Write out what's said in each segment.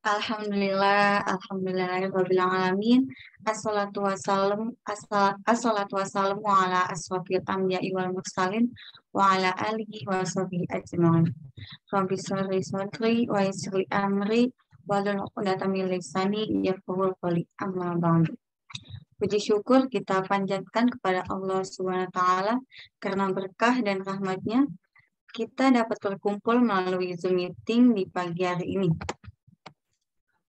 Alhamdulillah, alhamdulillah, alamin. Assalatu wassalamu, assalatu wassalamu ala aswafil ambiya'i wal mursalin wa ala alihi wa sahbihi ajma'in. Rabbi sholli sholli wa yisri amri wa lul uqdatamil lisani yafqahul qawli amma Puji syukur kita panjatkan kepada Allah Subhanahu wa taala karena berkah dan rahmatnya kita dapat berkumpul melalui Zoom meeting di pagi hari ini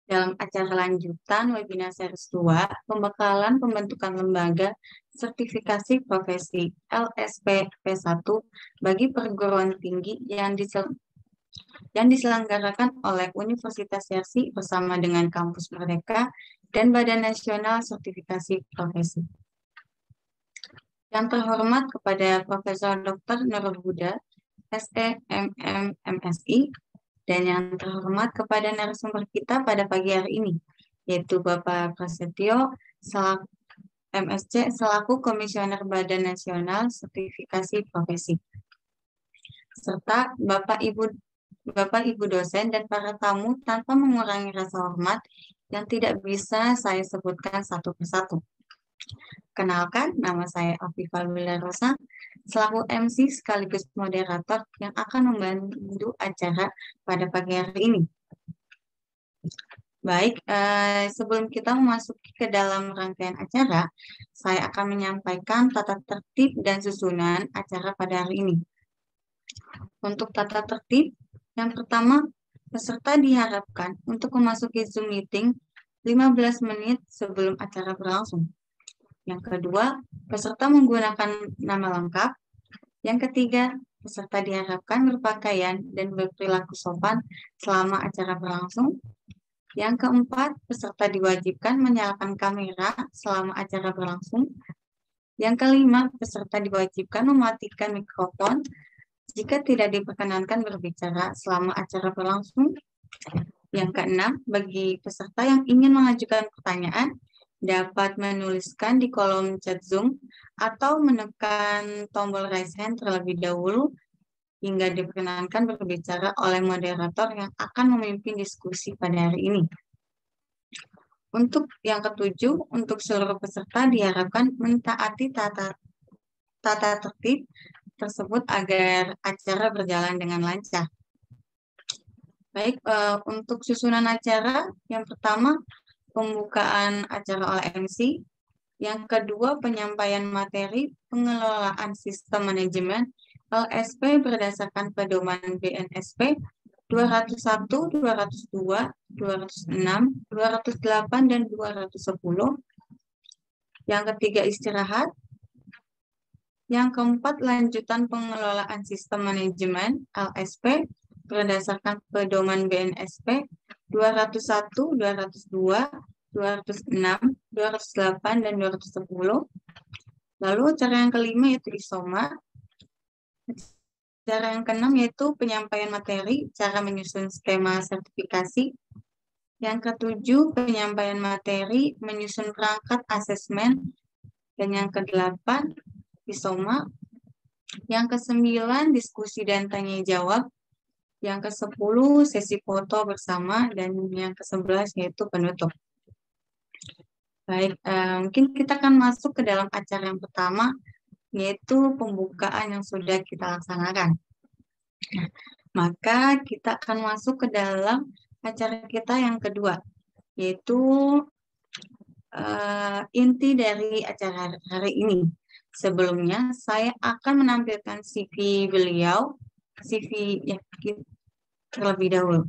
dalam acara lanjutan webinar series 2, pembekalan pembentukan lembaga sertifikasi profesi LSP P1 bagi perguruan tinggi yang disel yang diselenggarakan oleh Universitas Sersi bersama dengan Kampus Merdeka dan Badan Nasional Sertifikasi Profesi. Yang terhormat kepada Profesor Dr. Nurul Huda, SEMM MSI, dan yang terhormat kepada narasumber kita pada pagi hari ini, yaitu Bapak Prasetyo selaku MSC selaku Komisioner Badan Nasional Sertifikasi Profesi, serta Bapak Ibu Bapak Ibu dosen dan para tamu tanpa mengurangi rasa hormat yang tidak bisa saya sebutkan satu persatu. Kenalkan, nama saya Afifal Willa Rosa, selaku MC sekaligus moderator yang akan membantu acara pada pagi hari ini. Baik, eh, sebelum kita memasuki ke dalam rangkaian acara, saya akan menyampaikan tata tertib dan susunan acara pada hari ini. Untuk tata tertib, yang pertama, peserta diharapkan untuk memasuki Zoom meeting 15 menit sebelum acara berlangsung. Yang kedua, peserta menggunakan nama lengkap. Yang ketiga, peserta diharapkan berpakaian dan berperilaku sopan selama acara berlangsung. Yang keempat, peserta diwajibkan menyalakan kamera selama acara berlangsung. Yang kelima, peserta diwajibkan mematikan mikrofon jika tidak diperkenankan berbicara selama acara berlangsung. Yang keenam, bagi peserta yang ingin mengajukan pertanyaan, dapat menuliskan di kolom chat Zoom atau menekan tombol raise hand terlebih dahulu hingga diperkenankan berbicara oleh moderator yang akan memimpin diskusi pada hari ini. Untuk yang ketujuh, untuk seluruh peserta diharapkan mentaati tata, tata tertib tersebut agar acara berjalan dengan lancar. Baik, eh, untuk susunan acara, yang pertama pembukaan acara oleh MC. Yang kedua, penyampaian materi pengelolaan sistem manajemen LSP berdasarkan pedoman BNSP 201, 202, 206, 208, dan 210. Yang ketiga, istirahat. Yang keempat, lanjutan pengelolaan sistem manajemen LSP berdasarkan pedoman BNSP 201, 202, 206, 208, dan 210. Lalu cara yang kelima yaitu isoma. Cara yang keenam yaitu penyampaian materi, cara menyusun skema sertifikasi. Yang ketujuh, penyampaian materi, menyusun perangkat asesmen. Dan yang kedelapan, isoma. Yang kesembilan, diskusi dan tanya jawab yang ke-10 sesi foto bersama, dan yang ke-11 yaitu penutup. Baik, eh, mungkin kita akan masuk ke dalam acara yang pertama, yaitu pembukaan yang sudah kita laksanakan. maka kita akan masuk ke dalam acara kita yang kedua, yaitu eh, inti dari acara hari ini. Sebelumnya, saya akan menampilkan CV beliau CV yang terlebih dahulu.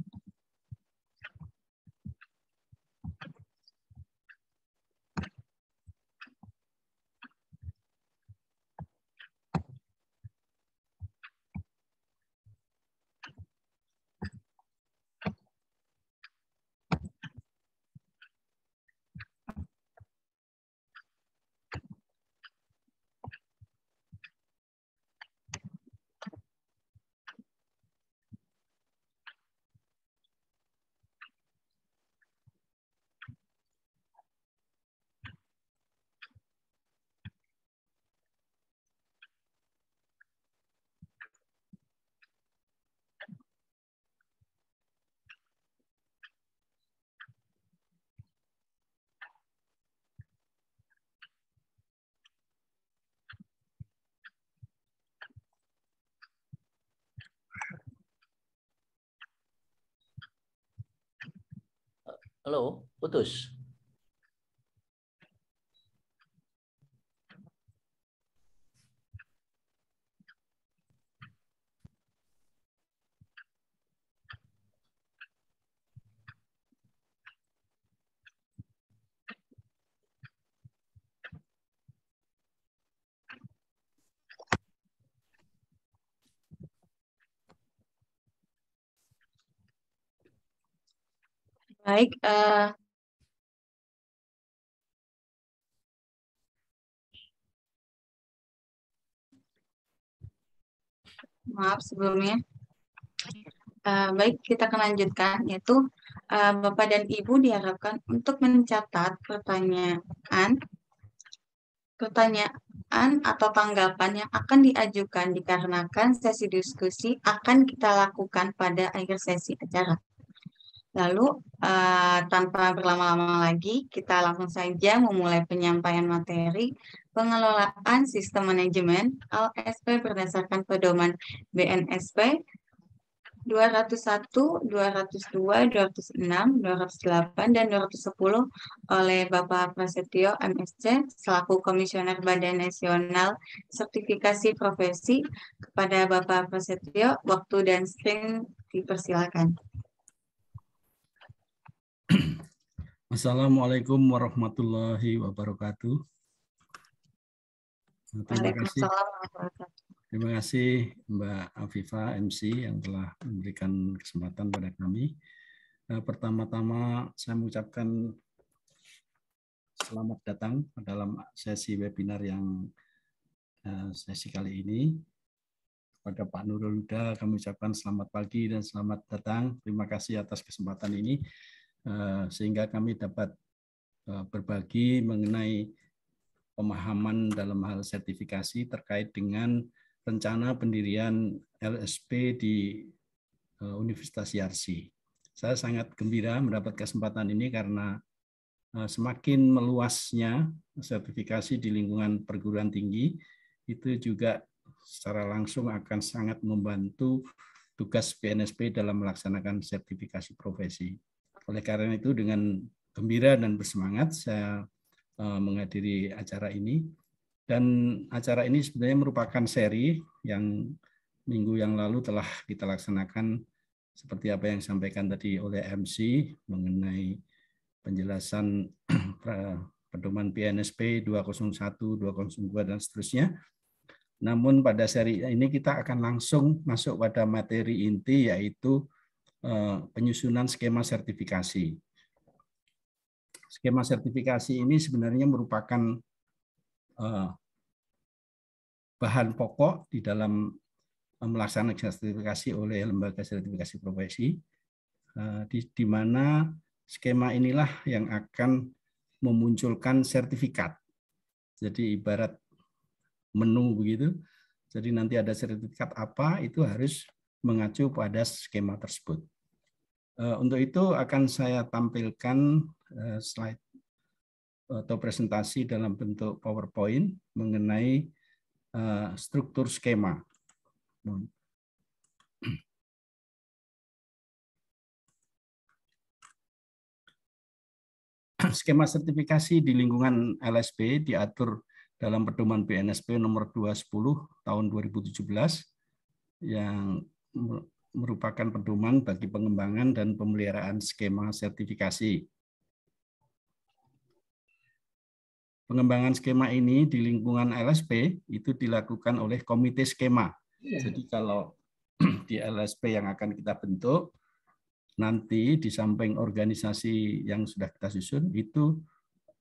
Halo, putus. Baik, uh, maaf sebelumnya. Uh, baik, kita akan lanjutkan, yaitu uh, Bapak dan Ibu diharapkan untuk mencatat pertanyaan pertanyaan atau tanggapan yang akan diajukan dikarenakan sesi diskusi akan kita lakukan pada akhir sesi acara. Lalu uh, tanpa berlama-lama lagi, kita langsung saja memulai penyampaian materi pengelolaan sistem manajemen LSP berdasarkan pedoman BNSP 201, 202, 206, 208, dan 210 oleh Bapak Prasetyo MSC selaku Komisioner Badan Nasional Sertifikasi Profesi kepada Bapak Prasetyo waktu dan screen dipersilakan. Assalamualaikum nah, warahmatullahi wabarakatuh. Terima kasih. Terima kasih Mbak Afifa MC yang telah memberikan kesempatan pada kami. Eh, pertama-tama saya mengucapkan selamat datang dalam sesi webinar yang eh, sesi kali ini. Pada Pak Nurul Huda kami ucapkan selamat pagi dan selamat datang. Terima kasih atas kesempatan ini. Eh, sehingga kami dapat eh, berbagi mengenai pemahaman dalam hal sertifikasi terkait dengan rencana pendirian LSP di eh, Universitas Yarsi. Saya sangat gembira mendapat kesempatan ini karena semakin meluasnya sertifikasi di lingkungan perguruan tinggi itu juga secara langsung akan sangat membantu tugas PNSP dalam melaksanakan sertifikasi profesi. Oleh karena itu dengan gembira dan bersemangat saya eh, menghadiri acara ini dan acara ini sebenarnya merupakan seri yang minggu yang lalu telah kita laksanakan seperti apa yang disampaikan tadi oleh MC mengenai penjelasan pedoman PNSP 201, 202 dan seterusnya. Namun pada seri ini kita akan langsung masuk pada materi inti yaitu Eh, penyusunan skema sertifikasi. Skema sertifikasi ini sebenarnya merupakan eh, bahan pokok di dalam eh, melaksanakan sertifikasi oleh lembaga sertifikasi profesi, di, di mana skema inilah yang akan memunculkan sertifikat. Jadi ibarat menu begitu. Jadi nanti ada sertifikat apa itu harus mengacu pada skema tersebut. Eh, untuk itu akan saya tampilkan eh, slide eh, atau presentasi dalam bentuk PowerPoint mengenai struktur skema. Skema sertifikasi di lingkungan LSP diatur dalam pedoman BNSP nomor 210 tahun 2017 yang merupakan pedoman bagi pengembangan dan pemeliharaan skema sertifikasi. Pengembangan skema ini di lingkungan LSP itu dilakukan oleh komite skema. Iya. Jadi kalau di LSP yang akan kita bentuk, nanti di samping organisasi yang sudah kita susun, itu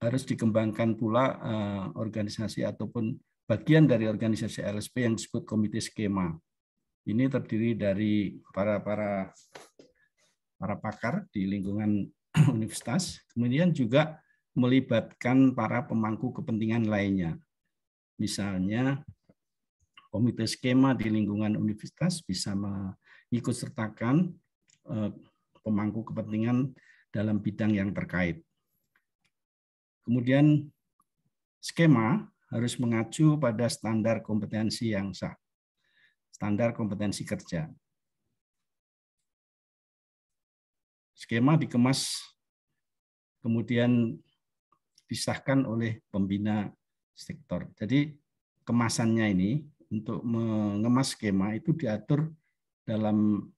harus dikembangkan pula eh, organisasi ataupun bagian dari organisasi LSP yang disebut komite skema ini terdiri dari para para para pakar di lingkungan universitas, kemudian juga melibatkan para pemangku kepentingan lainnya. Misalnya komite skema di lingkungan universitas bisa mengikut sertakan eh, pemangku kepentingan dalam bidang yang terkait. Kemudian skema harus mengacu pada standar kompetensi yang sah standar kompetensi kerja. Skema dikemas kemudian disahkan oleh pembina sektor. Jadi kemasannya ini untuk mengemas skema itu diatur dalam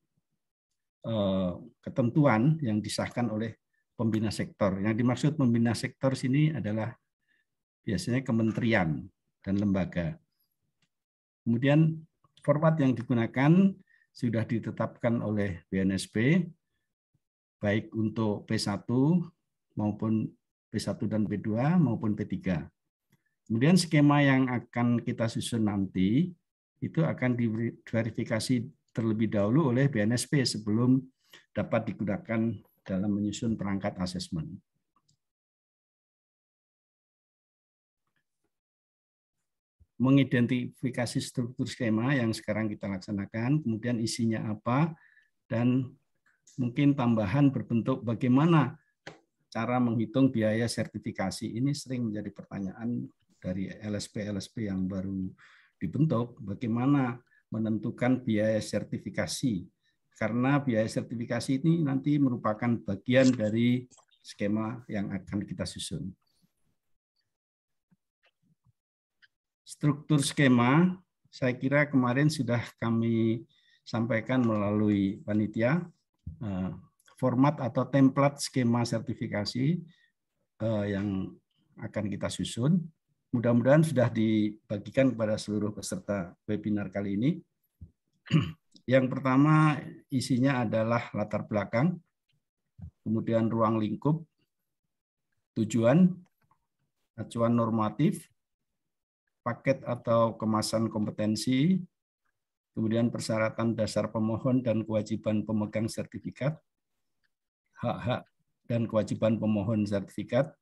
eh, ketentuan yang disahkan oleh pembina sektor. Yang dimaksud pembina sektor sini adalah biasanya kementerian dan lembaga. Kemudian format yang digunakan sudah ditetapkan oleh BNSP baik untuk P1 maupun P1 dan P2 maupun P3. Kemudian skema yang akan kita susun nanti itu akan diverifikasi terlebih dahulu oleh BNSP sebelum dapat digunakan dalam menyusun perangkat asesmen. mengidentifikasi struktur skema yang sekarang kita laksanakan, kemudian isinya apa, dan mungkin tambahan berbentuk bagaimana cara menghitung biaya sertifikasi. Ini sering menjadi pertanyaan dari LSP-LSP yang baru dibentuk, bagaimana menentukan biaya sertifikasi. Karena biaya sertifikasi ini nanti merupakan bagian dari skema yang akan kita susun. struktur skema saya kira kemarin sudah kami sampaikan melalui panitia eh, format atau template skema sertifikasi eh, yang akan kita susun. Mudah-mudahan sudah dibagikan kepada seluruh peserta webinar kali ini. Yang pertama isinya adalah latar belakang, kemudian ruang lingkup, tujuan, acuan normatif, paket atau kemasan kompetensi, kemudian persyaratan dasar pemohon dan kewajiban pemegang sertifikat, hak-hak dan kewajiban pemohon sertifikat,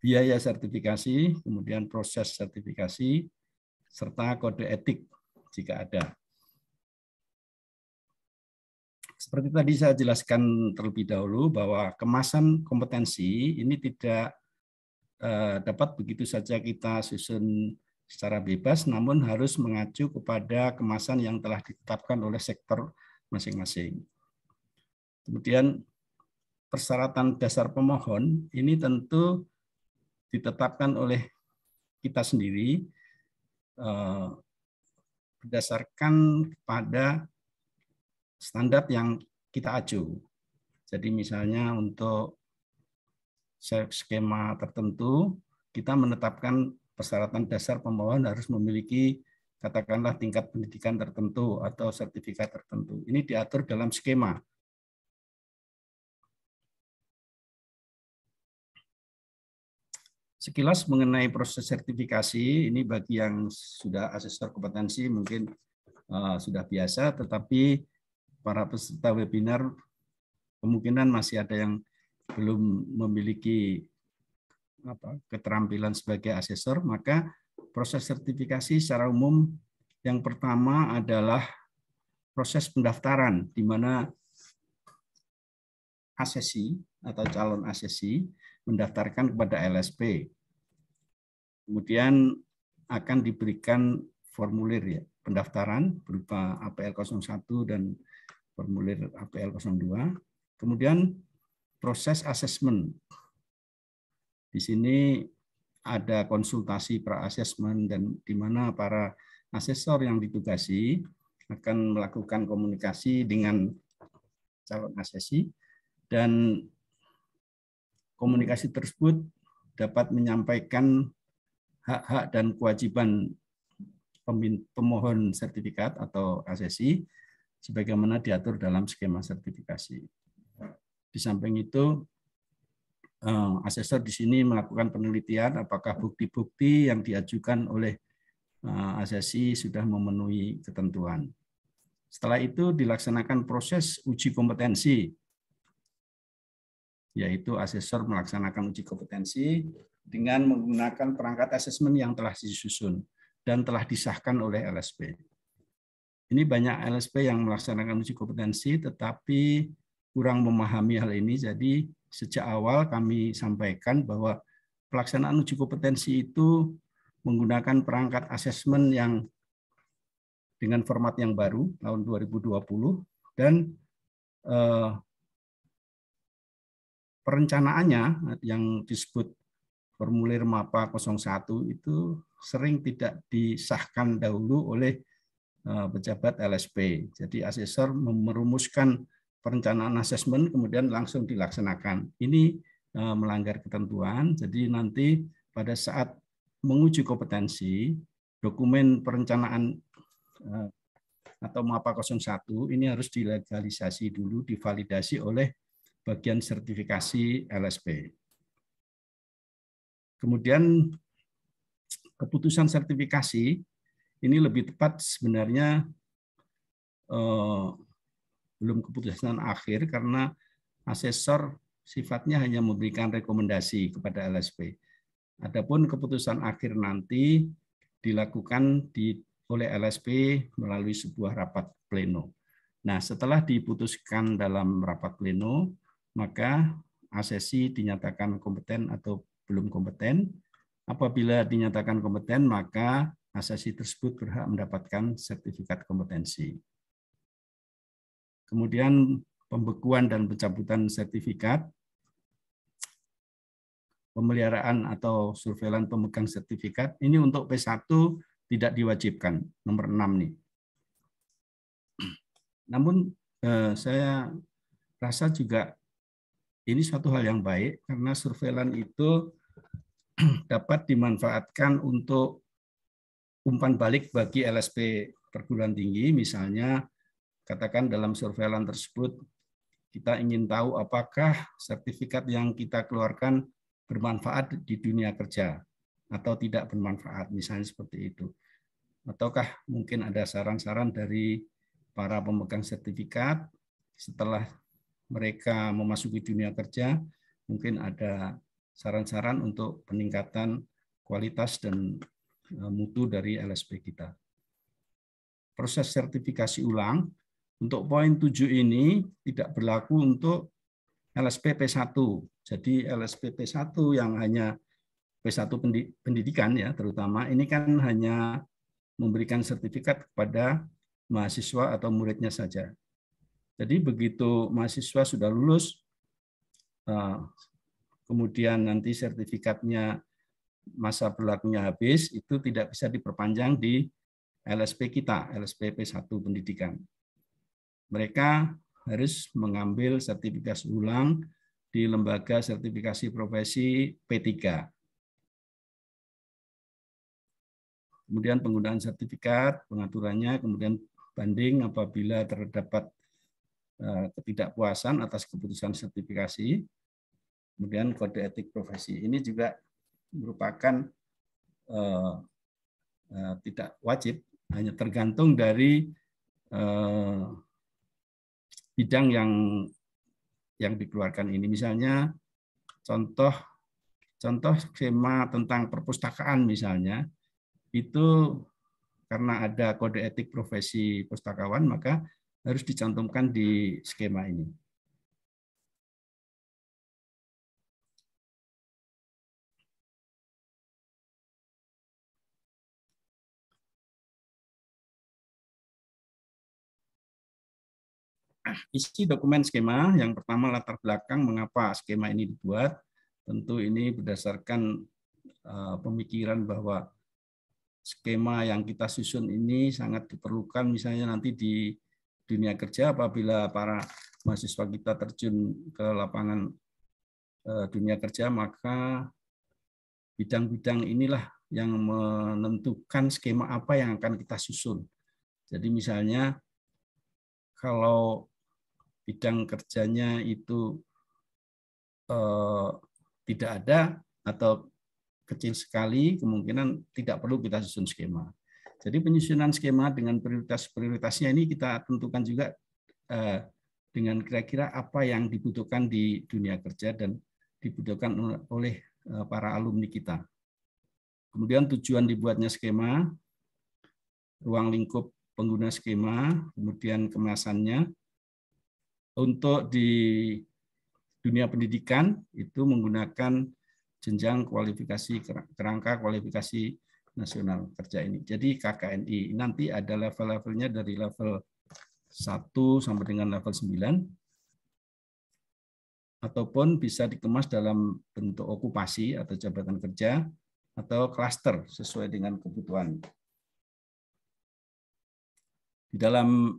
biaya sertifikasi, kemudian proses sertifikasi, serta kode etik jika ada. Seperti tadi saya jelaskan terlebih dahulu bahwa kemasan kompetensi ini tidak eh, dapat begitu saja kita susun secara bebas namun harus mengacu kepada kemasan yang telah ditetapkan oleh sektor masing-masing. Kemudian persyaratan dasar pemohon ini tentu ditetapkan oleh kita sendiri eh, berdasarkan pada standar yang kita acu. Jadi misalnya untuk skema tertentu kita menetapkan persyaratan dasar pemohon harus memiliki katakanlah tingkat pendidikan tertentu atau sertifikat tertentu. Ini diatur dalam skema. Sekilas mengenai proses sertifikasi, ini bagi yang sudah asesor kompetensi mungkin uh, sudah biasa, tetapi para peserta webinar kemungkinan masih ada yang belum memiliki apa, keterampilan sebagai asesor, maka proses sertifikasi secara umum yang pertama adalah proses pendaftaran, di mana asesi atau calon asesi mendaftarkan kepada LSP. Kemudian akan diberikan formulir ya, pendaftaran berupa APL 01 dan formulir APL 02. Kemudian proses asesmen di sini ada konsultasi pra-assessment dan di mana para asesor yang ditugasi akan melakukan komunikasi dengan calon asesi dan komunikasi tersebut dapat menyampaikan hak-hak dan kewajiban pemohon sertifikat atau asesi sebagaimana diatur dalam skema sertifikasi. Di samping itu, Eh, asesor di sini melakukan penelitian apakah bukti-bukti yang diajukan oleh eh, asesi sudah memenuhi ketentuan. Setelah itu dilaksanakan proses uji kompetensi, yaitu asesor melaksanakan uji kompetensi dengan menggunakan perangkat asesmen yang telah disusun dan telah disahkan oleh LSP. Ini banyak LSP yang melaksanakan uji kompetensi, tetapi kurang memahami hal ini, jadi sejak awal kami sampaikan bahwa pelaksanaan uji kompetensi itu menggunakan perangkat asesmen yang dengan format yang baru tahun 2020 dan eh, perencanaannya yang disebut formulir MAPA 01 itu sering tidak disahkan dahulu oleh eh, pejabat LSP. Jadi asesor merumuskan perencanaan asesmen kemudian langsung dilaksanakan. Ini eh, melanggar ketentuan. Jadi nanti pada saat menguji kompetensi, dokumen perencanaan eh, atau MAPA 01 ini harus dilegalisasi dulu, divalidasi oleh bagian sertifikasi LSP. Kemudian keputusan sertifikasi ini lebih tepat sebenarnya eh, belum keputusan akhir karena asesor sifatnya hanya memberikan rekomendasi kepada LSP. Adapun keputusan akhir nanti dilakukan di, oleh LSP melalui sebuah rapat pleno. Nah, setelah diputuskan dalam rapat pleno, maka asesi dinyatakan kompeten atau belum kompeten. Apabila dinyatakan kompeten, maka asesi tersebut berhak mendapatkan sertifikat kompetensi kemudian pembekuan dan pencabutan sertifikat, pemeliharaan atau surveilan pemegang sertifikat, ini untuk P1 tidak diwajibkan, nomor 6 nih. Namun eh, saya rasa juga ini suatu hal yang baik karena surveilan itu dapat dimanfaatkan untuk umpan balik bagi LSP perguruan tinggi misalnya katakan dalam surveilan tersebut kita ingin tahu apakah sertifikat yang kita keluarkan bermanfaat di dunia kerja atau tidak bermanfaat, misalnya seperti itu. Ataukah mungkin ada saran-saran dari para pemegang sertifikat setelah mereka memasuki dunia kerja, mungkin ada saran-saran untuk peningkatan kualitas dan eh, mutu dari LSP kita. Proses sertifikasi ulang untuk poin 7 ini tidak berlaku untuk LSPP satu. 1 Jadi LSPP satu 1 yang hanya P1 pendidikan ya terutama ini kan hanya memberikan sertifikat kepada mahasiswa atau muridnya saja. Jadi begitu mahasiswa sudah lulus eh, kemudian nanti sertifikatnya masa berlakunya habis itu tidak bisa diperpanjang di LSP kita, LSPP satu 1 pendidikan mereka harus mengambil sertifikasi ulang di lembaga sertifikasi profesi P3. Kemudian penggunaan sertifikat, pengaturannya, kemudian banding apabila terdapat eh, ketidakpuasan atas keputusan sertifikasi, kemudian kode etik profesi. Ini juga merupakan uh, uh, tidak wajib, hanya tergantung dari uh, bidang yang yang dikeluarkan ini. Misalnya contoh contoh skema tentang perpustakaan misalnya itu karena ada kode etik profesi pustakawan maka harus dicantumkan di skema ini. isi dokumen skema yang pertama latar belakang mengapa skema ini dibuat. Tentu ini berdasarkan eh, pemikiran bahwa skema yang kita susun ini sangat diperlukan misalnya nanti di dunia kerja apabila para mahasiswa kita terjun ke lapangan eh, dunia kerja maka bidang-bidang inilah yang menentukan skema apa yang akan kita susun. Jadi misalnya kalau bidang kerjanya itu eh, tidak ada atau kecil sekali, kemungkinan tidak perlu kita susun skema. Jadi penyusunan skema dengan prioritas-prioritasnya ini kita tentukan juga eh, dengan kira-kira apa yang dibutuhkan di dunia kerja dan dibutuhkan oleh eh, para alumni kita. Kemudian tujuan dibuatnya skema, ruang lingkup pengguna skema, kemudian kemasannya, untuk di dunia pendidikan itu menggunakan jenjang kualifikasi kerangka kualifikasi nasional kerja ini. Jadi KKNI nanti ada level-levelnya dari level 1 sampai dengan level 9 ataupun bisa dikemas dalam bentuk okupasi atau jabatan kerja atau klaster sesuai dengan kebutuhan. Di dalam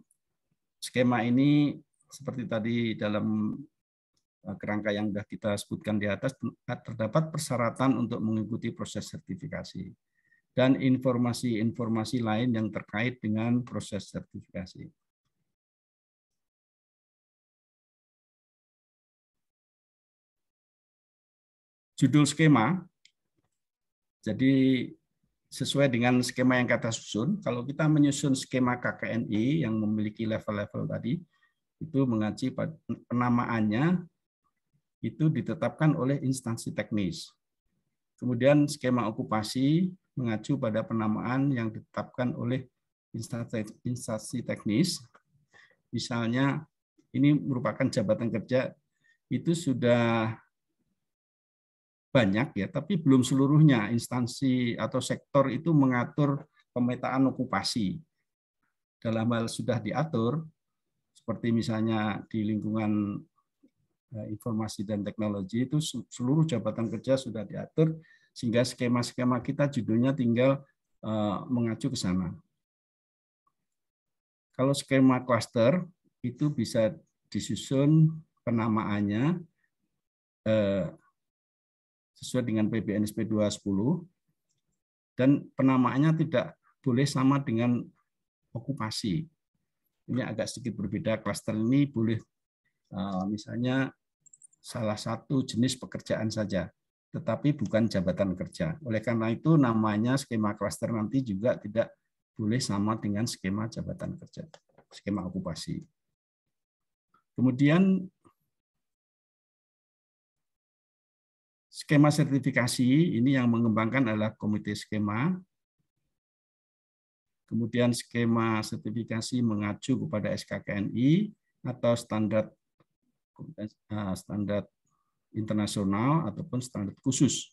skema ini seperti tadi dalam eh, kerangka yang sudah kita sebutkan di atas eh, terdapat persyaratan untuk mengikuti proses sertifikasi dan informasi-informasi lain yang terkait dengan proses sertifikasi. Judul skema. Jadi sesuai dengan skema yang kita susun, kalau kita menyusun skema KKNI yang memiliki level-level tadi, -level itu mengacu penamaannya itu ditetapkan oleh instansi teknis. Kemudian skema okupasi mengacu pada penamaan yang ditetapkan oleh instansi teknis. Misalnya ini merupakan jabatan kerja itu sudah banyak ya, tapi belum seluruhnya instansi atau sektor itu mengatur pemetaan okupasi. Dalam hal sudah diatur, seperti misalnya di lingkungan eh, informasi dan teknologi itu seluruh jabatan kerja sudah diatur sehingga skema-skema kita judulnya tinggal eh, mengacu ke sana. Kalau skema cluster itu bisa disusun penamaannya eh, sesuai dengan PBNSP 210 dan penamaannya tidak boleh sama dengan okupasi ini agak sedikit berbeda. Cluster ini boleh eh, misalnya salah satu jenis pekerjaan saja, tetapi bukan jabatan kerja. Oleh karena itu namanya skema cluster nanti juga tidak boleh sama dengan skema jabatan kerja, skema okupasi. Kemudian skema sertifikasi ini yang mengembangkan adalah komite skema Kemudian skema sertifikasi mengacu kepada SKKNI atau standar eh, standar internasional ataupun standar khusus.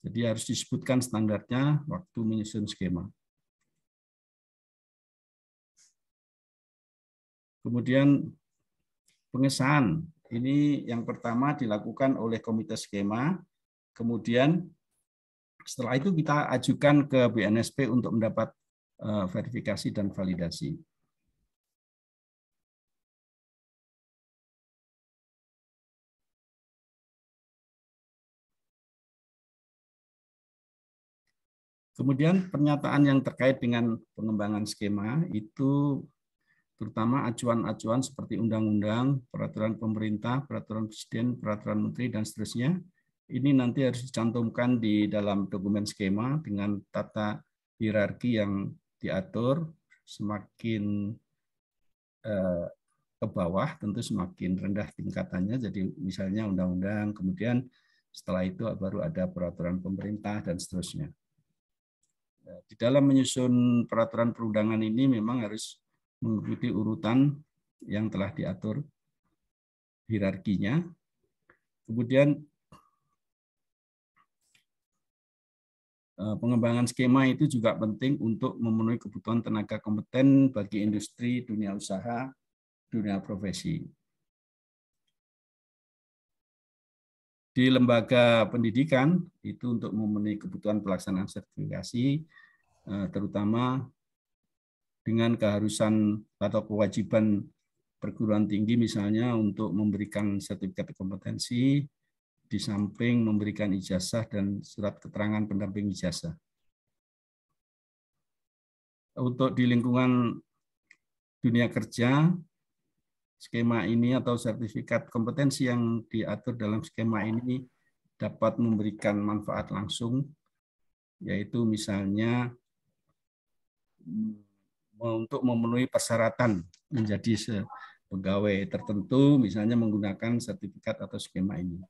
Jadi harus disebutkan standarnya waktu menyusun skema. Kemudian pengesahan. Ini yang pertama dilakukan oleh komite skema. Kemudian setelah itu kita ajukan ke BNSP untuk mendapat Eh, verifikasi dan validasi. Kemudian pernyataan yang terkait dengan pengembangan skema itu terutama acuan-acuan seperti undang-undang, peraturan pemerintah, peraturan presiden, peraturan menteri, dan seterusnya. Ini nanti harus dicantumkan di dalam dokumen skema dengan tata hierarki yang diatur semakin eh, ke bawah tentu semakin rendah tingkatannya. Jadi misalnya undang-undang, kemudian setelah itu baru ada peraturan pemerintah dan seterusnya. Nah, di dalam menyusun peraturan perundangan ini memang harus mengikuti urutan yang telah diatur hierarkinya. Kemudian Eh, pengembangan skema itu juga penting untuk memenuhi kebutuhan tenaga kompeten bagi industri, dunia usaha, dunia profesi. Di lembaga pendidikan itu untuk memenuhi kebutuhan pelaksanaan sertifikasi, eh, terutama dengan keharusan atau kewajiban perguruan tinggi misalnya untuk memberikan sertifikat kompetensi, di samping memberikan ijazah dan surat keterangan pendamping ijazah. Untuk di lingkungan dunia kerja, skema ini atau sertifikat kompetensi yang diatur dalam skema ini dapat memberikan manfaat langsung, yaitu misalnya mm, untuk memenuhi persyaratan menjadi pegawai tertentu, misalnya menggunakan sertifikat atau skema ini.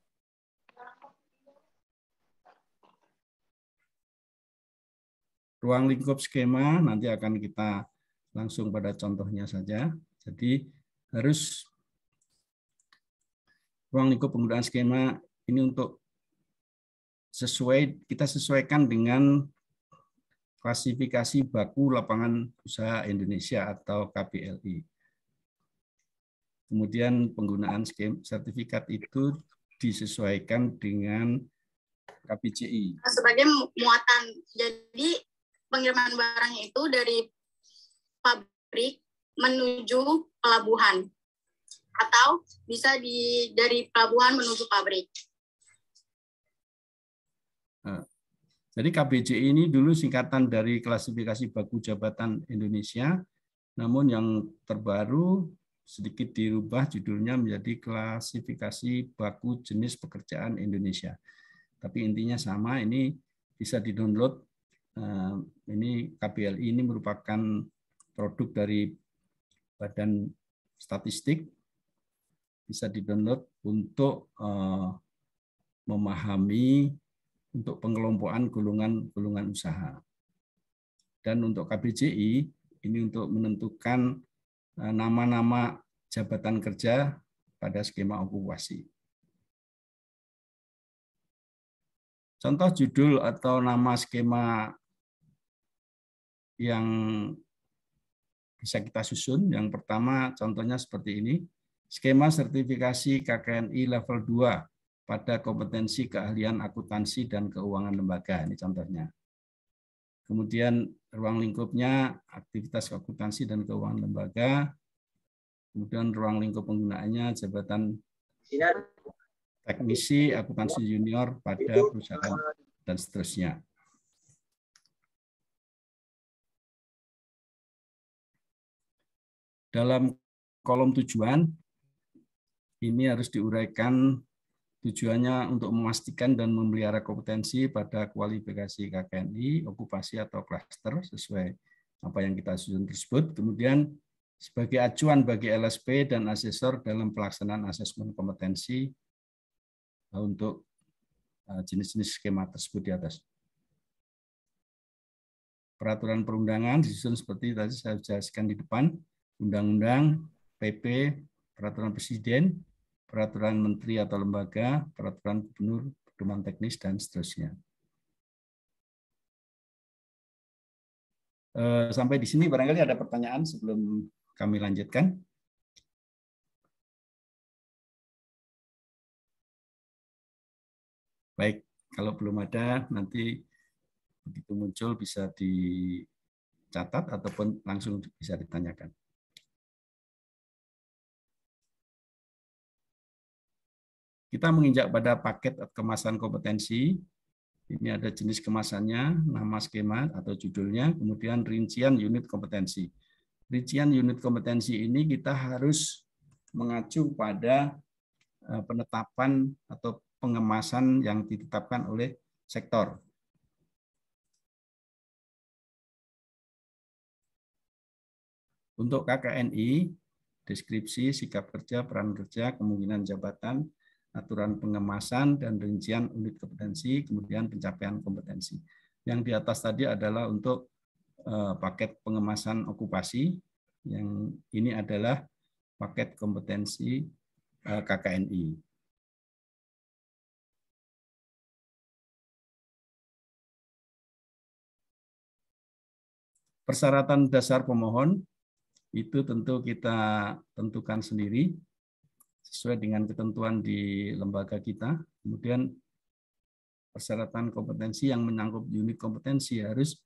ruang lingkup skema nanti akan kita langsung pada contohnya saja. Jadi harus ruang lingkup penggunaan skema ini untuk sesuai kita sesuaikan dengan klasifikasi baku lapangan usaha Indonesia atau KPLI. Kemudian penggunaan skema sertifikat itu disesuaikan dengan KPCI. Sebagai muatan. Jadi pengiriman barang itu dari pabrik menuju pelabuhan atau bisa di dari pelabuhan menuju pabrik. Nah, jadi KBJ ini dulu singkatan dari klasifikasi baku jabatan Indonesia, namun yang terbaru sedikit dirubah judulnya menjadi klasifikasi baku jenis pekerjaan Indonesia. Tapi intinya sama, ini bisa didownload Eh, ini KBLI ini merupakan produk dari Badan Statistik bisa di-download untuk eh, memahami untuk pengelompokan golongan-golongan usaha. Dan untuk KBJI ini untuk menentukan eh, nama-nama jabatan kerja pada skema okupasi. Contoh judul atau nama skema yang bisa kita susun. Yang pertama contohnya seperti ini, skema sertifikasi KKNI level 2 pada kompetensi keahlian akuntansi dan keuangan lembaga. Ini contohnya. Kemudian ruang lingkupnya aktivitas akuntansi dan keuangan lembaga. Kemudian ruang lingkup penggunaannya jabatan teknisi akuntansi junior pada perusahaan dan seterusnya. Dalam kolom tujuan, ini harus diuraikan tujuannya untuk memastikan dan memelihara kompetensi pada kualifikasi KKNI, okupasi atau klaster sesuai apa yang kita susun tersebut. Kemudian sebagai acuan bagi LSP dan asesor dalam pelaksanaan asesmen kompetensi eh, untuk eh, jenis-jenis skema tersebut di atas. Peraturan perundangan disusun seperti tadi saya jelaskan di depan. Undang-Undang, PP, Peraturan Presiden, Peraturan Menteri atau Lembaga, Peraturan Gubernur, Pedoman Teknis, dan seterusnya. Eh, sampai di sini barangkali ada pertanyaan sebelum kami lanjutkan. Baik, kalau belum ada nanti begitu muncul bisa dicatat ataupun langsung bisa ditanyakan. Kita menginjak pada paket kemasan kompetensi. Ini ada jenis kemasannya, nama skema atau judulnya, kemudian rincian unit kompetensi. Rincian unit kompetensi ini kita harus mengacu pada eh, penetapan atau pengemasan yang ditetapkan oleh sektor. Untuk KKNI, deskripsi, sikap kerja, peran kerja, kemungkinan jabatan, aturan pengemasan dan rincian unit kompetensi, kemudian pencapaian kompetensi. Yang di atas tadi adalah untuk eh, paket pengemasan okupasi, yang ini adalah paket kompetensi eh, KKNI. Persyaratan dasar pemohon itu tentu kita tentukan sendiri sesuai dengan ketentuan di lembaga kita. Kemudian persyaratan kompetensi yang menyangkut unit kompetensi harus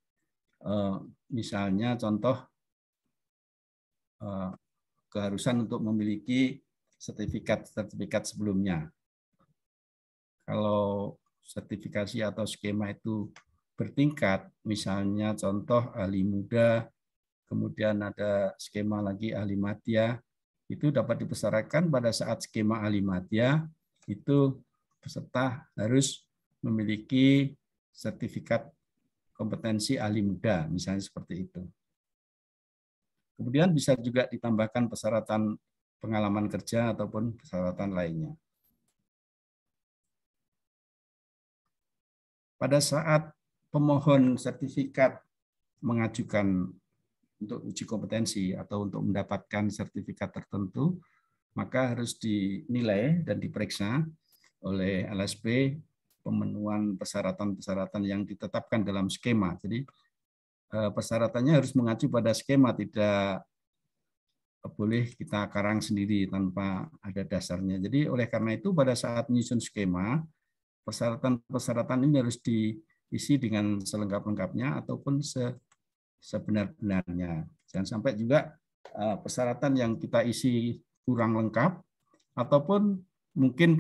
eh, misalnya contoh eh, keharusan untuk memiliki sertifikat-sertifikat sebelumnya. Kalau sertifikasi atau skema itu bertingkat, misalnya contoh ahli muda, kemudian ada skema lagi ahli matiah, itu dapat dipersyaratkan pada saat skema alimatia itu peserta harus memiliki sertifikat kompetensi ahli muda, misalnya seperti itu. Kemudian bisa juga ditambahkan persyaratan pengalaman kerja ataupun persyaratan lainnya. Pada saat pemohon sertifikat mengajukan untuk uji kompetensi atau untuk mendapatkan sertifikat tertentu, maka harus dinilai dan diperiksa oleh LSP pemenuhan persyaratan-persyaratan yang ditetapkan dalam skema. Jadi eh, persyaratannya harus mengacu pada skema, tidak boleh kita karang sendiri tanpa ada dasarnya. Jadi oleh karena itu pada saat menyusun skema, persyaratan-persyaratan ini harus diisi dengan selengkap-lengkapnya ataupun se sebenar-benarnya. Jangan sampai juga eh, persyaratan yang kita isi kurang lengkap ataupun mungkin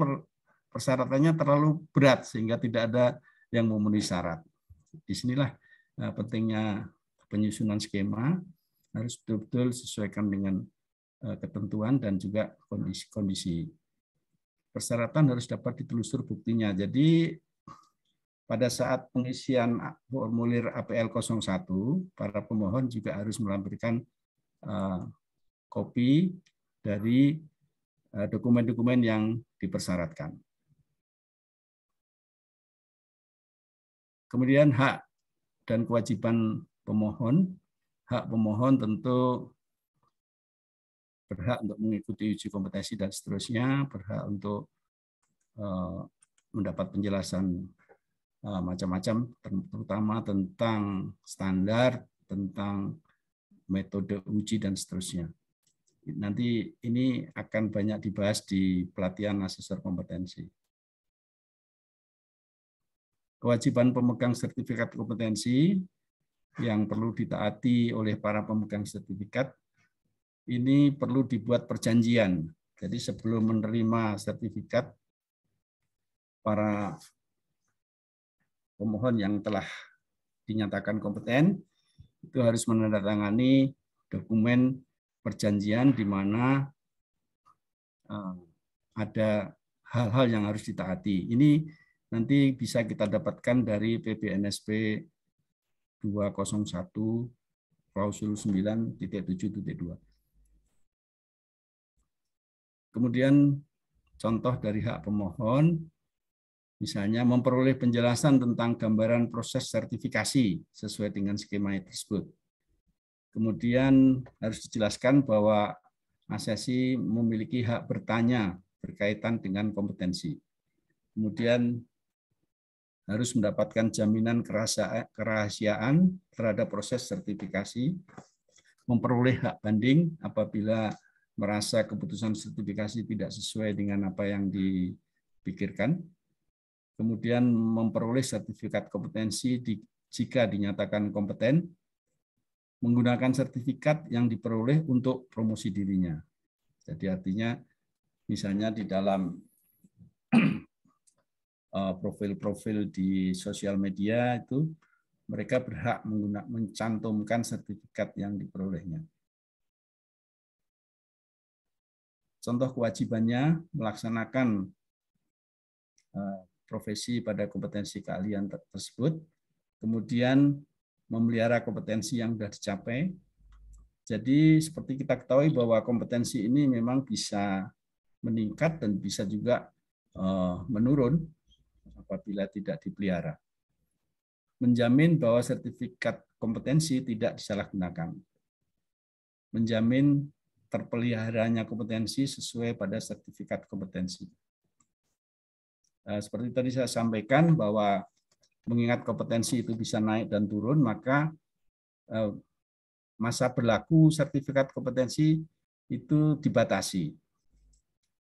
persyaratannya terlalu berat sehingga tidak ada yang memenuhi syarat. Disinilah eh, pentingnya penyusunan skema harus betul-betul sesuaikan dengan eh, ketentuan dan juga kondisi-kondisi. Persyaratan harus dapat ditelusur buktinya. Jadi pada saat pengisian formulir APL 01, para pemohon juga harus melampirkan eh, kopi dari eh, dokumen-dokumen yang dipersyaratkan. Kemudian hak dan kewajiban pemohon. Hak pemohon tentu berhak untuk mengikuti uji kompetensi dan seterusnya, berhak untuk eh, mendapat penjelasan Eh, macam-macam terutama tentang standar, tentang metode uji dan seterusnya. Nanti ini akan banyak dibahas di pelatihan asesor kompetensi. Kewajiban pemegang sertifikat kompetensi yang perlu ditaati oleh para pemegang sertifikat ini perlu dibuat perjanjian. Jadi sebelum menerima sertifikat para pemohon yang telah dinyatakan kompeten itu harus menandatangani dokumen perjanjian di mana eh, ada hal-hal yang harus ditaati. Ini nanti bisa kita dapatkan dari PBNSP 201 klausul 9.7.2. Kemudian contoh dari hak pemohon Misalnya memperoleh penjelasan tentang gambaran proses sertifikasi sesuai dengan skema tersebut. Kemudian harus dijelaskan bahwa asesi memiliki hak bertanya berkaitan dengan kompetensi. Kemudian harus mendapatkan jaminan kerahasiaan terhadap proses sertifikasi, memperoleh hak banding apabila merasa keputusan sertifikasi tidak sesuai dengan apa yang dipikirkan, kemudian memperoleh sertifikat kompetensi di, jika dinyatakan kompeten, menggunakan sertifikat yang diperoleh untuk promosi dirinya. Jadi artinya misalnya di dalam eh, profil-profil di sosial media itu mereka berhak menggunakan mencantumkan sertifikat yang diperolehnya. Contoh kewajibannya melaksanakan eh, profesi pada kompetensi keahlian tersebut, kemudian memelihara kompetensi yang sudah dicapai. Jadi seperti kita ketahui bahwa kompetensi ini memang bisa meningkat dan bisa juga eh, menurun apabila tidak dipelihara. Menjamin bahwa sertifikat kompetensi tidak disalahgunakan. Menjamin terpeliharanya kompetensi sesuai pada sertifikat kompetensi. Eh, seperti tadi saya sampaikan bahwa mengingat kompetensi itu bisa naik dan turun, maka eh, masa berlaku sertifikat kompetensi itu dibatasi.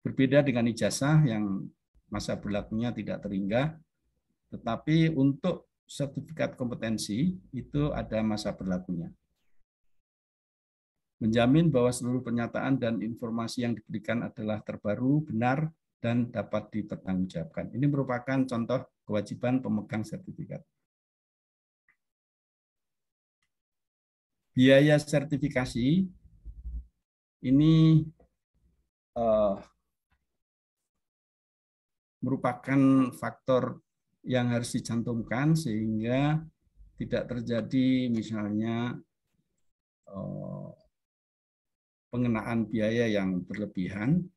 Berbeda dengan ijazah yang masa berlakunya tidak terhingga, tetapi untuk sertifikat kompetensi itu ada masa berlakunya. Menjamin bahwa seluruh pernyataan dan informasi yang diberikan adalah terbaru, benar, dan dapat dipertanggungjawabkan. Ini merupakan contoh kewajiban pemegang sertifikat. Biaya sertifikasi ini uh, merupakan faktor yang harus dicantumkan sehingga tidak terjadi misalnya uh, pengenaan biaya yang berlebihan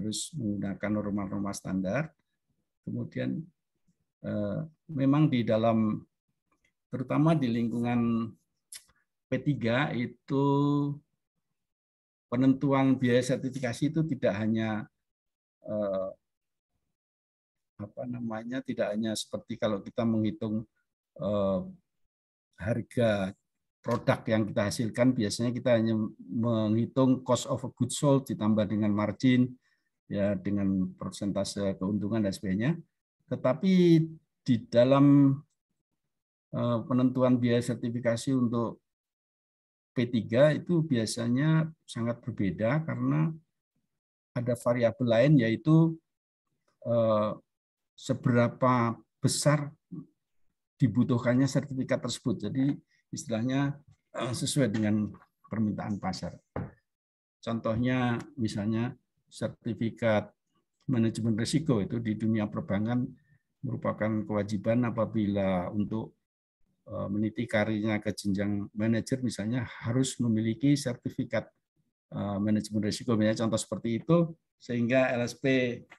harus menggunakan norma-norma standar. Kemudian eh, memang di dalam terutama di lingkungan P3 itu penentuan biaya sertifikasi itu tidak hanya eh, apa namanya tidak hanya seperti kalau kita menghitung eh, harga produk yang kita hasilkan biasanya kita hanya menghitung cost of goods sold ditambah dengan margin ya dengan persentase keuntungan dan sebagainya. Tetapi di dalam eh, penentuan biaya sertifikasi untuk P3 itu biasanya sangat berbeda karena ada variabel lain yaitu eh, seberapa besar dibutuhkannya sertifikat tersebut. Jadi istilahnya eh, sesuai dengan permintaan pasar. Contohnya misalnya sertifikat manajemen risiko itu di dunia perbankan merupakan kewajiban apabila untuk e, meniti karirnya ke jenjang manajer misalnya harus memiliki sertifikat e, manajemen risiko misalnya contoh seperti itu sehingga LSP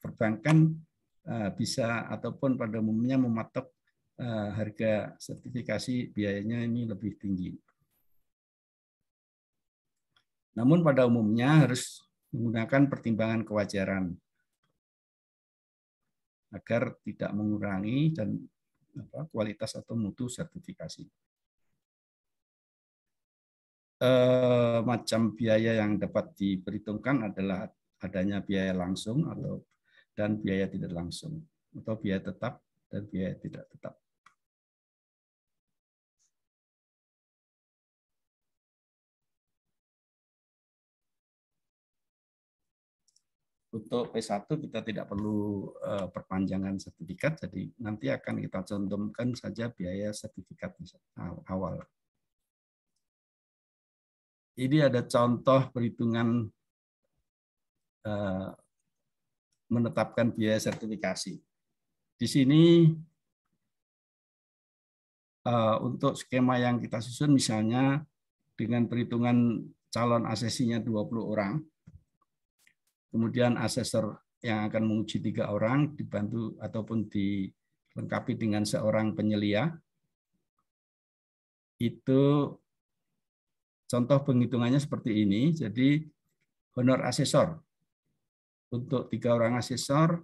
perbankan e, bisa ataupun pada umumnya mematok harga sertifikasi biayanya ini lebih tinggi. Namun pada umumnya harus menggunakan pertimbangan kewajaran agar tidak mengurangi dan apa, kualitas atau mutu sertifikasi. E, macam biaya yang dapat diperhitungkan adalah adanya biaya langsung atau dan biaya tidak langsung atau biaya tetap dan biaya tidak tetap. untuk P1 kita tidak perlu eh, perpanjangan sertifikat, jadi nanti akan kita contohkan saja biaya sertifikat awal. Ini ada contoh perhitungan eh, menetapkan biaya sertifikasi. Di sini eh, untuk skema yang kita susun misalnya dengan perhitungan calon asesinya 20 orang, Kemudian asesor yang akan menguji tiga orang dibantu ataupun dilengkapi dengan seorang penyelia. Itu contoh penghitungannya seperti ini. Jadi honor asesor untuk tiga orang asesor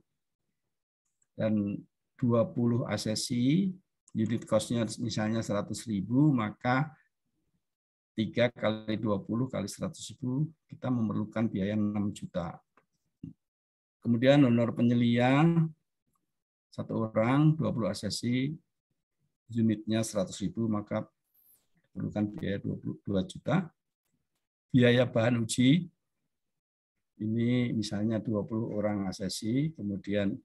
dan 20 asesi unit cost-nya misalnya 100.000 maka 3 kali 20 kali 100.000 kita memerlukan biaya 6 juta. Kemudian donor penyelia satu orang 20 asesi, unitnya 100.000 maka diperlukan biaya 22 juta. Biaya bahan uji ini misalnya 20 orang asesi, kemudian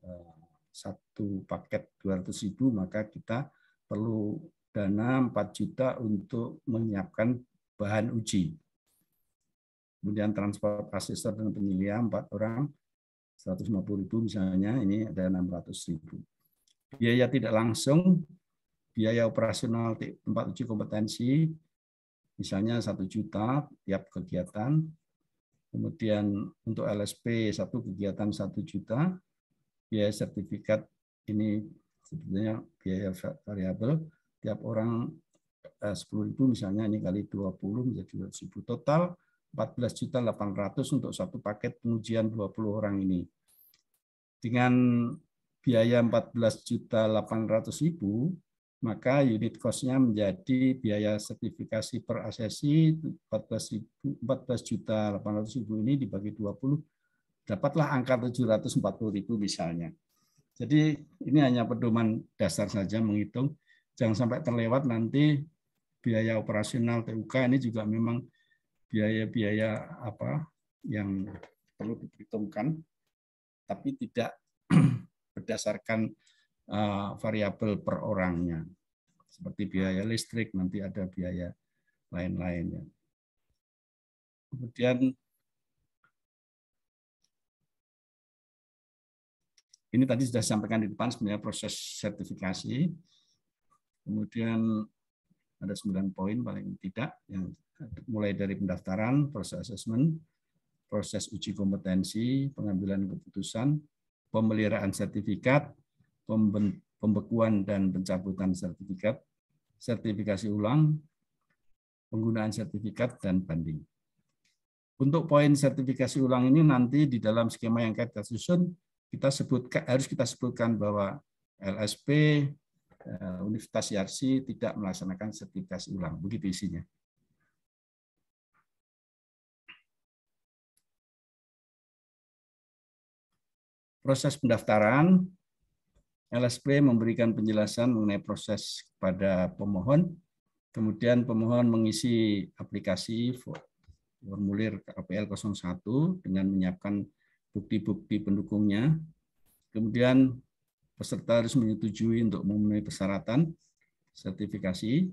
eh, satu paket 200.000 maka kita perlu dana 4 juta untuk menyiapkan bahan uji kemudian transport asisten dan penyelia empat orang puluh ribu misalnya, ini ada enam ratus ribu. Biaya tidak langsung, biaya operasional tempat uji kompetensi, misalnya satu juta tiap kegiatan, kemudian untuk LSP satu kegiatan satu juta, biaya sertifikat ini sebetulnya biaya variabel, tiap orang eh, sepuluh ribu misalnya ini kali dua puluh menjadi ratus ribu total 14.800 untuk satu paket pengujian 20 orang ini. Dengan biaya 14.800.000, maka unit cost-nya menjadi biaya sertifikasi per asesi 14.800.000 ini dibagi 20 dapatlah angka 740.000 misalnya. Jadi ini hanya pedoman dasar saja menghitung jangan sampai terlewat nanti biaya operasional TUK ini juga memang biaya-biaya apa yang perlu diperhitungkan, tapi tidak berdasarkan uh, variabel per orangnya, seperti biaya listrik nanti ada biaya lain-lainnya. Kemudian ini tadi sudah disampaikan di depan sebenarnya proses sertifikasi. Kemudian ada 9 poin paling tidak yang mulai dari pendaftaran, proses asesmen, proses uji kompetensi, pengambilan keputusan, pemeliharaan sertifikat, pembekuan dan pencabutan sertifikat, sertifikasi ulang, penggunaan sertifikat, dan banding. Untuk poin sertifikasi ulang ini nanti di dalam skema yang kita susun, kita sebutkan, harus kita sebutkan bahwa LSP, eh, Universitas Yarsi tidak melaksanakan sertifikasi ulang. Begitu isinya. proses pendaftaran, LSP memberikan penjelasan mengenai proses kepada pemohon, kemudian pemohon mengisi aplikasi formulir KPL 01 dengan menyiapkan bukti-bukti pendukungnya. Kemudian peserta harus menyetujui untuk memenuhi persyaratan sertifikasi.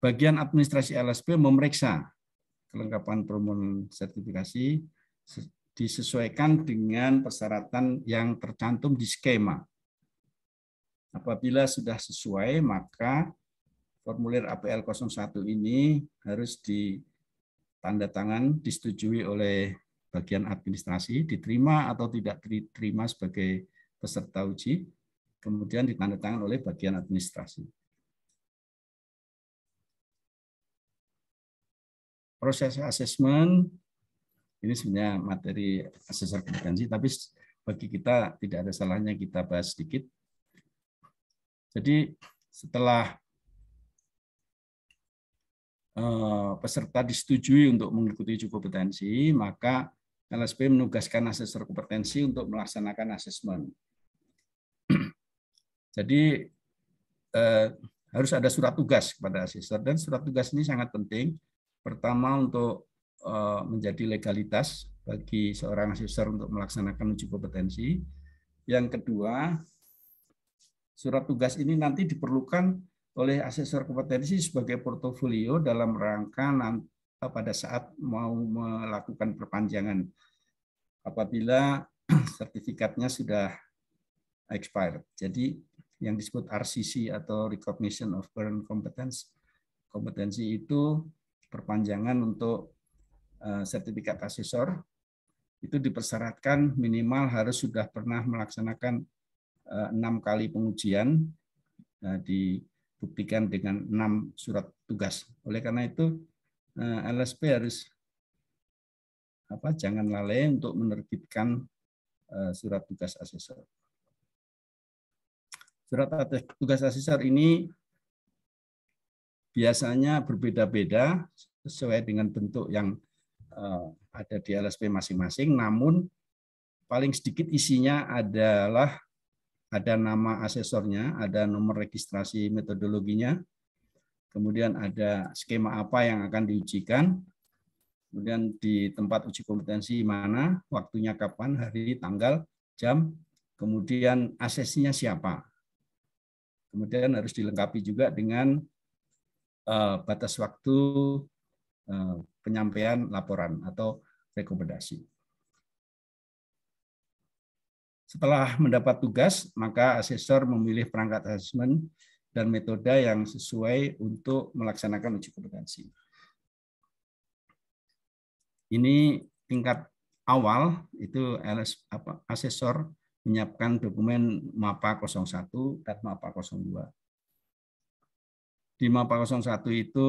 Bagian administrasi LSP memeriksa kelengkapan permohonan sertifikasi disesuaikan dengan persyaratan yang tercantum di skema. Apabila sudah sesuai, maka formulir APL 01 ini harus ditanda disetujui oleh bagian administrasi, diterima atau tidak diterima sebagai peserta uji, kemudian ditandatangan oleh bagian administrasi. Proses asesmen ini sebenarnya materi asesor kompetensi, tapi bagi kita tidak ada salahnya kita bahas sedikit. Jadi setelah eh, peserta disetujui untuk mengikuti uji kompetensi, maka LSP menugaskan asesor kompetensi untuk melaksanakan asesmen. Jadi eh, harus ada surat tugas kepada asesor dan surat tugas ini sangat penting. Pertama untuk Eh, menjadi legalitas bagi seorang asesor untuk melaksanakan uji kompetensi. Yang kedua, surat tugas ini nanti diperlukan oleh asesor kompetensi sebagai portofolio dalam rangka eh, pada saat mau melakukan perpanjangan apabila sertifikatnya sudah expired. Jadi yang disebut RCC atau Recognition of Current Competence, kompetensi itu perpanjangan untuk Eh, sertifikat asesor itu dipersyaratkan minimal harus sudah pernah melaksanakan eh, enam kali pengujian eh, dibuktikan dengan enam surat tugas. Oleh karena itu LSP harus apa jangan lalai untuk menerbitkan surat tugas asesor. Surat tugas asesor ini biasanya berbeda-beda sesuai dengan bentuk yang Eh, ada di LSP masing-masing, namun paling sedikit isinya adalah ada nama asesornya, ada nomor registrasi metodologinya, kemudian ada skema apa yang akan diujikan, kemudian di tempat uji kompetensi mana, waktunya kapan, hari, tanggal, jam, kemudian asesinya siapa. Kemudian harus dilengkapi juga dengan eh, batas waktu Eh, penyampaian laporan atau rekomendasi. Setelah mendapat tugas, maka asesor memilih perangkat asesmen dan metode yang sesuai untuk melaksanakan uji kompetensi. Ini tingkat awal itu asesor menyiapkan dokumen MAPA 01 dan MAPA 02. Di MAPA 01 itu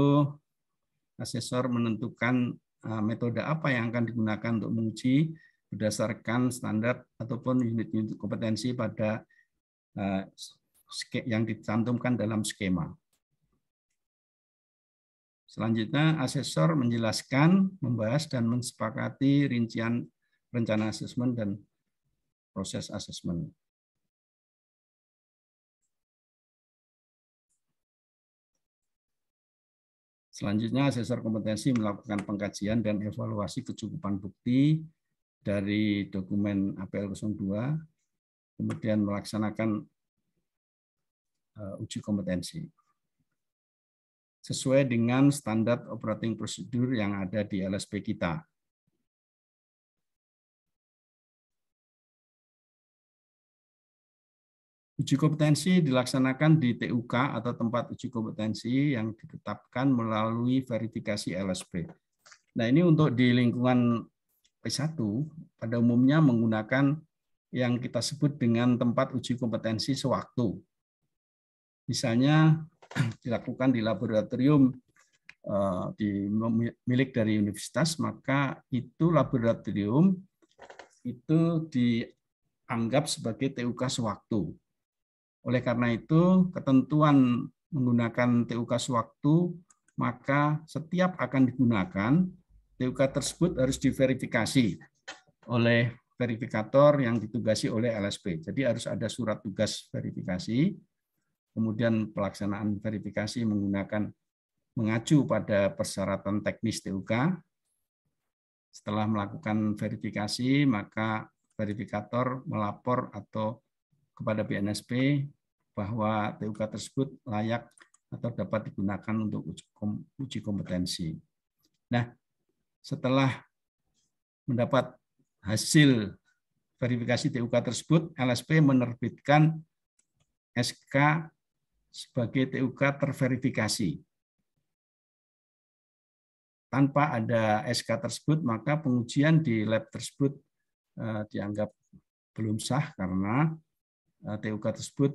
asesor menentukan eh, metode apa yang akan digunakan untuk menguji berdasarkan standar ataupun unit-unit kompetensi pada eh, yang dicantumkan dalam skema. Selanjutnya, asesor menjelaskan, membahas, dan mensepakati rincian rencana asesmen dan proses asesmen. Selanjutnya, asesor kompetensi melakukan pengkajian dan evaluasi kecukupan bukti dari dokumen APL 02, kemudian melaksanakan eh, uji kompetensi sesuai dengan standar operating procedure yang ada di LSP kita. Uji kompetensi dilaksanakan di TUK atau tempat uji kompetensi yang ditetapkan melalui verifikasi LSP. Nah, ini untuk di lingkungan P1 pada umumnya menggunakan yang kita sebut dengan tempat uji kompetensi sewaktu. Misalnya dilakukan di laboratorium eh, di milik dari universitas, maka itu laboratorium itu dianggap sebagai TUK sewaktu oleh karena itu, ketentuan menggunakan TUK sewaktu, maka setiap akan digunakan, TUK tersebut harus diverifikasi oleh verifikator yang ditugasi oleh LSP. Jadi harus ada surat tugas verifikasi, kemudian pelaksanaan verifikasi menggunakan mengacu pada persyaratan teknis TUK. Setelah melakukan verifikasi, maka verifikator melapor atau kepada BNSP bahwa TUK tersebut layak atau dapat digunakan untuk uji kompetensi. Nah, setelah mendapat hasil verifikasi TUK tersebut, LSP menerbitkan SK sebagai TUK terverifikasi. Tanpa ada SK tersebut, maka pengujian di lab tersebut eh, dianggap belum sah karena Eh, TUK tersebut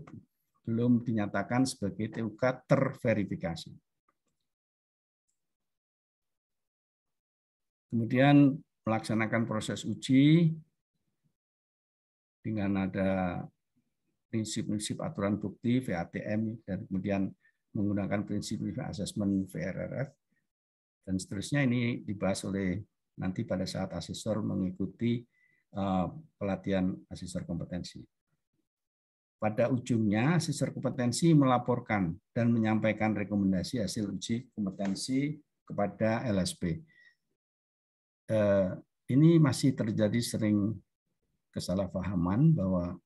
belum dinyatakan sebagai TUK terverifikasi. Kemudian melaksanakan proses uji dengan ada prinsip-prinsip aturan bukti VATM dan kemudian menggunakan prinsip assessment VRRF dan seterusnya ini dibahas oleh nanti pada saat asesor mengikuti eh, pelatihan asesor kompetensi. Pada ujungnya, asesor kompetensi melaporkan dan menyampaikan rekomendasi hasil uji kompetensi kepada LSP. Eh, ini masih terjadi sering kesalahpahaman bahwa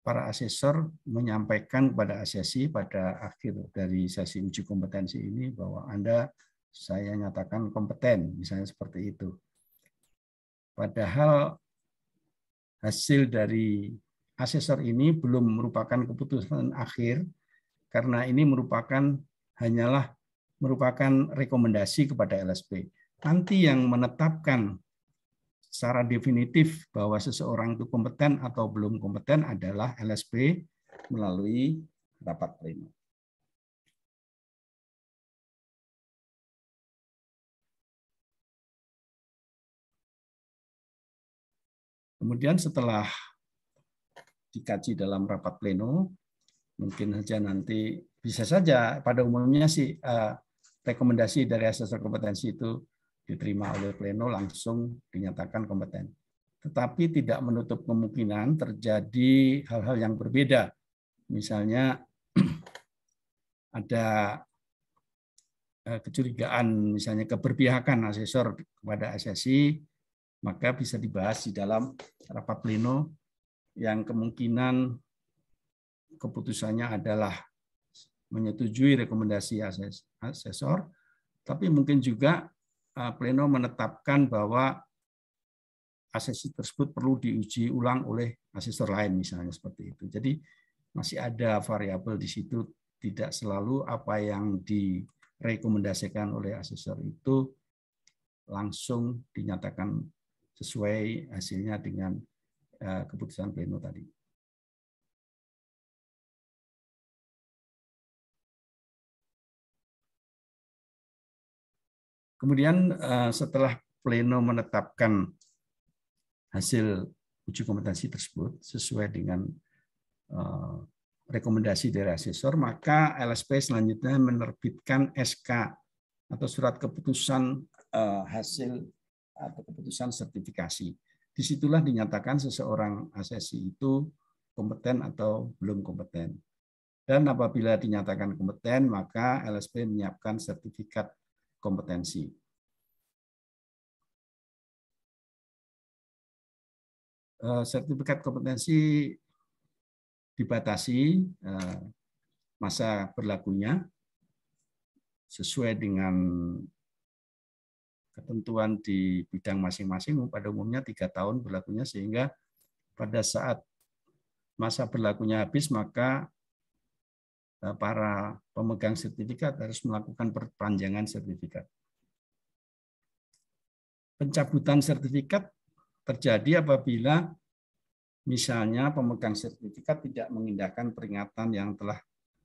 para asesor menyampaikan kepada asesi pada akhir dari sesi uji kompetensi ini bahwa Anda saya nyatakan kompeten, misalnya seperti itu. Padahal hasil dari asesor ini belum merupakan keputusan akhir karena ini merupakan hanyalah merupakan rekomendasi kepada LSP. Nanti yang menetapkan secara definitif bahwa seseorang itu kompeten atau belum kompeten adalah LSP melalui rapat pleno. Kemudian setelah dikaji dalam rapat pleno. Mungkin saja nanti bisa saja pada umumnya sih uh, rekomendasi dari asesor kompetensi itu diterima oleh pleno langsung dinyatakan kompeten. Tetapi tidak menutup kemungkinan terjadi hal-hal yang berbeda. Misalnya ada eh, kecurigaan misalnya keberpihakan asesor kepada asesi maka bisa dibahas di dalam rapat pleno yang kemungkinan keputusannya adalah menyetujui rekomendasi asesor, tapi mungkin juga eh, pleno menetapkan bahwa asesi tersebut perlu diuji ulang oleh asesor lain misalnya seperti itu. Jadi masih ada variabel di situ tidak selalu apa yang direkomendasikan oleh asesor itu langsung dinyatakan sesuai hasilnya dengan Eh, keputusan pleno tadi. Kemudian eh, setelah pleno menetapkan hasil uji kompetensi tersebut sesuai dengan eh, rekomendasi dari asesor, maka LSP selanjutnya menerbitkan SK atau surat keputusan hasil atau keputusan sertifikasi disitulah dinyatakan seseorang asesi itu kompeten atau belum kompeten. Dan apabila dinyatakan kompeten, maka LSP menyiapkan sertifikat kompetensi. Eh, sertifikat kompetensi dibatasi eh, masa berlakunya sesuai dengan ketentuan di bidang masing-masing pada umumnya tiga tahun berlakunya sehingga pada saat masa berlakunya habis maka e, para pemegang sertifikat harus melakukan perpanjangan sertifikat. Pencabutan sertifikat terjadi apabila misalnya pemegang sertifikat tidak mengindahkan peringatan yang telah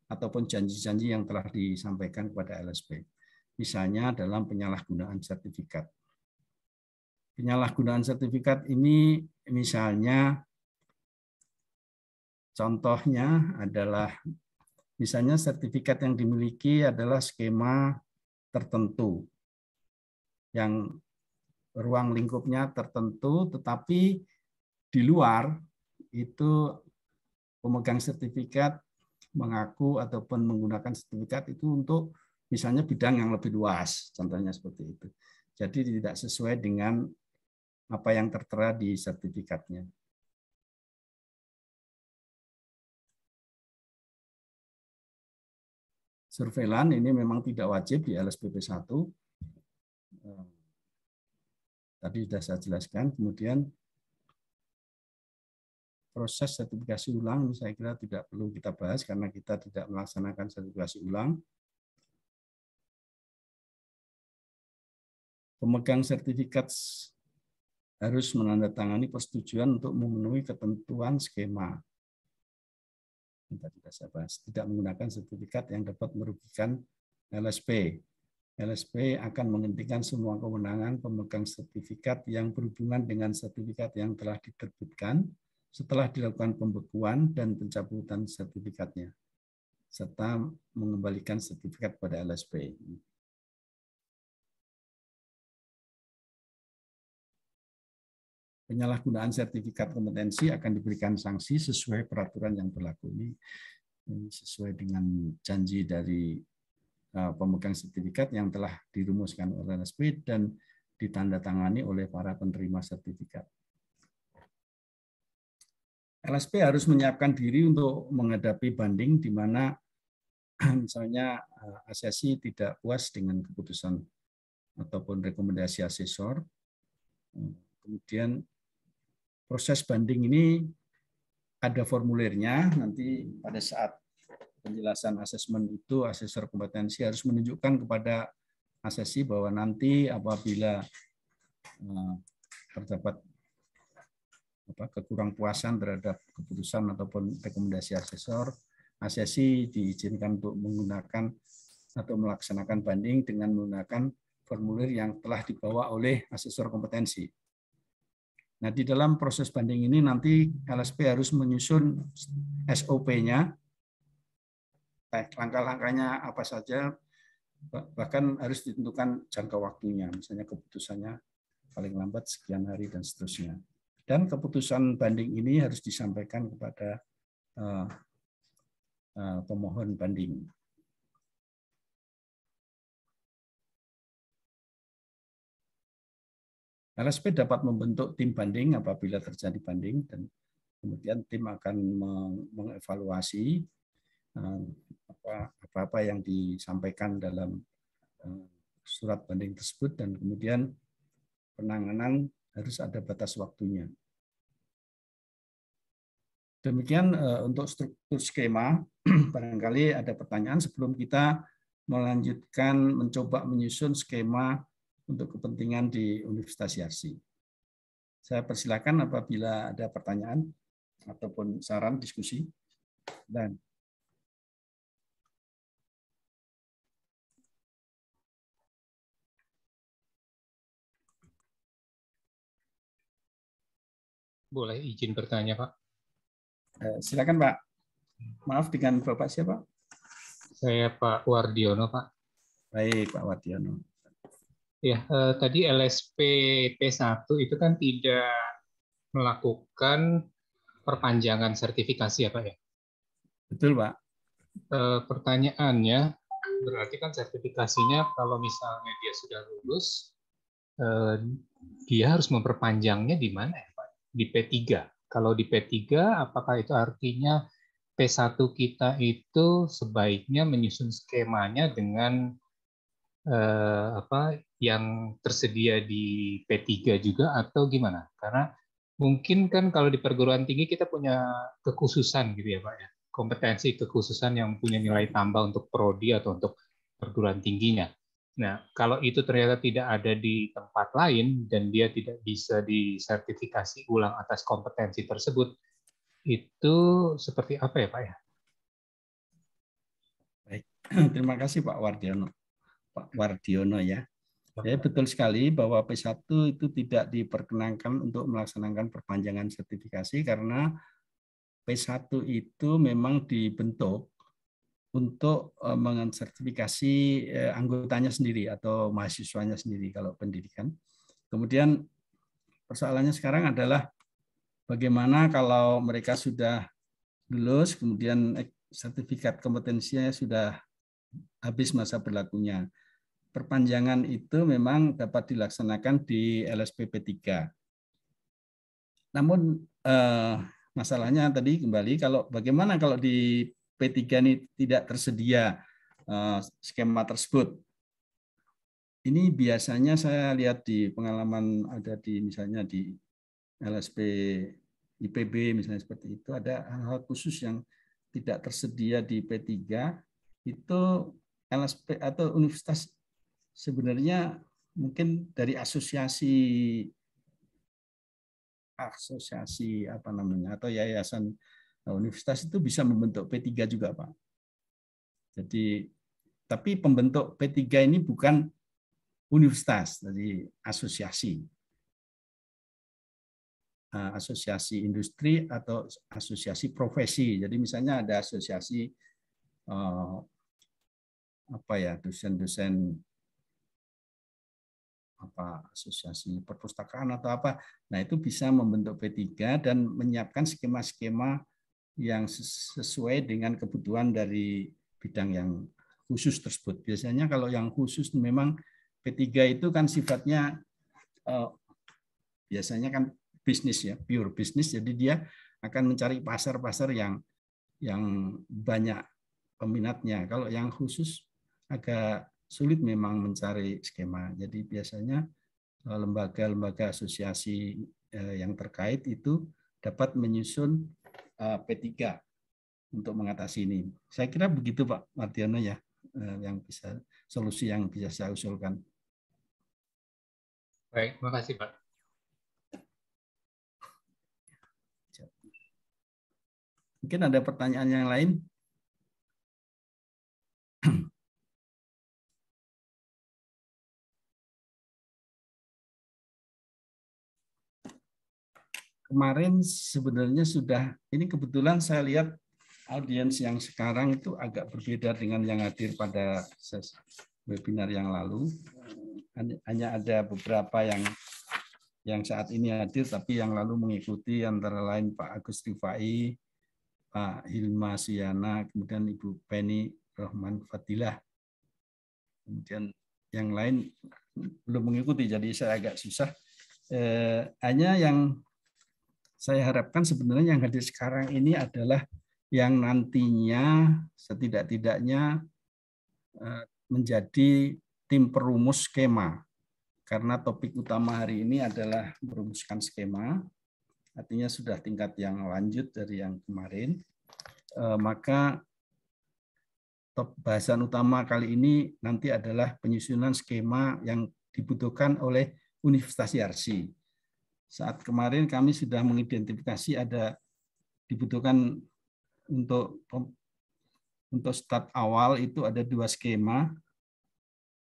ataupun janji-janji yang telah disampaikan kepada LSP misalnya dalam penyalahgunaan sertifikat. Penyalahgunaan sertifikat ini misalnya contohnya adalah misalnya sertifikat yang dimiliki adalah skema tertentu yang ruang lingkupnya tertentu tetapi di luar itu pemegang sertifikat mengaku ataupun menggunakan sertifikat itu untuk misalnya bidang yang lebih luas, contohnya seperti itu. Jadi tidak sesuai dengan apa yang tertera di sertifikatnya. Surveilan ini memang tidak wajib di LSPP 1. Eh, tadi sudah saya jelaskan. Kemudian proses sertifikasi ulang ini saya kira tidak perlu kita bahas karena kita tidak melaksanakan sertifikasi ulang. pemegang sertifikat harus menandatangani persetujuan untuk memenuhi ketentuan skema. Kita saya bahas, tidak menggunakan sertifikat yang dapat merugikan LSP. LSP akan menghentikan semua kewenangan pemegang sertifikat yang berhubungan dengan sertifikat yang telah diterbitkan setelah dilakukan pembekuan dan pencabutan sertifikatnya, serta mengembalikan sertifikat pada LSP. penyalahgunaan sertifikat kompetensi akan diberikan sanksi sesuai peraturan yang berlaku ini, sesuai dengan janji dari eh, pemegang sertifikat yang telah dirumuskan oleh NSP dan ditandatangani oleh para penerima sertifikat. LSP harus menyiapkan diri untuk menghadapi banding di mana misalnya eh, asesi tidak puas dengan keputusan ataupun rekomendasi asesor, kemudian Proses banding ini ada formulirnya. Nanti pada saat penjelasan asesmen itu, asesor kompetensi harus menunjukkan kepada asesi bahwa nanti apabila eh, terdapat apa, kekurangpuasan terhadap keputusan ataupun rekomendasi asesor, asesi diizinkan untuk menggunakan atau melaksanakan banding dengan menggunakan formulir yang telah dibawa oleh asesor kompetensi. Nah, di dalam proses banding ini nanti LSP harus menyusun SOP-nya, eh, langkah-langkahnya apa saja, bahkan harus ditentukan jangka waktunya, misalnya keputusannya paling lambat sekian hari dan seterusnya. Dan keputusan banding ini harus disampaikan kepada uh, uh, pemohon banding. LSP dapat membentuk tim banding apabila terjadi banding dan kemudian tim akan mengevaluasi eh, apa-apa yang disampaikan dalam eh, surat banding tersebut dan kemudian penanganan harus ada batas waktunya. Demikian eh, untuk struktur skema. Barangkali ada pertanyaan sebelum kita melanjutkan mencoba menyusun skema untuk kepentingan di Universitas Yarsi. Saya persilakan apabila ada pertanyaan ataupun saran diskusi dan boleh izin bertanya Pak? Eh, silakan Pak. Maaf dengan Bapak siapa? Saya Pak Wardiono Pak. Baik Pak Wardiono. Ya, eh, tadi LSP P1 itu kan tidak melakukan perpanjangan sertifikasi ya Pak ya? Betul Pak. Eh, pertanyaannya, berarti kan sertifikasinya kalau misalnya dia sudah lulus, eh, dia harus memperpanjangnya di mana ya Pak? Di P3. Kalau di P3, apakah itu artinya P1 kita itu sebaiknya menyusun skemanya dengan eh, apa yang tersedia di P3 juga atau gimana? Karena mungkin kan kalau di perguruan tinggi kita punya kekhususan gitu ya Pak ya. Kompetensi kekhususan yang punya nilai tambah untuk prodi atau untuk perguruan tingginya. Nah, kalau itu ternyata tidak ada di tempat lain dan dia tidak bisa disertifikasi ulang atas kompetensi tersebut, itu seperti apa ya Pak ya? Baik, terima kasih Pak Wardiono. Pak Wardiono ya. Ya, betul sekali bahwa P1 itu tidak diperkenankan untuk melaksanakan perpanjangan sertifikasi karena P1 itu memang dibentuk untuk eh, mensertifikasi eh, anggotanya sendiri atau mahasiswanya sendiri kalau pendidikan. Kemudian persoalannya sekarang adalah bagaimana kalau mereka sudah lulus kemudian eh, sertifikat kompetensinya sudah habis masa berlakunya perpanjangan itu memang dapat dilaksanakan di LSPP 3. Namun eh, masalahnya tadi kembali kalau bagaimana kalau di P3 ini tidak tersedia eh, skema tersebut. Ini biasanya saya lihat di pengalaman ada di misalnya di LSP IPB misalnya seperti itu ada hal-hal khusus yang tidak tersedia di P3 itu LSP atau universitas sebenarnya mungkin dari asosiasi asosiasi apa namanya atau yayasan eh, universitas itu bisa membentuk P3 juga Pak. Jadi tapi pembentuk P3 ini bukan universitas, jadi asosiasi. Eh, asosiasi industri atau asosiasi profesi. Jadi misalnya ada asosiasi eh, apa ya dosen-dosen apa asosiasi perpustakaan atau apa. Nah, itu bisa membentuk P3 dan menyiapkan skema-skema yang sesuai dengan kebutuhan dari bidang yang khusus tersebut. Biasanya kalau yang khusus memang P3 itu kan sifatnya eh, biasanya kan bisnis ya, pure bisnis. Jadi dia akan mencari pasar-pasar yang yang banyak peminatnya. Kalau yang khusus agak sulit memang mencari skema. Jadi biasanya e, lembaga-lembaga asosiasi e, yang terkait itu dapat menyusun e, P3 untuk mengatasi ini. Saya kira begitu Pak Martiano ya yang bisa solusi yang bisa saya usulkan. Baik, terima kasih Pak. Mungkin ada pertanyaan yang lain? kemarin sebenarnya sudah ini kebetulan saya lihat audiens yang sekarang itu agak berbeda dengan yang hadir pada webinar yang lalu. Hanya ada beberapa yang yang saat ini hadir, tapi yang lalu mengikuti antara lain Pak Agus Rifai, Pak Hilma Siana, kemudian Ibu Penny Rohman Fadilah. Kemudian yang lain belum mengikuti, jadi saya agak susah. Eh, hanya yang saya harapkan sebenarnya yang hadir sekarang ini adalah yang nantinya setidak-tidaknya eh, menjadi tim perumus skema. Karena topik utama hari ini adalah merumuskan skema, artinya sudah tingkat yang lanjut dari yang kemarin. Eh, maka bahasan utama kali ini nanti adalah penyusunan skema yang dibutuhkan oleh Universitas Yarsi saat kemarin kami sudah mengidentifikasi ada dibutuhkan untuk untuk start awal itu ada dua skema.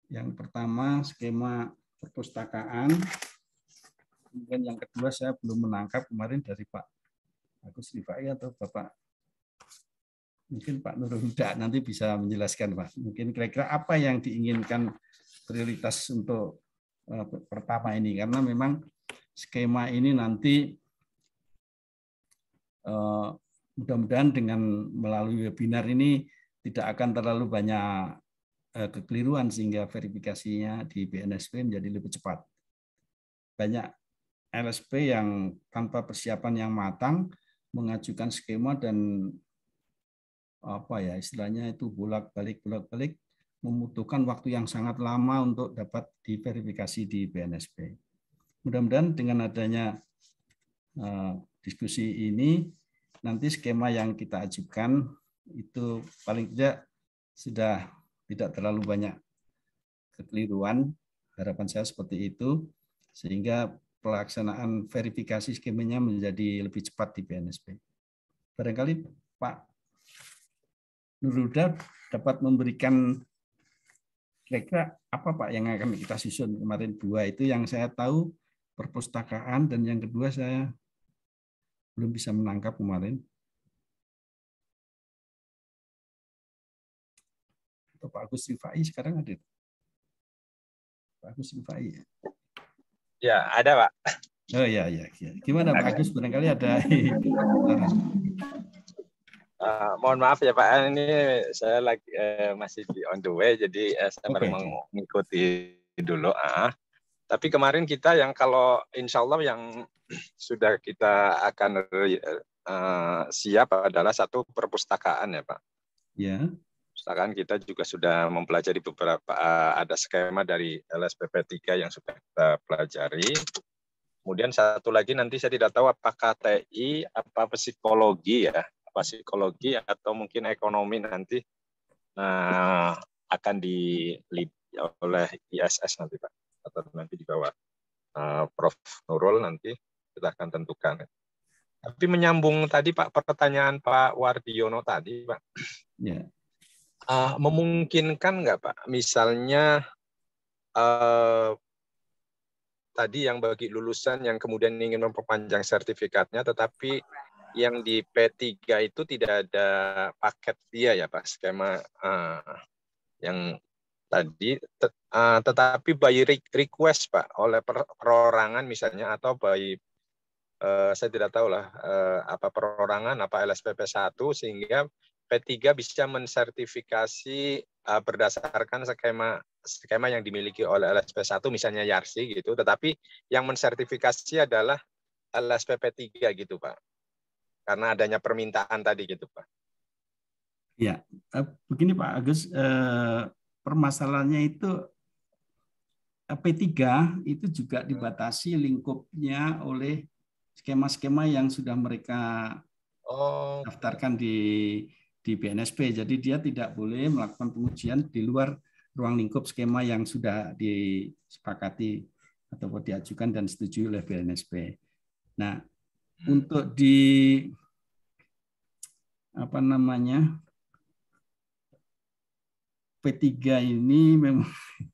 Yang pertama skema perpustakaan. Kemudian yang kedua saya belum menangkap kemarin dari Pak Agus Rifai atau Bapak mungkin Pak Nurul Huda nanti bisa menjelaskan Pak. Mungkin kira-kira apa yang diinginkan prioritas untuk eh, pertama ini karena memang skema ini nanti eh, mudah-mudahan dengan melalui webinar ini tidak akan terlalu banyak eh, kekeliruan sehingga verifikasinya di BNSP menjadi lebih cepat. Banyak LSP yang tanpa persiapan yang matang mengajukan skema dan apa ya istilahnya itu bolak-balik bolak-balik membutuhkan waktu yang sangat lama untuk dapat diverifikasi di BNSP. Mudah-mudahan dengan adanya eh, diskusi ini nanti skema yang kita ajukan itu paling tidak sudah tidak terlalu banyak kekeliruan. Harapan saya seperti itu sehingga pelaksanaan verifikasi skemanya menjadi lebih cepat di BNSP. Barangkali Pak Nurudar dapat memberikan kira-kira apa Pak yang akan kita susun kemarin dua itu yang saya tahu perpustakaan dan yang kedua saya belum bisa menangkap kemarin. Atau Pak Agus Rifai sekarang ada. Pak Agus Rifai ya. Ya, ada Pak. Oh ya, ya, Gimana Pak Agus barangkali ada. Uh, mohon maaf ya Pak, ini saya lagi uh, masih di on the way, jadi uh, saya okay. mengikuti dulu. Uh. Tapi kemarin kita yang kalau insya Allah yang sudah kita akan uh, siap adalah satu perpustakaan ya Pak. Ya. Perpustakaan kita juga sudah mempelajari beberapa uh, ada skema dari LSPP 3 yang sudah kita pelajari. Kemudian satu lagi nanti saya tidak tahu apakah TI, apa psikologi ya, apa psikologi atau mungkin ekonomi nanti uh, akan dilid oleh ISS nanti Pak atau nanti di bawah uh, Prof Nurul nanti kita akan tentukan. Tapi menyambung tadi Pak pertanyaan Pak Wardiono tadi Pak, yeah. Ya. uh, memungkinkan nggak Pak, misalnya uh, tadi yang bagi lulusan yang kemudian ingin memperpanjang sertifikatnya, tetapi yang di P3 itu tidak ada paket dia ya Pak, skema uh, yang tadi tet, uh, eh, tetapi by request Pak oleh per, perorangan misalnya atau by uh, saya tidak tahu lah uh, eh, apa perorangan apa LSPP 1 sehingga P3 bisa mensertifikasi uh, berdasarkan skema skema yang dimiliki oleh LSP 1 misalnya YARSI gitu tetapi yang mensertifikasi adalah LSPP 3 gitu Pak. Karena adanya permintaan tadi gitu Pak. Ya, begini Pak Agus, permasalahannya itu eh, P3 itu juga dibatasi lingkupnya oleh skema-skema yang sudah mereka oh. daftarkan di di BNSP. Jadi dia tidak boleh melakukan pengujian di luar ruang lingkup skema yang sudah disepakati atau diajukan dan setuju oleh BNSP. Nah, hmm. untuk di apa namanya P3 ini memang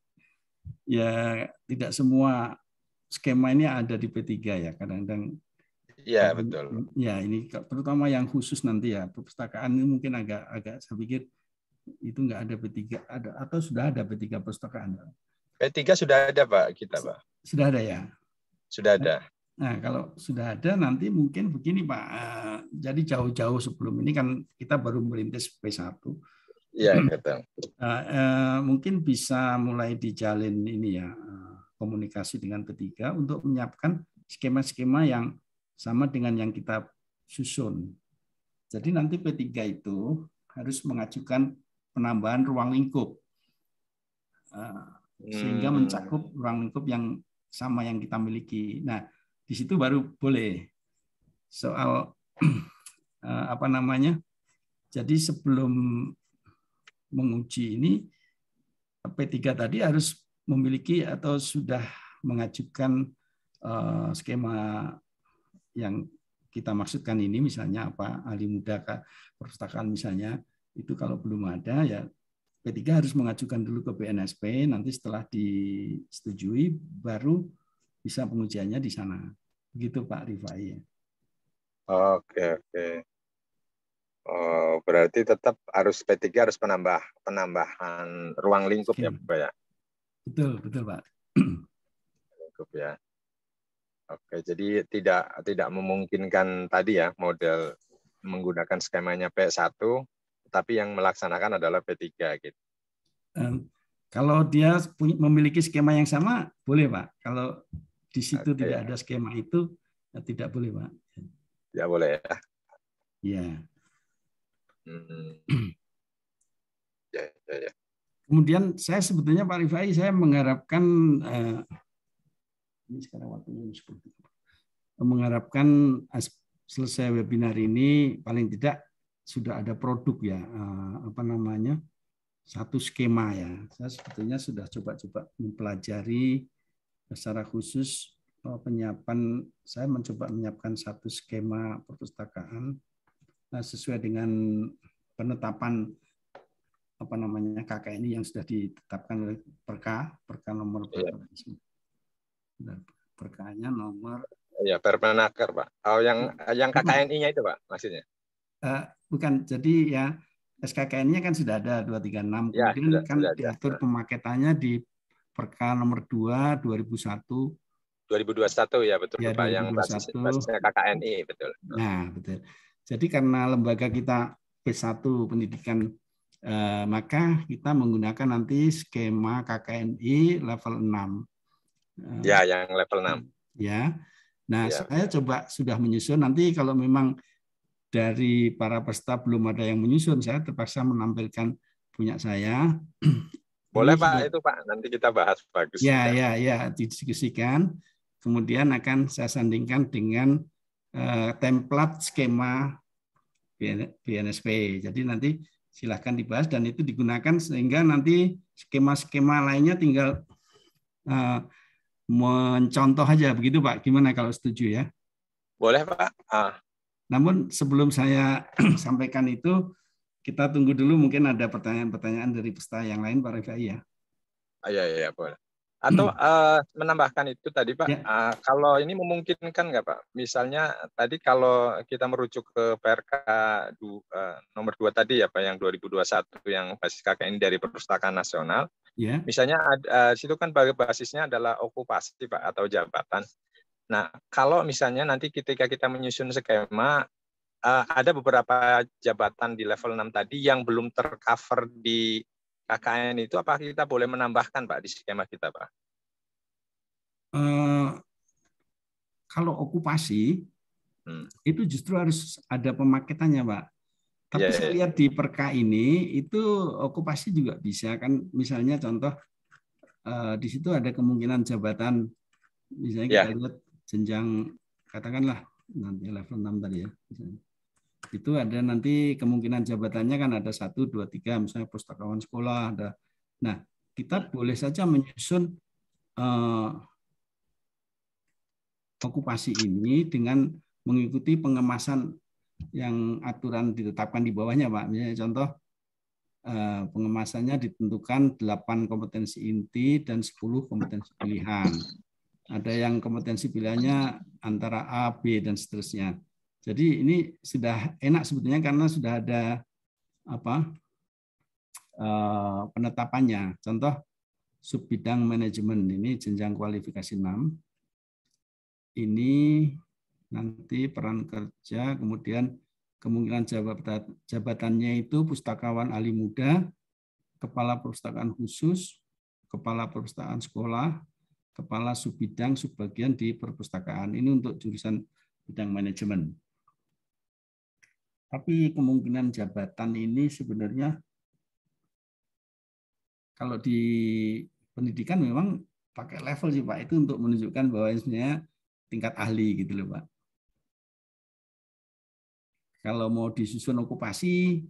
ya tidak semua skema ini ada di P3 ya. Kadang-kadang ya betul. Ya ini terutama yang khusus nanti ya perpustakaan ini mungkin agak agak saya pikir itu nggak ada P3 ada atau sudah ada P3 perpustakaan. P3 sudah ada Pak kita Pak. Sudah ada ya. Sudah ada. Nah kalau sudah ada nanti mungkin begini Pak. Eh, jadi jauh-jauh sebelum ini kan kita baru merintis P1 Iya, hmm. kadang. Nah, eh, mungkin bisa mulai dijalin ini ya eh, komunikasi dengan ketiga untuk menyiapkan skema-skema yang sama dengan yang kita susun. Jadi nanti P3 itu harus mengajukan penambahan ruang lingkup eh, sehingga hmm. mencakup ruang lingkup yang sama yang kita miliki. Nah, di situ baru boleh soal apa namanya. Jadi sebelum menguji ini P3 tadi harus memiliki atau sudah mengajukan eh, skema yang kita maksudkan ini misalnya apa ahli muda perpustakaan misalnya itu kalau belum ada ya P3 harus mengajukan dulu ke BNSP nanti setelah disetujui baru bisa pengujiannya di sana begitu Pak Rifai Oke oke. Oh, berarti tetap harus P3 harus penambah penambahan ruang lingkup ya, iya. Pak ya. Betul, betul, Pak. Lingkup ya. Oke, jadi tidak tidak memungkinkan tadi ya model menggunakan skemanya P1 tapi yang melaksanakan adalah P3 gitu. Um, kalau dia memiliki skema yang sama boleh, Pak. Kalau di situ Oke, tidak ada skema itu ya tidak boleh, Pak. Ya boleh ya. Iya. Hmm. ya, ya, ya. Kemudian saya sebetulnya Pak Rifai saya mengharapkan eh, ini sekarang waktunya seperti mengharapkan selesai webinar ini paling tidak sudah ada produk ya eh, apa namanya satu skema ya. Saya sebetulnya sudah coba-coba mempelajari secara khusus eh, penyiapan saya mencoba menyiapkan satu skema perpustakaan Eh, sesuai dengan penetapan apa namanya KK ini yang sudah ditetapkan oleh Perka, Perka nomor ya. Perkanya nomor ya Permenaker Pak. Oh yang yang KKNI-nya itu Pak maksudnya. Uh, bukan. Jadi ya SKKN-nya kan sudah ada 236. Ya, Kemudian sudah, kan sudah, diatur sudah. pemaketannya di Perka nomor 2 2001 2021 ya betul ya, Pak 2021. yang basis, basisnya KKNI betul. Nah, betul. Jadi karena lembaga kita P1 pendidikan eh, maka kita menggunakan nanti skema KKNI level 6. Eh, ya, yang level 6. Ya. Nah, ya. saya coba sudah menyusun nanti kalau memang dari para peserta belum ada yang menyusun, saya terpaksa menampilkan punya saya. Boleh Pak, itu Pak, nanti kita bahas bagus. Ya, ya, ya, didiskusikan. Kemudian akan saya sandingkan dengan Eh, template skema BNSP. Jadi nanti silahkan dibahas dan itu digunakan sehingga nanti skema-skema lainnya tinggal eh, mencontoh aja begitu Pak. Gimana kalau setuju ya? Boleh Pak. Ah. Namun sebelum saya sampaikan itu, kita tunggu dulu mungkin ada pertanyaan-pertanyaan dari peserta yang lain Pak Rifai ya. Ah, iya, iya, iya, boleh. Atau hmm. uh, menambahkan itu tadi Pak, ya. uh, kalau ini memungkinkan nggak Pak? Misalnya tadi kalau kita merujuk ke PRK du, uh, nomor 2 tadi ya Pak, yang 2021 yang basis ini dari Perpustakaan Nasional, ya. misalnya uh, situ kan basisnya adalah okupasi Pak atau jabatan. Nah kalau misalnya nanti ketika kita menyusun skema, uh, ada beberapa jabatan di level 6 tadi yang belum tercover di KKN itu apa kita boleh menambahkan Pak di skema kita Pak? Uh, kalau okupasi hmm. itu justru harus ada pemaketannya Pak. Tapi yeah, ya, saya ya. lihat di perka ini itu okupasi juga bisa kan misalnya contoh uh, di situ ada kemungkinan jabatan misalnya yeah. kita lihat jenjang katakanlah nanti level 6 tadi ya misalnya itu ada nanti kemungkinan jabatannya kan ada satu dua tiga misalnya pustakawan sekolah ada nah kita boleh saja menyusun eh, okupasi ini dengan mengikuti pengemasan yang aturan ditetapkan di bawahnya pak misalnya contoh eh, pengemasannya ditentukan 8 kompetensi inti dan 10 kompetensi pilihan ada yang kompetensi pilihannya antara A, B, dan seterusnya. Jadi ini sudah enak sebetulnya karena sudah ada apa eh, penetapannya. Contoh sub bidang manajemen ini jenjang kualifikasi 6. Ini nanti peran kerja kemudian kemungkinan jabatannya itu pustakawan ahli muda, kepala perpustakaan khusus, kepala perpustakaan sekolah, kepala subbidang subbagian di perpustakaan. Ini untuk jurusan bidang manajemen. Tapi kemungkinan jabatan ini sebenarnya kalau di pendidikan memang pakai level sih Pak. Itu untuk menunjukkan bahwa sebenarnya tingkat ahli gitu loh Pak. Kalau mau disusun okupasi,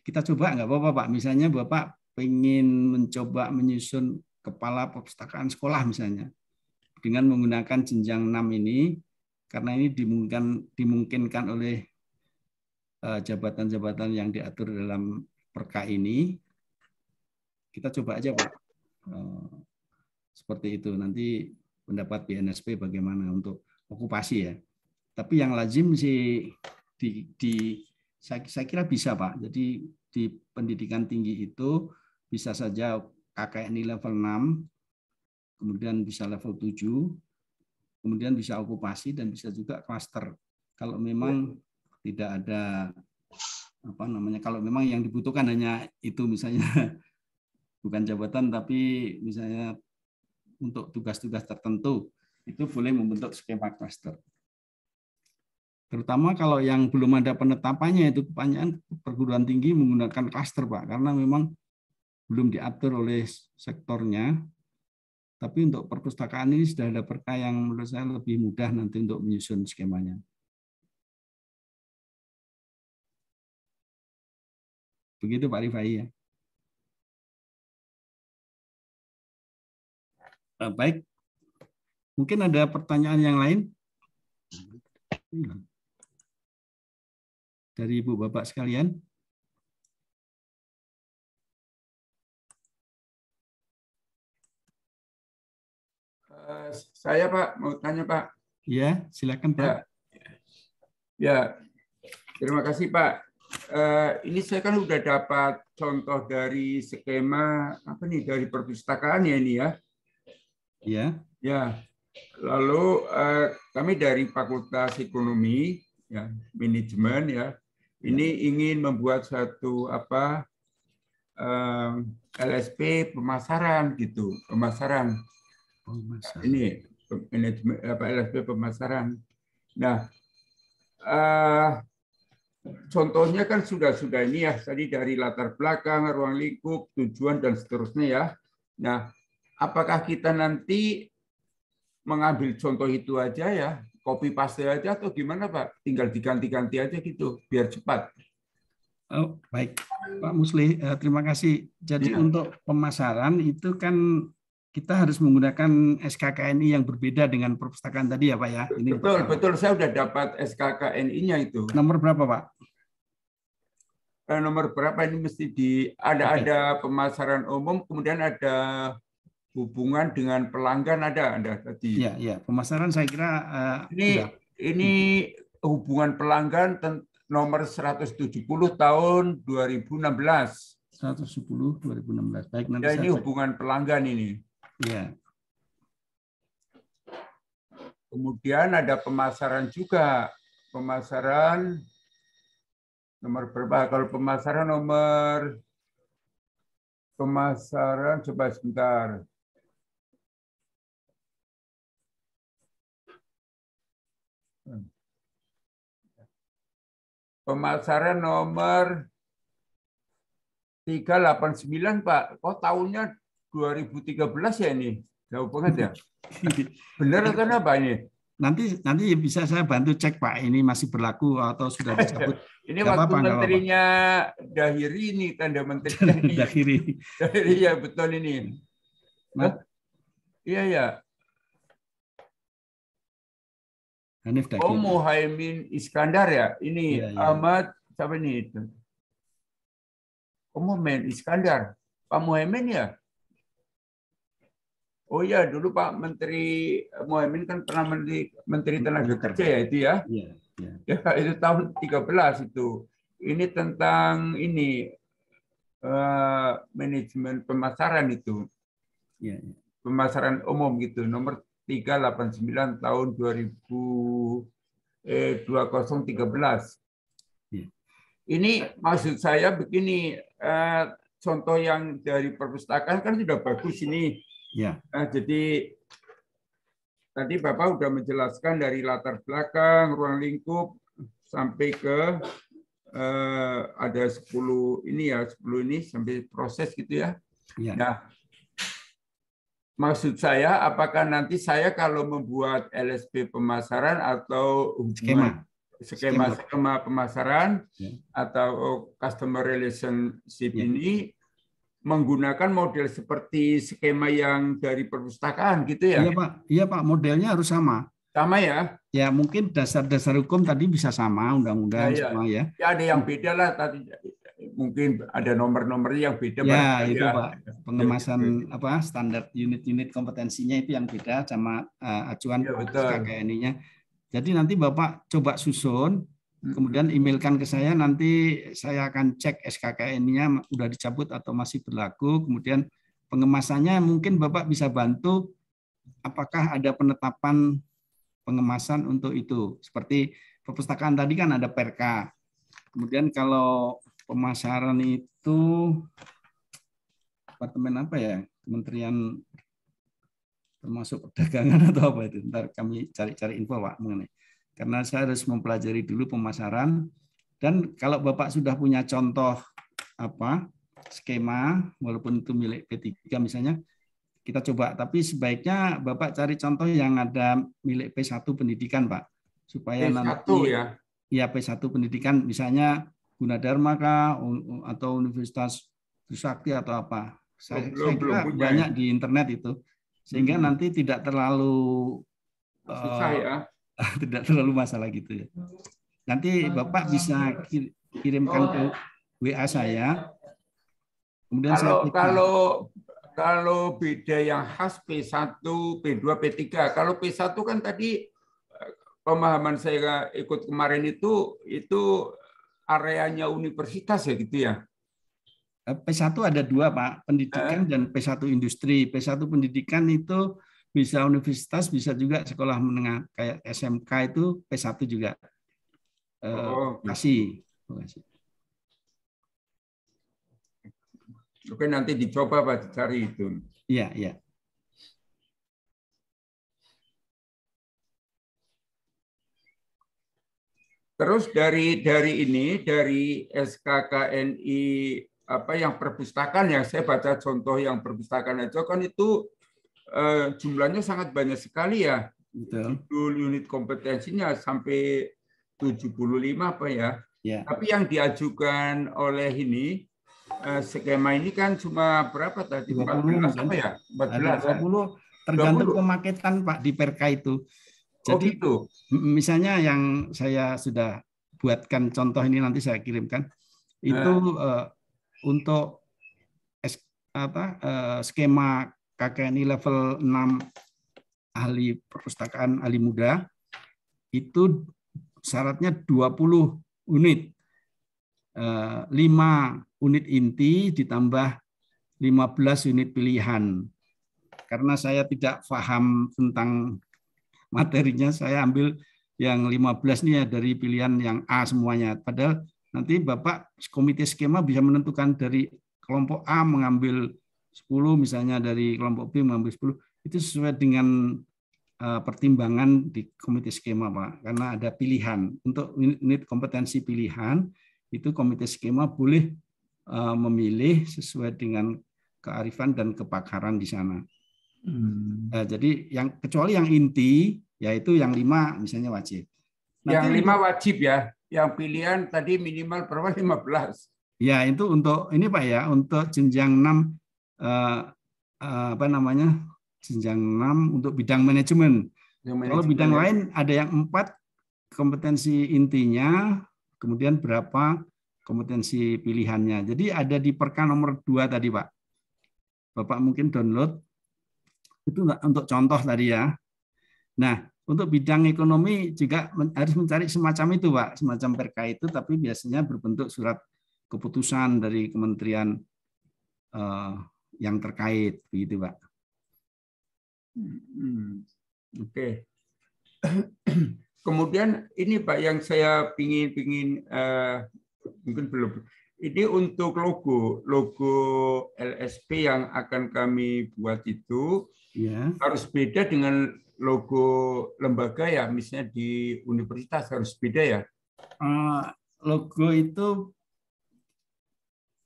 kita coba nggak apa-apa Pak. Misalnya Bapak ingin mencoba menyusun kepala perpustakaan sekolah misalnya dengan menggunakan jenjang 6 ini karena ini dimungkinkan dimungkinkan oleh Eh, jabatan-jabatan yang diatur dalam perka ini. Kita coba aja Pak. Eh, seperti itu. Nanti pendapat BNSP bagaimana untuk okupasi ya. Tapi yang lazim sih di, di saya, saya kira bisa Pak. Jadi di pendidikan tinggi itu bisa saja ini level 6, kemudian bisa level 7, kemudian bisa okupasi dan bisa juga klaster. Kalau memang ya tidak ada apa namanya kalau memang yang dibutuhkan hanya itu misalnya bukan jabatan tapi misalnya untuk tugas-tugas tertentu itu boleh membentuk skema cluster. Terutama kalau yang belum ada penetapannya itu kebanyakan perguruan tinggi menggunakan cluster Pak karena memang belum diatur oleh sektornya. Tapi untuk perpustakaan ini sudah ada perka yang menurut saya lebih mudah nanti untuk menyusun skemanya. Begitu Pak Rifai ya. Eh, baik, mungkin ada pertanyaan yang lain dari Ibu Bapak sekalian. Eh, saya Pak mau tanya Pak. Ya, silakan Pak. Ya, ya. terima kasih Pak Eh, ini saya kan udah dapat contoh dari skema apa nih dari perpustakaan ya ini ya. Iya. Ya. Lalu eh, kami dari Fakultas Ekonomi ya manajemen ya ini ya. ingin membuat satu apa eh, LSP pemasaran gitu pemasaran. Pemasaran. Ini manajemen apa LSP pemasaran. Nah, uh, contohnya kan sudah-sudah ini ya, tadi dari latar belakang, ruang lingkup, tujuan, dan seterusnya ya. Nah, apakah kita nanti mengambil contoh itu aja ya, copy paste aja atau gimana Pak? Tinggal diganti-ganti aja gitu, biar cepat. Oh, baik, Pak Musli, eh, terima kasih. Jadi ya. untuk pemasaran itu kan kita harus menggunakan SKKNI yang berbeda dengan perpustakaan tadi ya Pak ya. Ini betul, pertama. betul. Saya sudah dapat SKKNI-nya itu. Nomor berapa Pak? Eh, nomor berapa ini mesti di ada okay. ada pemasaran umum, kemudian ada hubungan dengan pelanggan ada ada tadi. Ya, ya. Pemasaran saya kira uh, ini sudah. ini hubungan pelanggan nomor 170 tahun 2016. 110 2016. Baik nanti. Ya, ini hubungan pelanggan ini. Ya. Kemudian ada pemasaran juga. Pemasaran nomor berapa? Kalau pemasaran nomor pemasaran coba sebentar. Pemasaran nomor 389, Pak. Kok tahunnya 2013 ya ini. Jauh banget ya. Benar atau apa ini? Nanti nanti bisa saya bantu cek Pak, ini masih berlaku atau sudah dicabut. ini waktu apa menterinya Dahiri ini tanda menteri Dahiri. Dahiri ya betul ini. Nah. Iya ya. Hanif Dahiri. Oh Muhaimin Iskandar ya. Ini ya, ya. Ahmad siapa ini itu? Oh Muhaimin Iskandar. Pak Muhaimin ya? Oh iya, dulu Pak Menteri eh, Mohaimin kan pernah Menteri, Menteri hmm. Tenaga Kerja ya itu ya? Iya, iya. Ya. ya itu tahun 13 itu. Ini tentang ini uh, manajemen pemasaran itu. Ya, Pemasaran umum gitu, nomor 389 tahun 2000 eh 2013. Ya. Ini maksud saya begini, uh, contoh yang dari perpustakaan kan sudah bagus ini Ya. Nah, jadi tadi Bapak sudah menjelaskan dari latar belakang, ruang lingkup sampai ke eh, ada 10 ini ya, 10 ini sampai proses gitu ya. ya. Nah, maksud saya apakah nanti saya kalau membuat LSP pemasaran atau skema skema skema pemasaran ya. atau customer relationship ya. ini menggunakan model seperti skema yang dari perpustakaan gitu ya? Iya Pak, iya Pak, modelnya harus sama. Sama ya? Ya mungkin dasar-dasar hukum tadi bisa sama undang-undang iya, ya, sama ya. ya. ada yang beda lah tadi mungkin ada nomor-nomor yang beda. Ya itu ya. Pak, pengemasan ya, apa standar unit-unit kompetensinya itu yang beda sama uh, acuan ya, KKN-nya. Jadi nanti Bapak coba susun Kemudian emailkan ke saya nanti saya akan cek SKKN-nya sudah dicabut atau masih berlaku. Kemudian pengemasannya mungkin Bapak bisa bantu apakah ada penetapan pengemasan untuk itu. Seperti perpustakaan tadi kan ada perka. Kemudian kalau pemasaran itu departemen apa ya? Kementerian termasuk perdagangan atau apa itu? Ntar kami cari-cari info Pak mengenai karena saya harus mempelajari dulu pemasaran dan kalau Bapak sudah punya contoh apa skema walaupun itu milik P3 misalnya kita coba tapi sebaiknya Bapak cari contoh yang ada milik P1 pendidikan Pak supaya P1 nanti ya. ya P1 pendidikan misalnya Gunadarma kah atau Universitas Trisakti atau apa saya, belum, saya kira belum banyak ya. di internet itu sehingga hmm. nanti tidak terlalu susah eh, ya tidak terlalu masalah gitu ya. Nanti Bapak bisa kirimkan ke WA saya. Kemudian kalau saya kalau kalau beda yang khas P1, P2, P3. Kalau P1 kan tadi eh, pemahaman saya ikut kemarin itu itu areanya universitas ya gitu ya. Eh, P1 ada dua Pak, pendidikan eh? dan P1 industri. P1 pendidikan itu bisa universitas, bisa juga sekolah menengah kayak SMK itu P1 juga. Eh, oh. Gitu. kasih. Oke, nanti dicoba Pak cari itu. Iya, iya. Terus dari dari ini dari SKKNI apa yang perpustakaan ya saya baca contoh yang perpustakaan aja kan itu Eh, jumlahnya sangat banyak sekali ya. Judul unit kompetensinya sampai 75 apa ya. ya. Tapi yang diajukan oleh ini eh, skema ini kan cuma berapa tadi? 14 apa ya? 14 20 ya. tergantung 20. pemaketan Pak di Perka itu. Oh, Jadi oh gitu. misalnya yang saya sudah buatkan contoh ini nanti saya kirimkan itu nah. uh, untuk es, apa uh, skema KKNI level 6 ahli perpustakaan ahli muda itu syaratnya 20 unit. 5 eh, unit inti ditambah 15 unit pilihan. Karena saya tidak paham tentang materinya, saya ambil yang 15 nih ya dari pilihan yang A semuanya. Padahal nanti Bapak komite skema bisa menentukan dari kelompok A mengambil 10 misalnya dari kelompok B mengambil 10 itu sesuai dengan eh, pertimbangan di komite skema Pak karena ada pilihan untuk unit kompetensi pilihan itu komite skema boleh eh, memilih sesuai dengan kearifan dan kepakaran di sana. Hmm. Uh, jadi yang kecuali yang inti yaitu yang lima misalnya wajib. Nanti, yang lima wajib ya, yang pilihan tadi minimal berapa 15. Ya itu untuk ini Pak ya untuk jenjang 6 Eh, eh, apa namanya jenjang 6 untuk bidang manajemen. Kalau bidang ya. lain ada yang empat kompetensi intinya, kemudian berapa kompetensi pilihannya. Jadi ada di perka nomor dua tadi Pak. Bapak mungkin download itu untuk contoh tadi ya. Nah, untuk bidang ekonomi juga harus mencari semacam itu Pak, semacam perka itu tapi biasanya berbentuk surat keputusan dari Kementerian eh, yang terkait begitu pak hmm, oke okay. kemudian ini pak yang saya pingin pingin uh, mungkin belum ini untuk logo logo LSP yang akan kami buat itu yeah. harus beda dengan logo lembaga ya misalnya di universitas harus beda ya uh, logo itu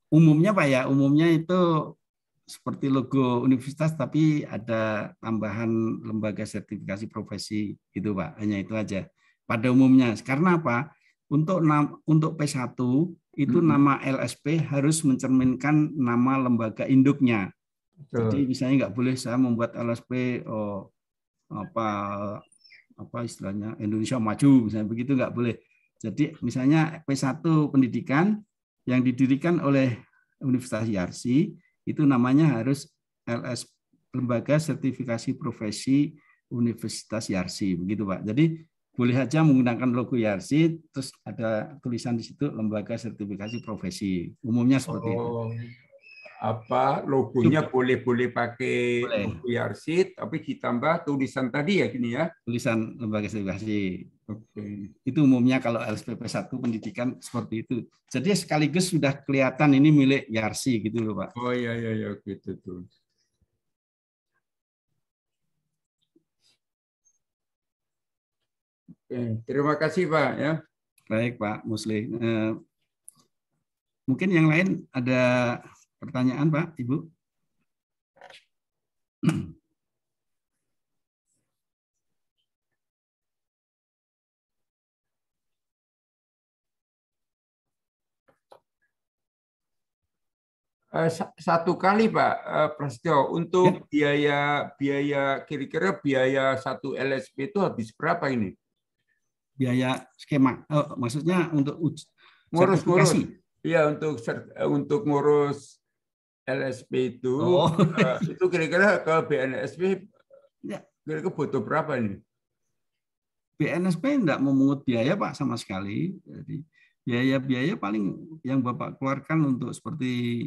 umumnya pak ya umumnya itu seperti logo universitas tapi ada tambahan lembaga sertifikasi profesi gitu Pak. Hanya itu aja. Pada umumnya. Karena apa? Untuk untuk P1 itu hmm. nama LSP harus mencerminkan nama lembaga induknya. Betul. Jadi misalnya nggak boleh saya membuat LSP oh, apa apa istilahnya Indonesia maju misalnya begitu nggak boleh. Jadi misalnya P1 pendidikan yang didirikan oleh Universitas Yarsi itu namanya harus LS lembaga sertifikasi profesi Universitas Yarsi begitu Pak. Jadi boleh saja menggunakan logo Yarsi terus ada tulisan di situ lembaga sertifikasi profesi. Umumnya seperti oh. itu apa logonya boleh boleh pakai boleh. QR Yarsit tapi ditambah tulisan tadi ya gini ya tulisan lembaga sertifikasi oke okay. itu umumnya kalau LSPP 1 pendidikan seperti itu jadi sekaligus sudah kelihatan ini milik Yarsi gitu loh Pak oh iya iya ya gitu tuh oke terima kasih Pak ya baik Pak Musli eh, mungkin yang lain ada Pertanyaan Pak, Ibu? Eh, satu kali Pak eh, Prasetyo untuk ya. biaya biaya kira-kira biaya satu LSP itu habis berapa ini? Biaya skema oh, maksudnya untuk ngurus-ngurus. Iya untuk untuk ngurus LSP itu oh. Eh, itu kira-kira ke BNSP ya kira-kira butuh berapa nih? BNSP tidak memungut biaya Pak sama sekali. Jadi biaya-biaya paling yang Bapak keluarkan untuk seperti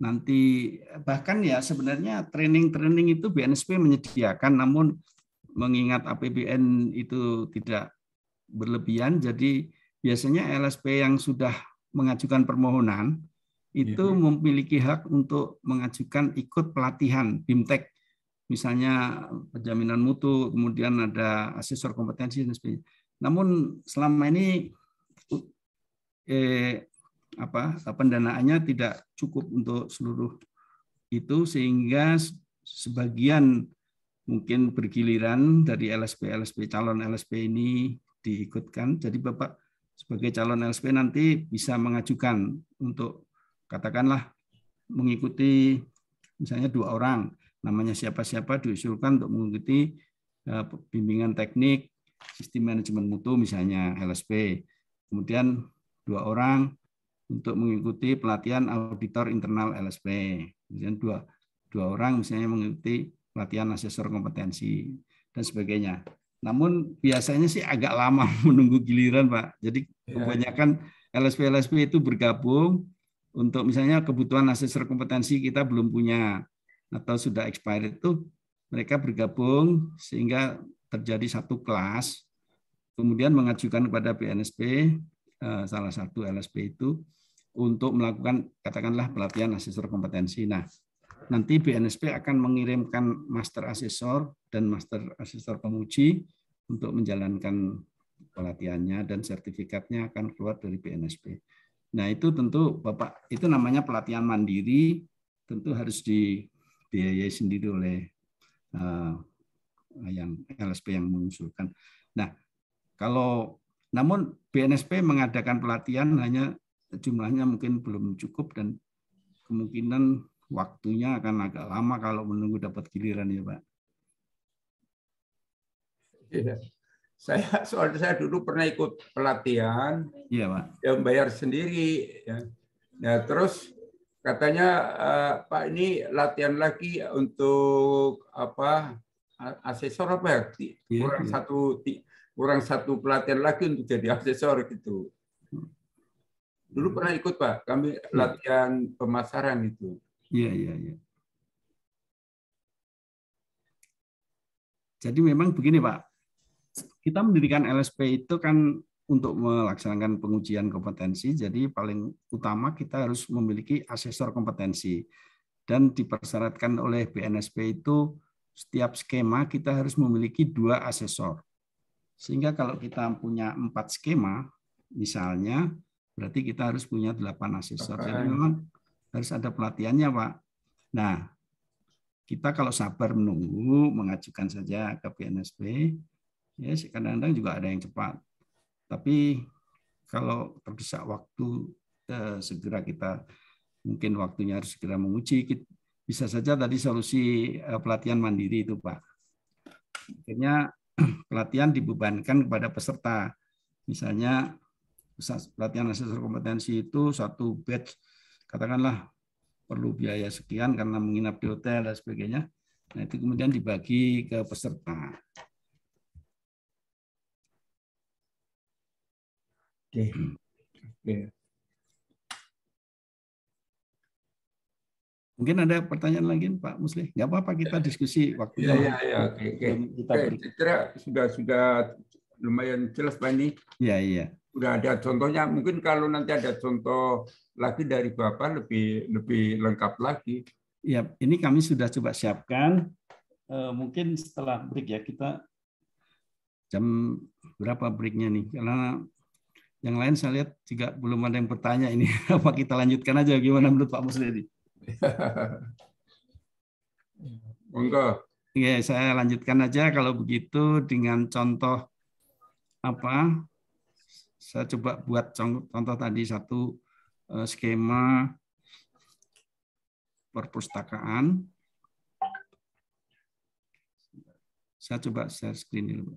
nanti bahkan ya sebenarnya training-training itu BNSP menyediakan namun mengingat APBN itu tidak berlebihan jadi biasanya LSP yang sudah mengajukan permohonan itu ya. memiliki hak untuk mengajukan ikut pelatihan BIMTEK. Misalnya penjaminan mutu, kemudian ada asesor kompetensi dan sebagainya. Namun selama ini eh, apa pendanaannya tidak cukup untuk seluruh itu sehingga sebagian mungkin bergiliran dari LSP LSP calon LSP ini diikutkan. Jadi Bapak sebagai calon LSP nanti bisa mengajukan untuk katakanlah mengikuti misalnya dua orang namanya siapa-siapa diusulkan untuk mengikuti eh, bimbingan teknik sistem manajemen mutu misalnya LSP. Kemudian dua orang untuk mengikuti pelatihan auditor internal LSP. Kemudian dua, dua orang misalnya mengikuti pelatihan asesor kompetensi dan sebagainya. Namun biasanya sih agak lama menunggu giliran, Pak. Jadi iya. kebanyakan LSP-LSP itu bergabung untuk misalnya kebutuhan asesor kompetensi kita belum punya atau sudah expired itu mereka bergabung sehingga terjadi satu kelas kemudian mengajukan kepada PNSP eh, salah satu LSP itu untuk melakukan katakanlah pelatihan asesor kompetensi. Nah, nanti BNSP akan mengirimkan master asesor dan master asesor penguji untuk menjalankan pelatihannya dan sertifikatnya akan keluar dari BNSP. Nah itu tentu Bapak, itu namanya pelatihan mandiri, tentu harus dibiayai sendiri oleh uh, yang LSP yang mengusulkan. Nah kalau namun BNSP mengadakan pelatihan hanya jumlahnya mungkin belum cukup dan kemungkinan waktunya akan agak lama kalau menunggu dapat giliran ya Pak. Yeah. Saya soalnya saya dulu pernah ikut pelatihan, iya pak, yang bayar sendiri. Ya. Nah terus katanya uh, Pak ini latihan lagi untuk apa asesor apa ya? Iya, kurang iya, satu kurang satu pelatihan lagi untuk jadi asesor gitu. Dulu pernah ikut Pak, kami iya. latihan pemasaran itu. Iya iya iya. Jadi memang begini Pak, kita mendirikan LSP itu kan untuk melaksanakan pengujian kompetensi, jadi paling utama kita harus memiliki asesor kompetensi. Dan dipersyaratkan oleh BNSP itu setiap skema kita harus memiliki dua asesor. Sehingga kalau kita punya empat skema, misalnya, berarti kita harus punya delapan asesor. Jadi memang harus ada pelatihannya, Pak. Nah, kita kalau sabar menunggu, mengajukan saja ke BNSP, Yes, ya, kadang-kadang juga ada yang cepat. Tapi kalau terdesak waktu, eh, segera kita mungkin waktunya harus segera menguji. Bisa saja tadi solusi eh, pelatihan mandiri itu, Pak. Akhirnya pelatihan dibebankan kepada peserta. Misalnya pelatihan asesor kompetensi itu satu batch, katakanlah perlu biaya sekian karena menginap di hotel dan sebagainya. Nah, itu kemudian dibagi ke peserta. Oke. Okay. Mungkin ada pertanyaan lagi Pak Musli? Enggak apa-apa kita diskusi waktu Ya, ya, ya. Oke, oke. Kita kira sudah sudah lumayan jelas Pak ini. Iya, iya. Sudah ada contohnya. Mungkin kalau nanti ada contoh lagi dari Bapak lebih lebih lengkap lagi. Iya, ini kami sudah coba siapkan. Eh, mungkin setelah break ya kita jam berapa breaknya nih? Karena yang lain saya lihat juga belum ada yang bertanya ini. Apa kita lanjutkan aja gimana menurut Pak Muslidi? Monggo. Oke, iya, saya lanjutkan aja kalau begitu dengan contoh apa? Saya coba buat contoh tadi satu eh, skema perpustakaan. Saya coba share screen dulu.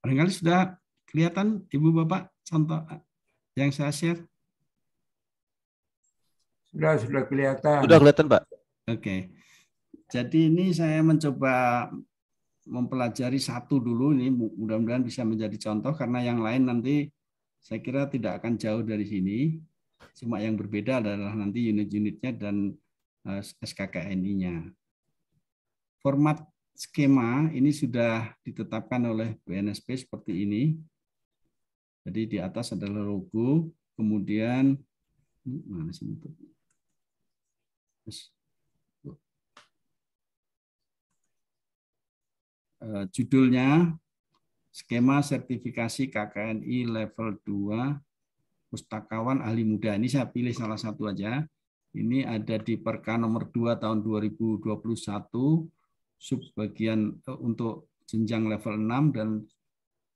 Barangkali sudah kelihatan Ibu Bapak contoh ah, yang saya share? Sudah, sudah kelihatan. Sudah kelihatan, Pak. Oke. Okay. Jadi ini saya mencoba mempelajari satu dulu ini mudah-mudahan bisa menjadi contoh karena yang lain nanti saya kira tidak akan jauh dari sini. Cuma yang berbeda adalah nanti unit-unitnya dan eh, SKKNI-nya. Format skema ini sudah ditetapkan oleh BNSP seperti ini. Jadi di atas adalah logo, kemudian mana sih itu? Eh, judulnya skema sertifikasi KKNI level 2 pustakawan ahli muda. Ini saya pilih salah satu aja. Ini ada di Perka nomor 2 tahun 2021 subbagian eh, untuk jenjang level 6 dan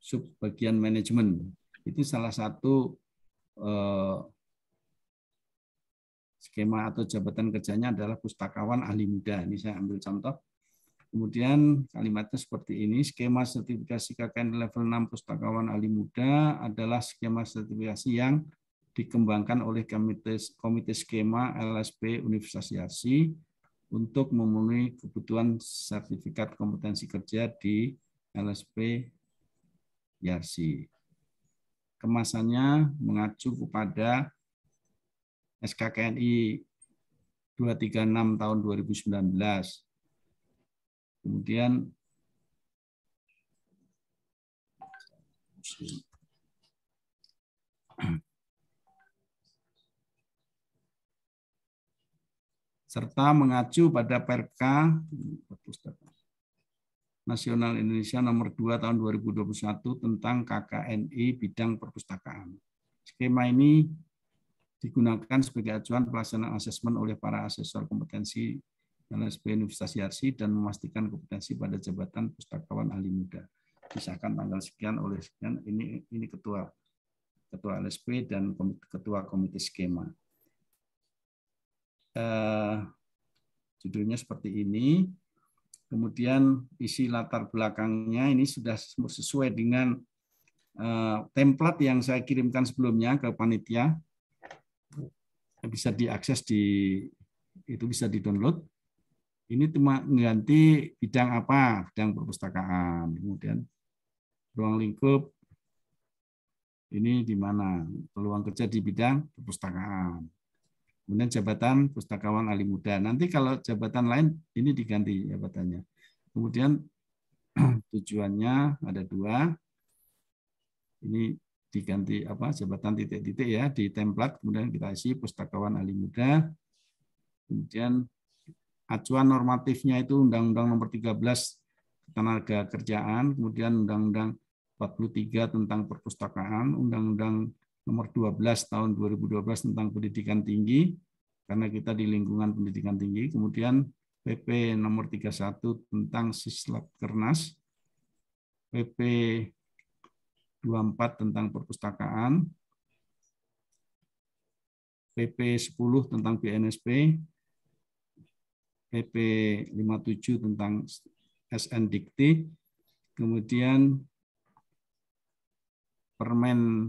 subbagian manajemen. Itu salah satu eh, skema atau jabatan kerjanya adalah pustakawan ahli muda. Ini saya ambil contoh. Kemudian kalimatnya seperti ini, skema sertifikasi KKN level 6 pustakawan ahli muda adalah skema sertifikasi yang dikembangkan oleh Komite, Komite Skema LSP Universitas Yarsi untuk memenuhi kebutuhan sertifikat kompetensi kerja di LSP Yarsi. Kemasannya mengacu kepada SKKNI 236 tahun 2019. Kemudian Thank you. serta mengacu pada Perka Nasional Indonesia nomor 2 tahun 2021 tentang KKNI bidang perpustakaan. Skema ini digunakan sebagai acuan pelaksanaan asesmen oleh para asesor kompetensi LSP Universitas Yarsi dan memastikan kompetensi pada jabatan pustakawan ahli muda. Disahkan tanggal sekian oleh sekian ini ini ketua ketua LSP dan ketua komite skema eh, judulnya seperti ini. Kemudian isi latar belakangnya ini sudah sesuai dengan eh, template yang saya kirimkan sebelumnya ke panitia. Bisa diakses di itu bisa di-download. Ini cuma mengganti bidang apa? Bidang perpustakaan. Kemudian ruang lingkup ini di mana peluang kerja di bidang perpustakaan. Kemudian jabatan pustakawan ahli muda. Nanti kalau jabatan lain ini diganti jabatannya. Kemudian tujuannya ada dua. Ini diganti apa jabatan titik-titik ya di template kemudian kita isi pustakawan ahli muda. Kemudian acuan normatifnya itu Undang-Undang Nomor 13 Tenaga Kerjaan, kemudian Undang-Undang 43 tentang perpustakaan, Undang-Undang nomor 12 tahun 2012 tentang pendidikan tinggi karena kita di lingkungan pendidikan tinggi. Kemudian PP nomor 31 tentang Sislap Kernas, PP 24 tentang perpustakaan, PP 10 tentang BNSP, PP 57 tentang SN Dikti, kemudian Permen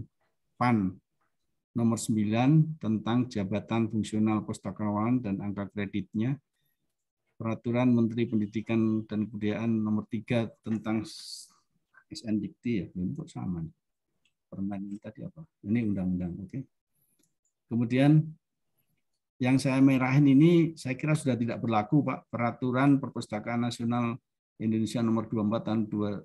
PAN nomor 9 tentang jabatan fungsional pustakawan dan angka kreditnya, Peraturan Menteri Pendidikan dan Kebudayaan nomor 3 tentang SN Dikti ya, ini kok sama. Permen ini tadi apa? Ini undang-undang, oke. Okay. Kemudian yang saya merahin ini saya kira sudah tidak berlaku Pak, Peraturan Perpustakaan Nasional Indonesia nomor 24 tahun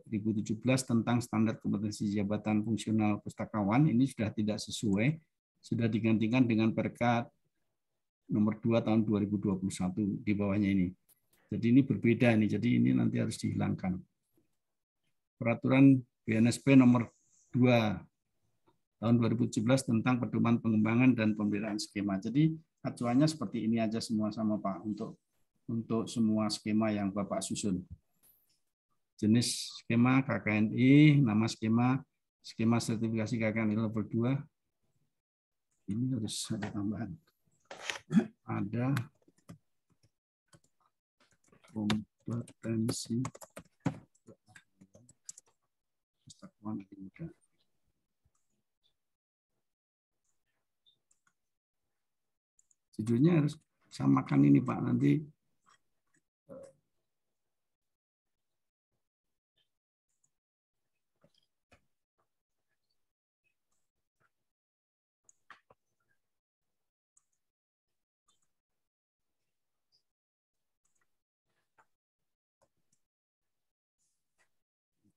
2017 tentang standar kompetensi jabatan fungsional pustakawan ini sudah tidak sesuai, sudah digantikan dengan perkat nomor 2 tahun 2021 di bawahnya ini. Jadi ini berbeda nih, jadi ini nanti harus dihilangkan. Peraturan BNSP nomor 2 tahun 2017 tentang pedoman pengembangan dan pembelaan skema. Jadi acuannya seperti ini aja semua sama Pak untuk untuk semua skema yang Bapak susun jenis skema KKNI, nama skema, skema sertifikasi KKNI level 2. Ini harus ada tambahan. Ada kompetensi kesatuan muda. Judulnya harus samakan ini Pak, nanti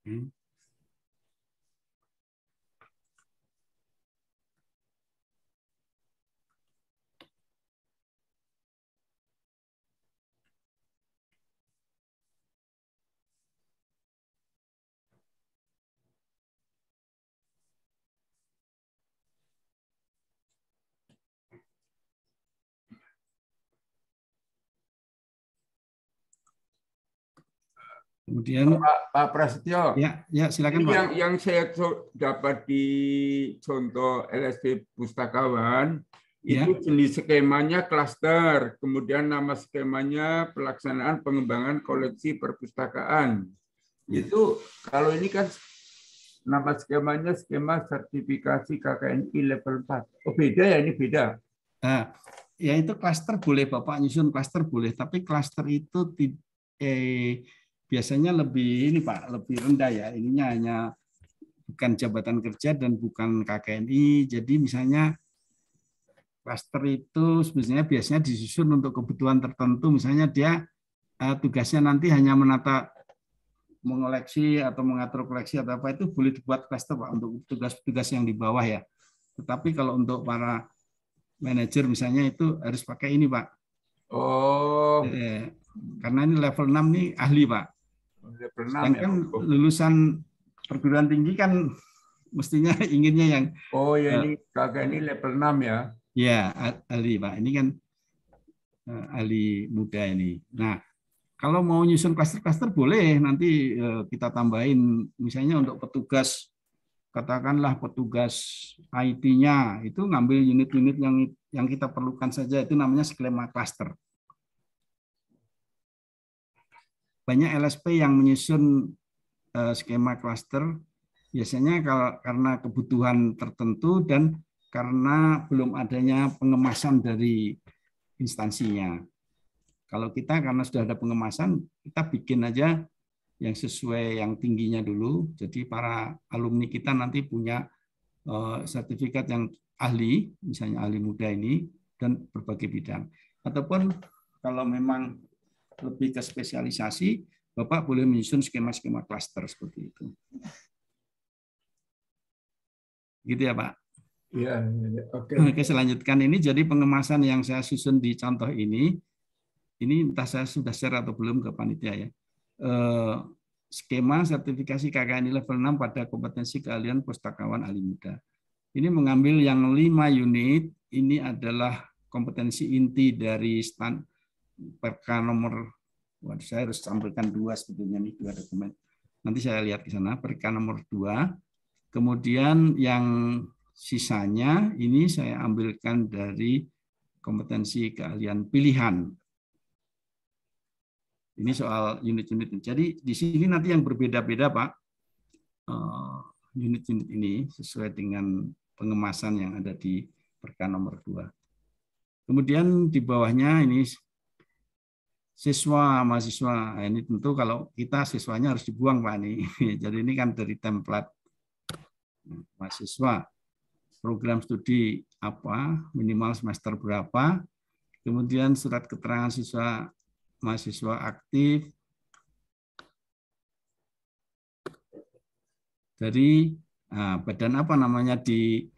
Mm-hmm. Kemudian Pak, Pak Prasetyo. Ya, ya silakan Pak. Yang yang saya dapat di contoh LSP Pustakawan ya. itu jenis skemanya klaster, kemudian nama skemanya pelaksanaan pengembangan koleksi perpustakaan. Ya. Itu kalau ini kan nama skemanya skema sertifikasi KKNI level 4. Oh beda ya ini beda. Nah, ya itu klaster boleh Bapak nyusun klaster boleh, tapi klaster itu eh biasanya lebih ini Pak, lebih rendah ya. Ininya hanya bukan jabatan kerja dan bukan KKNI. Jadi misalnya cluster itu sebenarnya biasanya disusun untuk kebutuhan tertentu. Misalnya dia uh, tugasnya nanti hanya menata mengoleksi atau mengatur koleksi atau apa itu boleh dibuat cluster Pak untuk tugas-tugas yang di bawah ya. Tetapi kalau untuk para manajer misalnya itu harus pakai ini Pak. Oh. Eh, karena ini level 6 nih ahli Pak yang kan ya, lulusan perguruan tinggi kan mestinya inginnya yang oh ya uh, ini eh, kakak ini level 6 ya ya ahli pak ini kan uh, ahli muda ini nah kalau mau nyusun klaster-klaster boleh nanti uh, kita tambahin misalnya untuk petugas katakanlah petugas IT-nya itu ngambil unit-unit yang yang kita perlukan saja itu namanya skema klaster banyak LSP yang menyusun uh, skema cluster biasanya kalau karena kebutuhan tertentu dan karena belum adanya pengemasan dari instansinya. Kalau kita karena sudah ada pengemasan, kita bikin aja yang sesuai yang tingginya dulu. Jadi para alumni kita nanti punya eh, sertifikat yang ahli, misalnya ahli muda ini, dan berbagai bidang. Ataupun kalau memang lebih ke spesialisasi, Bapak boleh menyusun skema-skema klaster seperti itu. Gitu ya, Pak. Ya, oke. Okay. Oke, selanjutkan ini. Jadi pengemasan yang saya susun di contoh ini, ini entah saya sudah share atau belum ke panitia ya. Eh, skema sertifikasi KKN level 6 pada kompetensi keahlian pustakawan ahli muda. Ini mengambil yang 5 unit, ini adalah kompetensi inti dari stand perka nomor waduh, saya harus tampilkan dua sebetulnya nih dua dokumen. Nanti saya lihat di sana perka nomor dua. Kemudian yang sisanya ini saya ambilkan dari kompetensi keahlian pilihan. Ini soal unit-unit. Jadi di sini nanti yang berbeda-beda Pak, eh, unit-unit ini sesuai dengan pengemasan yang ada di perka nomor dua. Kemudian di bawahnya ini siswa mahasiswa nah, ini tentu kalau kita siswanya harus dibuang pak ini. jadi ini kan dari template mahasiswa program studi apa minimal semester berapa kemudian surat keterangan siswa mahasiswa aktif dari nah, badan apa namanya di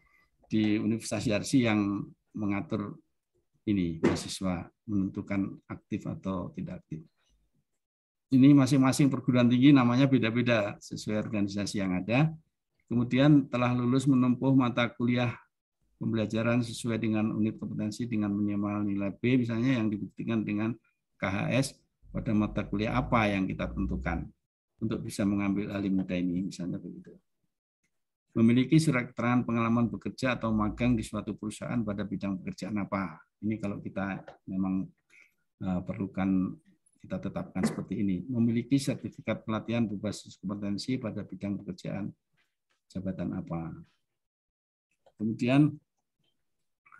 di Universitas Yarsi yang mengatur ini mahasiswa menentukan aktif atau tidak aktif. Ini masing-masing perguruan tinggi namanya beda-beda sesuai organisasi yang ada. Kemudian telah lulus menempuh mata kuliah pembelajaran sesuai dengan unit kompetensi dengan minimal nilai B misalnya yang dibuktikan dengan KHS pada mata kuliah apa yang kita tentukan untuk bisa mengambil alih muda ini misalnya begitu memiliki surat keterangan pengalaman bekerja atau magang di suatu perusahaan pada bidang pekerjaan apa. Ini kalau kita memang eh, perlukan kita tetapkan seperti ini. Memiliki sertifikat pelatihan berbasis kompetensi pada bidang pekerjaan jabatan apa. Kemudian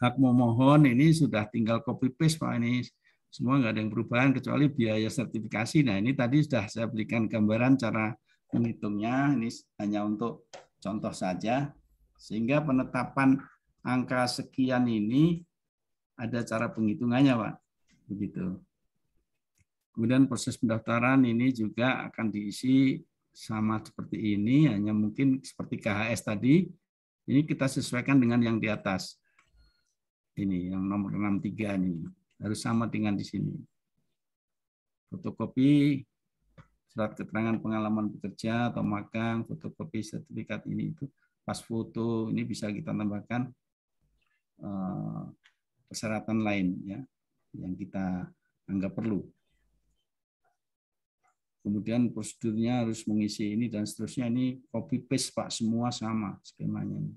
hak memohon ini sudah tinggal copy paste Pak ini semua nggak ada yang perubahan kecuali biaya sertifikasi. Nah ini tadi sudah saya berikan gambaran cara menghitungnya. Ini hanya untuk Contoh saja, sehingga penetapan angka sekian ini ada cara penghitungannya, Pak. Begitu. Kemudian proses pendaftaran ini juga akan diisi sama seperti ini, hanya mungkin seperti KHS tadi. Ini kita sesuaikan dengan yang di atas. Ini yang nomor 63 ini. Harus sama dengan di sini. Fotokopi surat keterangan pengalaman bekerja atau magang, fotokopi sertifikat ini itu, pas foto ini bisa kita tambahkan eh, persyaratan lain ya yang kita anggap perlu. Kemudian prosedurnya harus mengisi ini dan seterusnya ini copy paste Pak semua sama skemanya ini.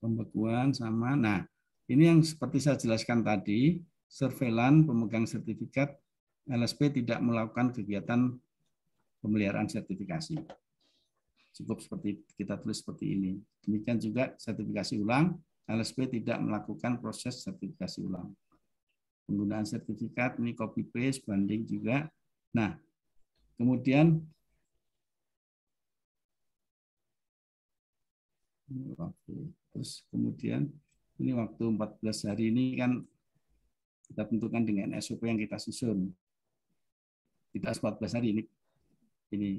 pembekuan sama. Nah, ini yang seperti saya jelaskan tadi, surveilan pemegang sertifikat LSP tidak melakukan kegiatan pemeliharaan sertifikasi. Cukup seperti kita tulis seperti ini. Demikian juga sertifikasi ulang, LSP tidak melakukan proses sertifikasi ulang. Penggunaan sertifikat ini copy paste banding juga. Nah, kemudian Oke. Terus kemudian ini waktu 14 hari ini kan kita tentukan dengan SOP yang kita susun. Kita 14 hari ini. Ini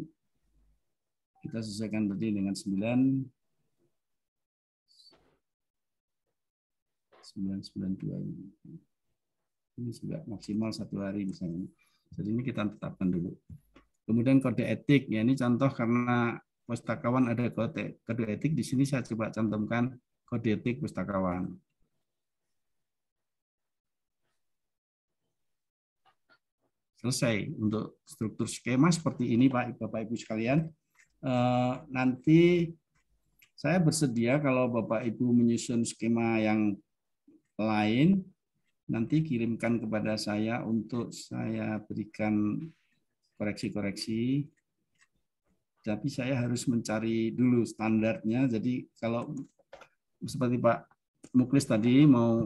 kita sesuaikan berarti dengan 9 992 ini. Ini juga maksimal satu hari misalnya. Jadi ini kita tetapkan dulu. Kemudian kode etik, ya ini contoh karena pustakawan ada kode, kode etik. Di sini saya coba cantumkan kode etik pustakawan. Selesai untuk struktur skema seperti ini Pak Bapak Ibu sekalian. Eh, nanti saya bersedia kalau Bapak Ibu menyusun skema yang lain, nanti kirimkan kepada saya untuk saya berikan koreksi-koreksi tapi saya harus mencari dulu standarnya. Jadi kalau seperti Pak Muklis tadi mau,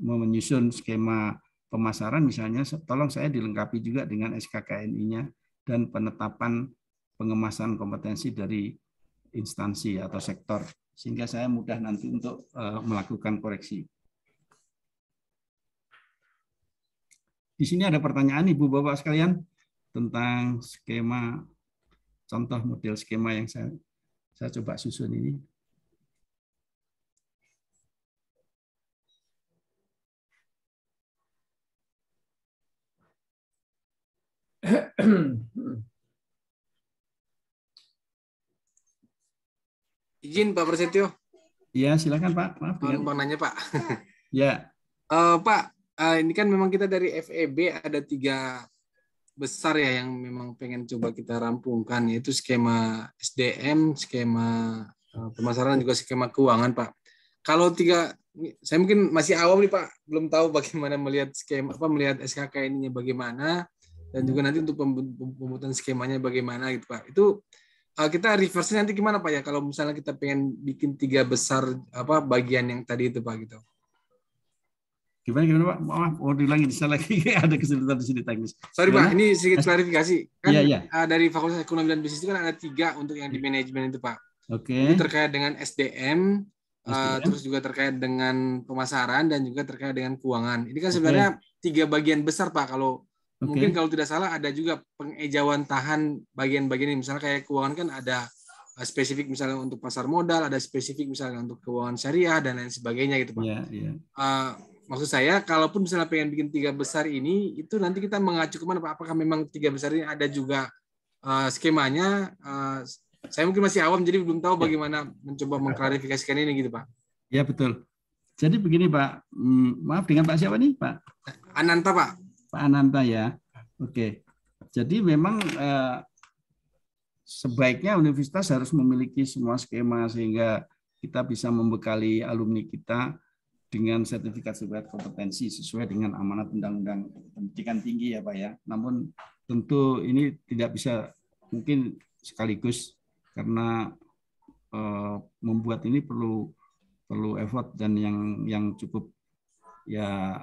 mau menyusun skema pemasaran misalnya, tolong saya dilengkapi juga dengan SKKNI-nya dan penetapan pengemasan kompetensi dari instansi atau sektor sehingga saya mudah nanti untuk eh, melakukan koreksi. Di sini ada pertanyaan Ibu Bapak sekalian tentang skema contoh model skema yang saya saya coba susun ini. Izin Pak Persetio. Iya, silakan Pak. Maaf. Mau nanya Pak. ya. Uh, Pak, uh, ini kan memang kita dari FEB ada tiga besar ya yang memang pengen coba kita rampungkan yaitu skema SDM, skema eh, pemasaran juga skema keuangan Pak. Kalau tiga saya mungkin masih awam nih Pak, belum tahu bagaimana melihat skema apa melihat SKK ininya bagaimana dan juga nanti untuk pembuatan skemanya bagaimana gitu Pak. Itu eh, kita reverse nanti gimana Pak ya kalau misalnya kita pengen bikin tiga besar apa bagian yang tadi itu Pak gitu. Gimana gimana Pak? Maaf, mau diulangi di sana lagi ada kesulitan di sini teknis. Sorry gimana? Pak, ini sedikit eh, klarifikasi. Kan yeah, iya, iya. yeah. dari Fakultas Ekonomi dan Bisnis itu kan ada tiga untuk yang di manajemen itu Pak. Oke. Okay. terkait dengan SDM, eh, SDM, terus juga terkait dengan pemasaran dan juga terkait dengan keuangan. Ini kan okay. sebenarnya tiga bagian besar Pak kalau okay. mungkin kalau tidak salah ada juga pengejawantahan tahan bagian-bagian misalnya kayak keuangan kan ada eh, spesifik misalnya untuk pasar modal, ada spesifik misalnya untuk keuangan syariah dan lain sebagainya gitu pak. Yeah, yeah. Uh, maksud saya kalaupun misalnya pengen bikin tiga besar ini itu nanti kita mengacu ke mana? Apakah memang tiga besar ini ada juga uh, skemanya? Uh, saya mungkin masih awam jadi belum tahu ya. bagaimana mencoba mengklarifikasikan ini gitu Pak. Ya betul. Jadi begini Pak, hmm, maaf dengan Pak siapa nih Pak? Ananta Pak. Pak Ananta ya. Oke. Jadi memang eh, sebaiknya universitas harus memiliki semua skema sehingga kita bisa membekali alumni kita dengan sertifikat sertifikat kompetensi sesuai dengan amanat undang-undang pendidikan tinggi ya Pak ya. Namun tentu ini tidak bisa mungkin sekaligus karena eh, membuat ini perlu perlu effort dan yang yang cukup ya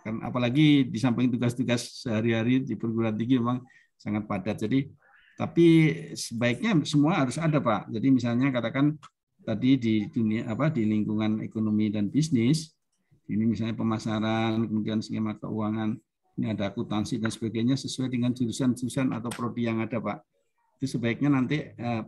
kan apalagi di samping tugas-tugas sehari-hari di perguruan tinggi memang sangat padat. Jadi tapi sebaiknya semua harus ada Pak. Jadi misalnya katakan tadi di dunia apa di lingkungan ekonomi dan bisnis ini misalnya pemasaran kemudian skema keuangan ini ada akuntansi dan sebagainya sesuai dengan jurusan-jurusan atau prodi yang ada pak itu sebaiknya nanti eh,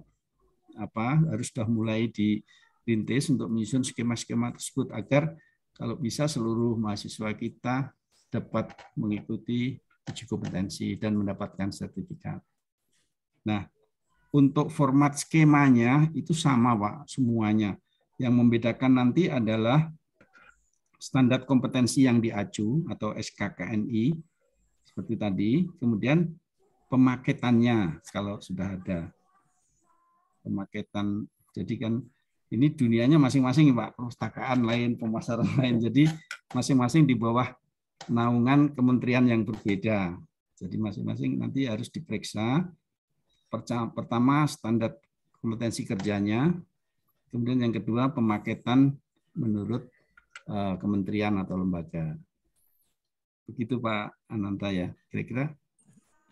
apa harus sudah mulai dirintis untuk menyusun skema-skema tersebut agar kalau bisa seluruh mahasiswa kita dapat mengikuti uji kompetensi dan mendapatkan sertifikat. Nah, untuk format skemanya itu sama Pak semuanya. Yang membedakan nanti adalah standar kompetensi yang diacu atau SKKNI seperti tadi, kemudian pemaketannya kalau sudah ada pemaketan. Jadi kan ini dunianya masing-masing Pak, perpustakaan lain, pemasaran lain. Jadi masing-masing di bawah naungan kementerian yang berbeda. Jadi masing-masing nanti harus diperiksa Pertama, standar kompetensi kerjanya. Kemudian yang kedua, pemaketan menurut eh, kementerian atau lembaga. Begitu Pak Ananta ya, kira-kira.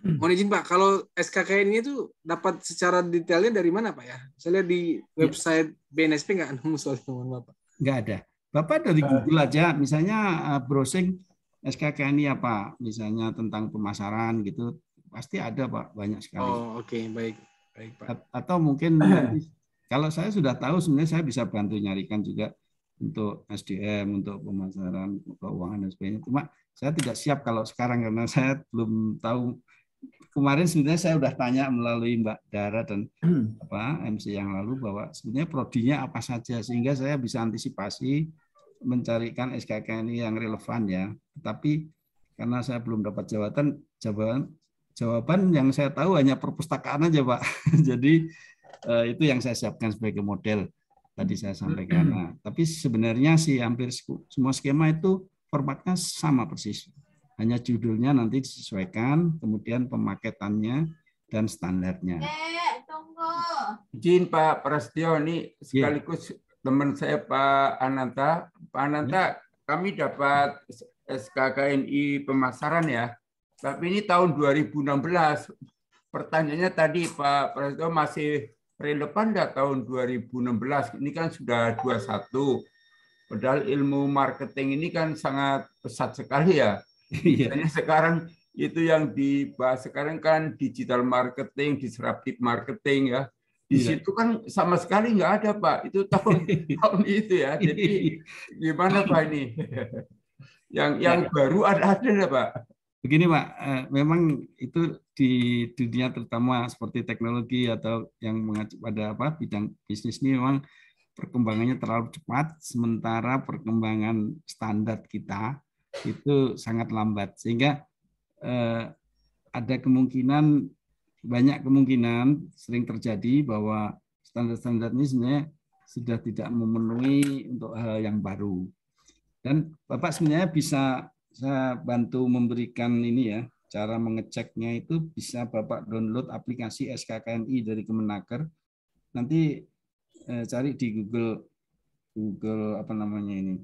Hmm. Mohon izin Pak, kalau SKKN ini tuh dapat secara detailnya dari mana Pak ya? Saya lihat di ya. website ya. BNSP nggak nemu soalnya, mohon Bapak. Nggak ada. Bapak dari nah. Google aja, misalnya eh, browsing SKKN ini apa, misalnya tentang pemasaran gitu, Pasti ada Pak, banyak sekali. Oh, oke, okay. baik. Baik, Pak. atau mungkin kalau saya sudah tahu sebenarnya saya bisa bantu nyarikan juga untuk SDM, untuk pemasaran, keuangan dan sebagainya. Cuma saya tidak siap kalau sekarang karena saya belum tahu kemarin sebenarnya saya sudah tanya melalui Mbak Dara dan apa MC yang lalu bahwa sebenarnya prodinya apa saja sehingga saya bisa antisipasi mencarikan SKKN yang relevan ya. Tetapi karena saya belum dapat jawaban jawaban Jawaban yang saya tahu hanya perpustakaan aja, Pak. Jadi eh, itu yang saya siapkan sebagai model tadi saya sampaikan. Nah, tapi sebenarnya sih hampir semua skema itu formatnya sama persis. Hanya judulnya nanti disesuaikan, kemudian pemaketannya dan standarnya. Eh, tunggu. Izin Pak Prasetyo ini iya. sekaligus yeah. teman saya Pak Ananta. Pak Ananta, yeah. kami dapat SKKNI pemasaran ya. Tapi ini tahun 2016. Pertanyaannya tadi Pak Presiden masih relevan nggak tahun 2016? Ini kan sudah 21. Padahal ilmu marketing ini kan sangat pesat sekali ya. Iya. Misalnya sekarang itu yang dibahas sekarang kan digital marketing, disruptive marketing ya. Di iya. situ kan sama sekali nggak ada Pak. Itu tahun tahun itu ya. Jadi gimana Pak ini? Iya. Yang yang iya. baru ada ada Pak? begini Pak, eh, memang itu di dunia terutama seperti teknologi atau yang mengacu pada apa bidang bisnis ini memang perkembangannya terlalu cepat, sementara perkembangan standar kita itu sangat lambat sehingga eh, ada kemungkinan banyak kemungkinan sering terjadi bahwa standar-standar ini sebenarnya sudah tidak memenuhi untuk hal yang baru. Dan Bapak sebenarnya bisa saya bantu memberikan ini ya cara mengeceknya itu bisa Bapak download aplikasi SKKNI dari Kemenaker. Nanti eh, cari di Google Google apa namanya ini.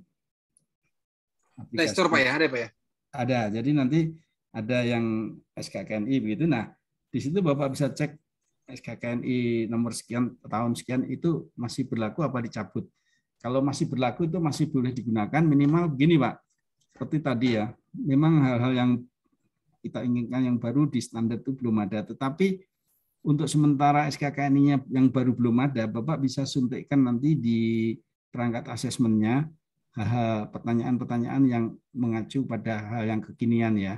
Play Store Pak ya, ada Pak ya? Ada. Jadi nanti ada yang SKKNI begitu. Nah, di situ Bapak bisa cek SKKNI nomor sekian tahun sekian itu masih berlaku apa dicabut. Kalau masih berlaku itu masih boleh digunakan minimal gini Pak seperti tadi ya, memang hal-hal yang kita inginkan yang baru di standar itu belum ada. Tetapi untuk sementara SKKN-nya yang baru belum ada, Bapak bisa suntikkan nanti di perangkat asesmennya pertanyaan-pertanyaan yang mengacu pada hal yang kekinian ya.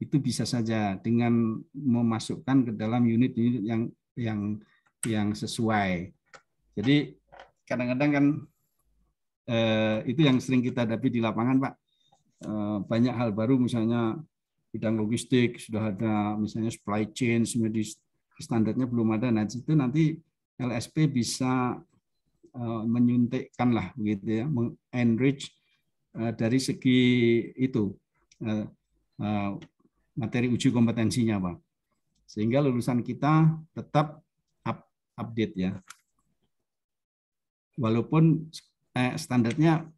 Itu bisa saja dengan memasukkan ke dalam unit-unit yang yang yang sesuai. Jadi kadang-kadang kan eh, itu yang sering kita hadapi di lapangan, Pak Eh, banyak hal baru misalnya bidang logistik sudah ada misalnya supply chain di standarnya belum ada nah itu nanti LSP bisa eh, menyuntikkan lah gitu ya mengenrich eh, dari segi itu materi uji kompetensinya pak sehingga lulusan kita tetap up, update ya walaupun standarnya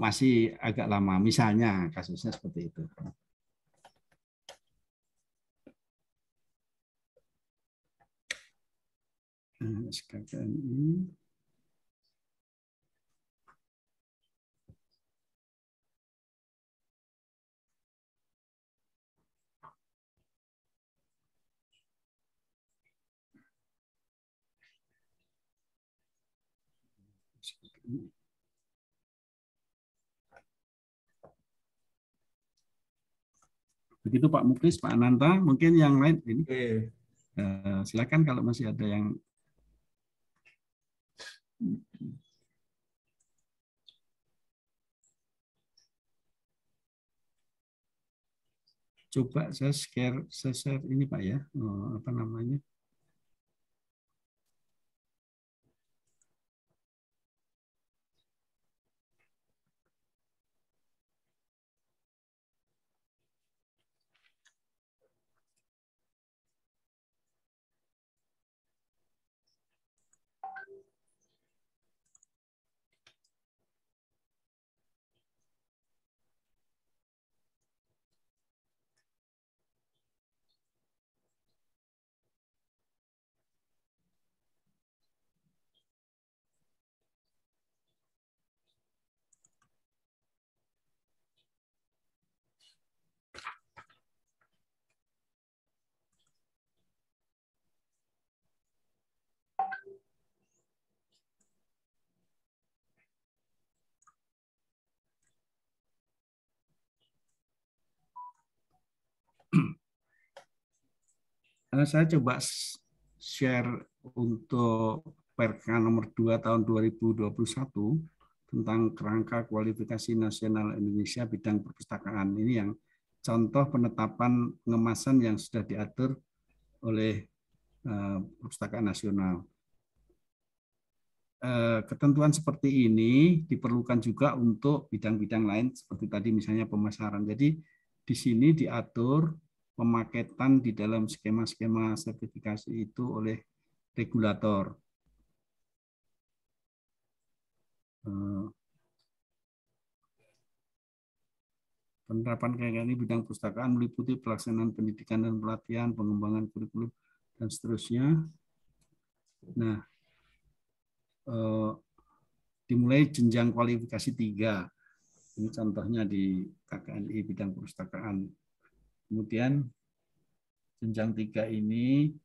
masih agak lama. Misalnya kasusnya seperti itu. Nah, Begitu Pak Muklis, Pak Ananta, mungkin yang lain ini. Oke. Eh, silakan kalau masih ada yang Coba saya share, saya share ini Pak ya, oh, apa namanya? Eh, saya coba share untuk Perka nomor 2 tahun 2021 tentang kerangka kualifikasi nasional Indonesia bidang perpustakaan. Ini yang contoh penetapan pengemasan yang sudah diatur oleh eh, perpustakaan nasional. Eh, ketentuan seperti ini diperlukan juga untuk bidang-bidang lain seperti tadi misalnya pemasaran. Jadi di sini diatur pemaketan di dalam skema-skema sertifikasi itu oleh regulator. Eh, penerapan ini bidang pustakaan meliputi pelaksanaan pendidikan dan pelatihan, pengembangan kurikulum, dan seterusnya. Nah, eh, dimulai jenjang kualifikasi tiga. Ini contohnya di KKNI bidang perpustakaan Kemudian jenjang tiga ini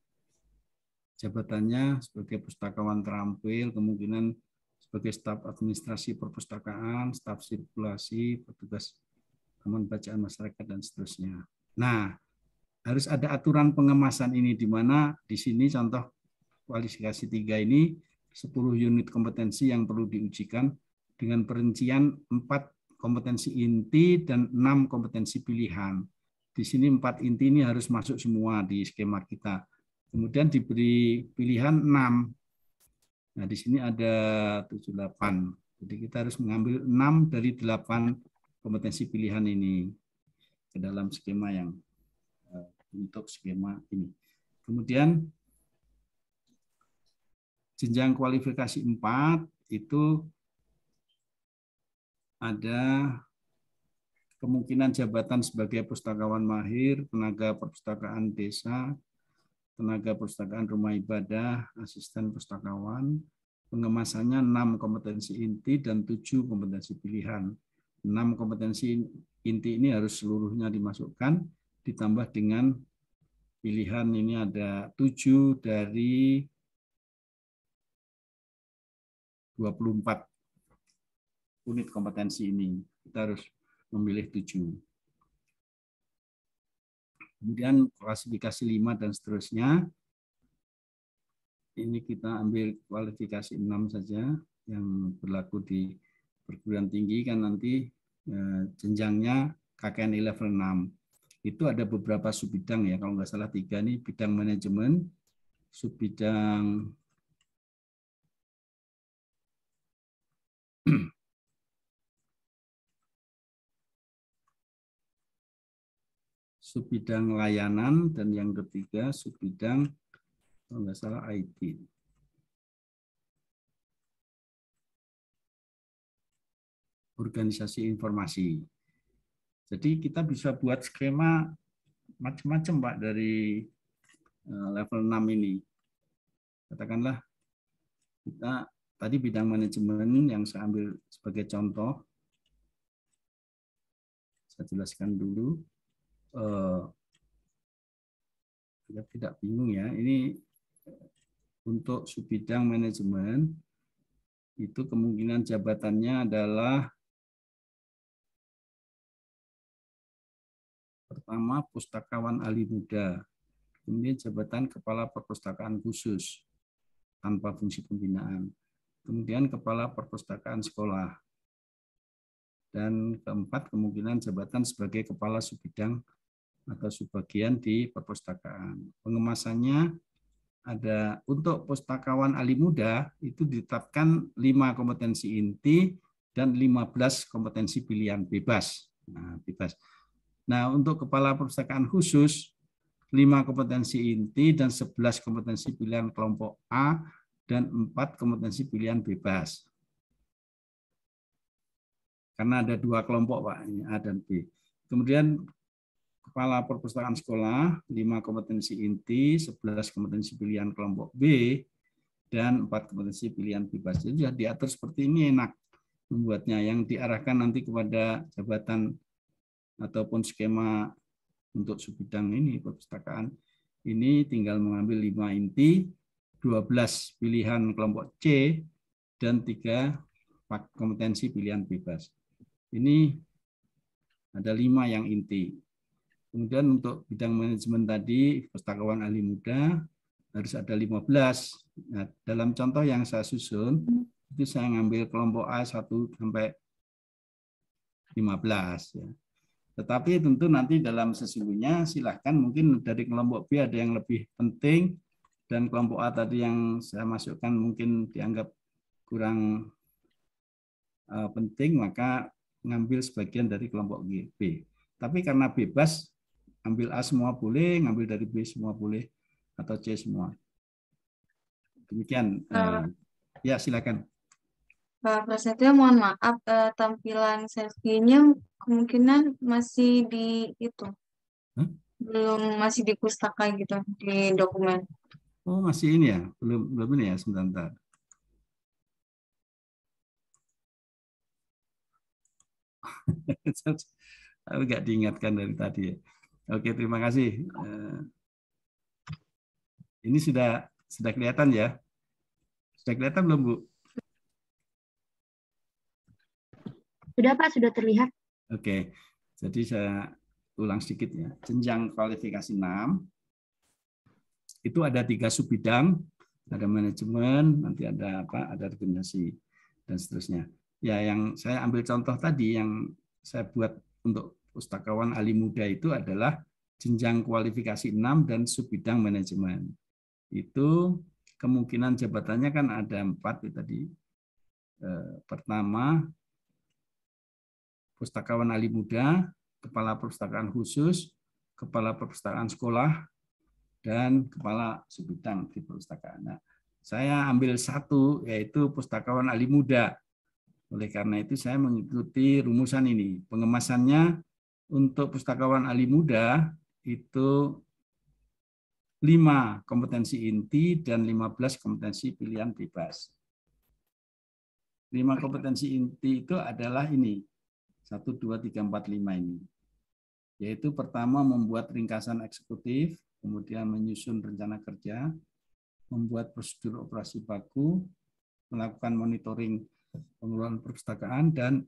jabatannya sebagai pustakawan terampil, kemungkinan sebagai staf administrasi perpustakaan, staf sirkulasi, petugas taman bacaan masyarakat dan seterusnya. Nah, harus ada aturan pengemasan ini di mana di sini contoh kualifikasi tiga ini 10 unit kompetensi yang perlu diujikan dengan perincian 4 kompetensi inti dan 6 kompetensi pilihan di sini empat inti ini harus masuk semua di skema kita. Kemudian diberi pilihan 6. Nah, di sini ada 78. Jadi kita harus mengambil 6 dari 8 kompetensi pilihan ini ke dalam skema yang eh, untuk skema ini. Kemudian jenjang kualifikasi 4 itu ada kemungkinan jabatan sebagai pustakawan mahir, tenaga perpustakaan desa, tenaga perpustakaan rumah ibadah, asisten pustakawan, pengemasannya enam kompetensi inti dan tujuh kompetensi pilihan. Enam kompetensi inti ini harus seluruhnya dimasukkan, ditambah dengan pilihan ini ada tujuh dari 24 unit kompetensi ini. Kita harus memilih tujuh. Kemudian klasifikasi lima dan seterusnya. Ini kita ambil kualifikasi enam saja yang berlaku di perguruan tinggi kan nanti eh, jenjangnya KKN level 6. Itu ada beberapa subbidang ya, kalau nggak salah tiga nih, bidang manajemen, subbidang subbidang layanan, dan yang ketiga subbidang kalau nggak salah IT. Organisasi informasi. Jadi kita bisa buat skema macam-macam Pak dari eh, level 6 ini. Katakanlah kita tadi bidang manajemen yang saya ambil sebagai contoh. Saya jelaskan dulu uh, tidak bingung ya. Ini eh, untuk subbidang manajemen itu kemungkinan jabatannya adalah pertama pustakawan ahli muda, kemudian jabatan kepala perpustakaan khusus tanpa fungsi pembinaan, kemudian kepala perpustakaan sekolah, dan keempat kemungkinan jabatan sebagai kepala subbidang atau sebagian di perpustakaan. Pengemasannya ada untuk pustakawan ahli muda itu ditetapkan lima kompetensi inti dan 15 kompetensi pilihan bebas. Nah, bebas. Nah, untuk kepala perpustakaan khusus lima kompetensi inti dan 11 kompetensi pilihan kelompok A dan empat kompetensi pilihan bebas. Karena ada dua kelompok Pak, ini A dan B. Kemudian kepala perpustakaan sekolah, 5 kompetensi inti, 11 kompetensi pilihan kelompok B, dan 4 kompetensi pilihan bebas. Jadi sudah diatur seperti ini enak membuatnya yang diarahkan nanti kepada jabatan ataupun skema untuk subbidang ini perpustakaan ini tinggal mengambil 5 inti, 12 pilihan kelompok C, dan 3 kompetensi pilihan bebas. Ini ada lima yang inti. Kemudian untuk bidang manajemen tadi, pustakawan ahli muda harus ada 15. Nah, dalam contoh yang saya susun, itu saya ngambil kelompok A 1 sampai 15. Ya. Tetapi tentu nanti dalam sesungguhnya silahkan mungkin dari kelompok B ada yang lebih penting dan kelompok A tadi yang saya masukkan mungkin dianggap kurang uh, penting maka ngambil sebagian dari kelompok B. Tapi karena bebas Ngambil A semua boleh, ngambil dari B semua boleh, atau C semua. Demikian. Uh, ya, silakan. Pak Prasetyo, mohon maaf, uh, tampilan selfie-nya kemungkinan masih di itu. Huh? Belum masih di pustaka gitu, di dokumen. Oh, masih ini ya? Belum belum ini ya, sebentar. Tapi nggak diingatkan dari tadi ya. Oke, terima kasih. Eh, ini sudah sudah kelihatan ya? Sudah kelihatan belum, Bu? Sudah, Pak. Sudah terlihat. Oke. Jadi saya ulang sedikit ya. Jenjang kualifikasi 6 itu ada tiga sub bidang. ada manajemen, nanti ada apa? Ada regenerasi dan seterusnya. Ya, yang saya ambil contoh tadi yang saya buat untuk pustakawan ahli muda itu adalah jenjang kualifikasi 6 dan subbidang manajemen. Itu kemungkinan jabatannya kan ada empat ya tadi. Eh, pertama, pustakawan ahli muda, kepala perpustakaan khusus, kepala perpustakaan sekolah, dan kepala subbidang di perpustakaan. Nah, saya ambil satu, yaitu pustakawan ahli muda. Oleh karena itu saya mengikuti rumusan ini. Pengemasannya untuk pustakawan ahli muda itu lima kompetensi inti dan 15 kompetensi pilihan bebas. Lima kompetensi inti itu adalah ini. 1, 2, 3, 4, 5 ini. Yaitu pertama membuat ringkasan eksekutif, kemudian menyusun rencana kerja, membuat prosedur operasi baku, melakukan monitoring pengelolaan perpustakaan, dan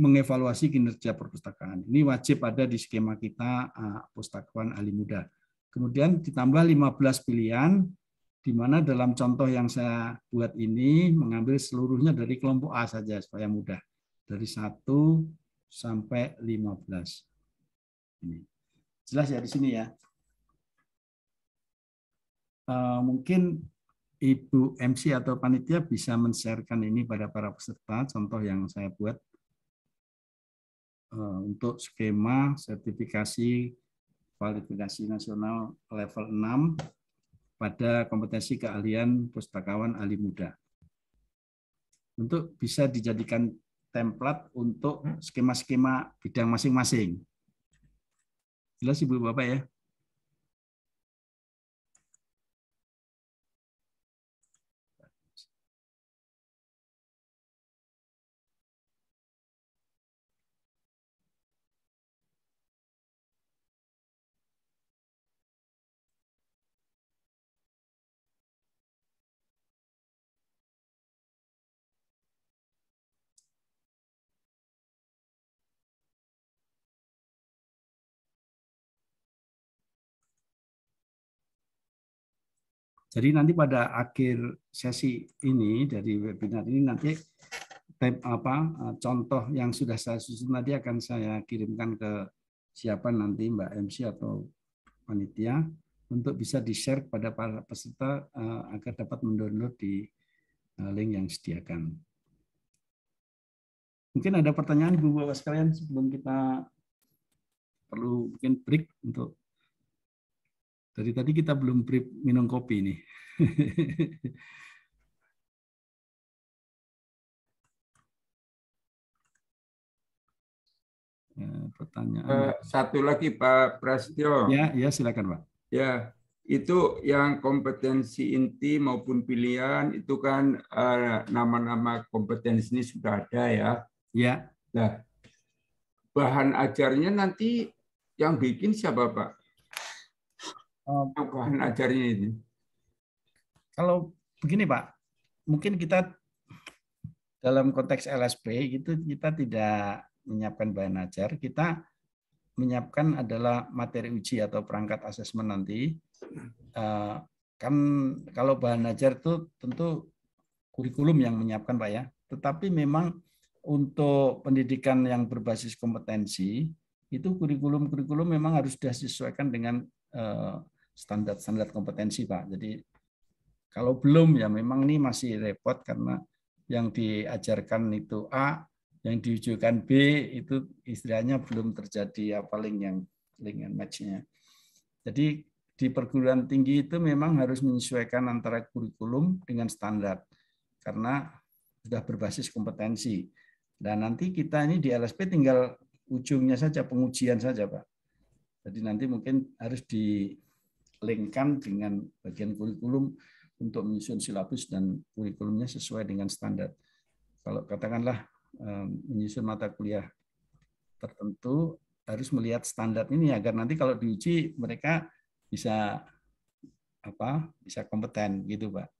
mengevaluasi kinerja perpustakaan. Ini wajib ada di skema kita pustakawan ahli muda. Kemudian ditambah 15 pilihan, di mana dalam contoh yang saya buat ini mengambil seluruhnya dari kelompok A saja supaya mudah. Dari 1 sampai 15. Ini. Jelas ya di sini ya. E, mungkin Ibu MC atau panitia bisa men-sharekan ini pada para peserta, contoh yang saya buat Eh, untuk skema sertifikasi kualifikasi nasional level 6 pada kompetensi keahlian pustakawan ahli muda. Untuk bisa dijadikan template untuk skema-skema bidang masing-masing. Jelas Ibu Bapak ya? Jadi nanti pada akhir sesi ini dari webinar ini nanti apa eh, contoh yang sudah saya susun tadi akan saya kirimkan ke siapa nanti Mbak MC atau panitia untuk bisa di-share kepada para peserta eh, agar dapat mendownload di eh, link yang disediakan. Mungkin ada pertanyaan Bu Bapak sekalian sebelum kita perlu mungkin break untuk dari tadi kita belum prep minum kopi nih. Ya, pertanyaan. Eh, satu lagi Pak Prasetyo. Ya, ya silakan Pak. Ya, itu yang kompetensi inti maupun pilihan itu kan eh, nama-nama uh, kompetensi ini sudah ada ya. Ya. Nah, bahan ajarnya nanti yang bikin siapa Pak? bahan ajarnya ini? Kalau begini Pak, mungkin kita dalam konteks LSP itu kita tidak menyiapkan bahan ajar, kita menyiapkan adalah materi uji atau perangkat asesmen nanti. Eh, kan kalau bahan ajar itu tentu kurikulum yang menyiapkan Pak ya, tetapi memang untuk pendidikan yang berbasis kompetensi itu kurikulum-kurikulum memang harus sudah disesuaikan dengan eh, standar-standar kompetensi Pak. Jadi kalau belum ya memang ini masih repot karena yang diajarkan itu A, yang diujukan B itu istilahnya belum terjadi apa link yang link and match-nya. Jadi di perguruan tinggi itu memang harus menyesuaikan antara kurikulum dengan standar karena sudah berbasis kompetensi. Dan nanti kita ini di LSP tinggal ujungnya saja pengujian saja, Pak. Jadi nanti mungkin harus di linkkan dengan bagian kurikulum untuk menyusun silabus dan kurikulumnya sesuai dengan standar. Kalau katakanlah eh, menyusun mata kuliah tertentu harus melihat standar ini agar nanti kalau diuji mereka bisa apa bisa kompeten gitu pak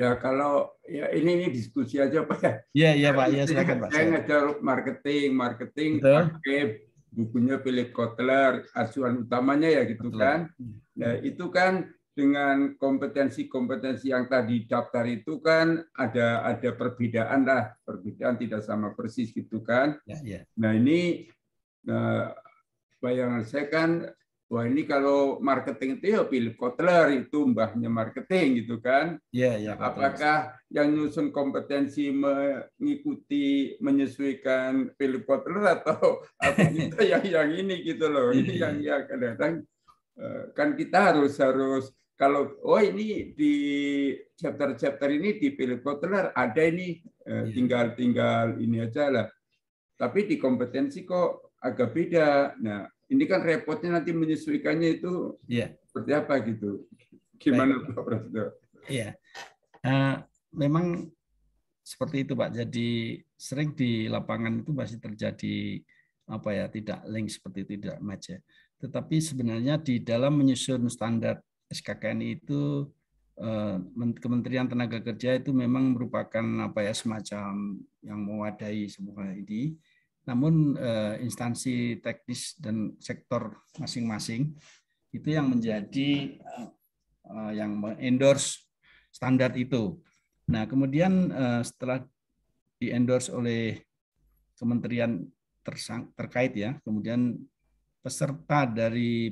ya kalau ya ini, ini diskusi aja pak ya iya iya pak ya silakan pak saya ngajar marketing marketing bukunya Philip Kotler, asuhan utamanya ya gitu Betul. kan. Hmm. Nah, itu kan dengan kompetensi-kompetensi yang tadi daftar itu kan ada ada perbedaan lah, perbedaan tidak sama persis gitu kan. Ya, ya. Nah, ini nah, bayangan saya kan wah ini kalau marketing itu ya Philip Kotler itu mbahnya marketing gitu kan. Iya, yeah, Apakah yang nyusun kompetensi mengikuti menyesuaikan Philip Kotler atau apa kita yang yang ini gitu loh. Ini iya, iya. yang yang kadang-kadang eh, kan kita harus harus kalau oh ini di chapter-chapter ini di Philip Kotler ada ini eh, iya. tinggal-tinggal ini aja lah. Tapi di kompetensi kok agak beda. Nah, ini kan repotnya nanti menyesuaikannya itu yeah. seperti apa gitu. Gimana Baik. Pak presiden Iya. Uh, memang seperti itu Pak. Jadi sering di lapangan itu masih terjadi apa ya tidak link seperti itu, tidak match ya. Tetapi sebenarnya di dalam menyusun standar SKKN itu eh, Kementerian Tenaga Kerja itu memang merupakan apa ya semacam yang mewadahi semua ini namun eh, instansi teknis dan sektor masing-masing itu yang menjadi eh, eh, yang endorse standar itu. Nah, kemudian setelah di endorse oleh kementerian tersang terkait ya, kemudian peserta dari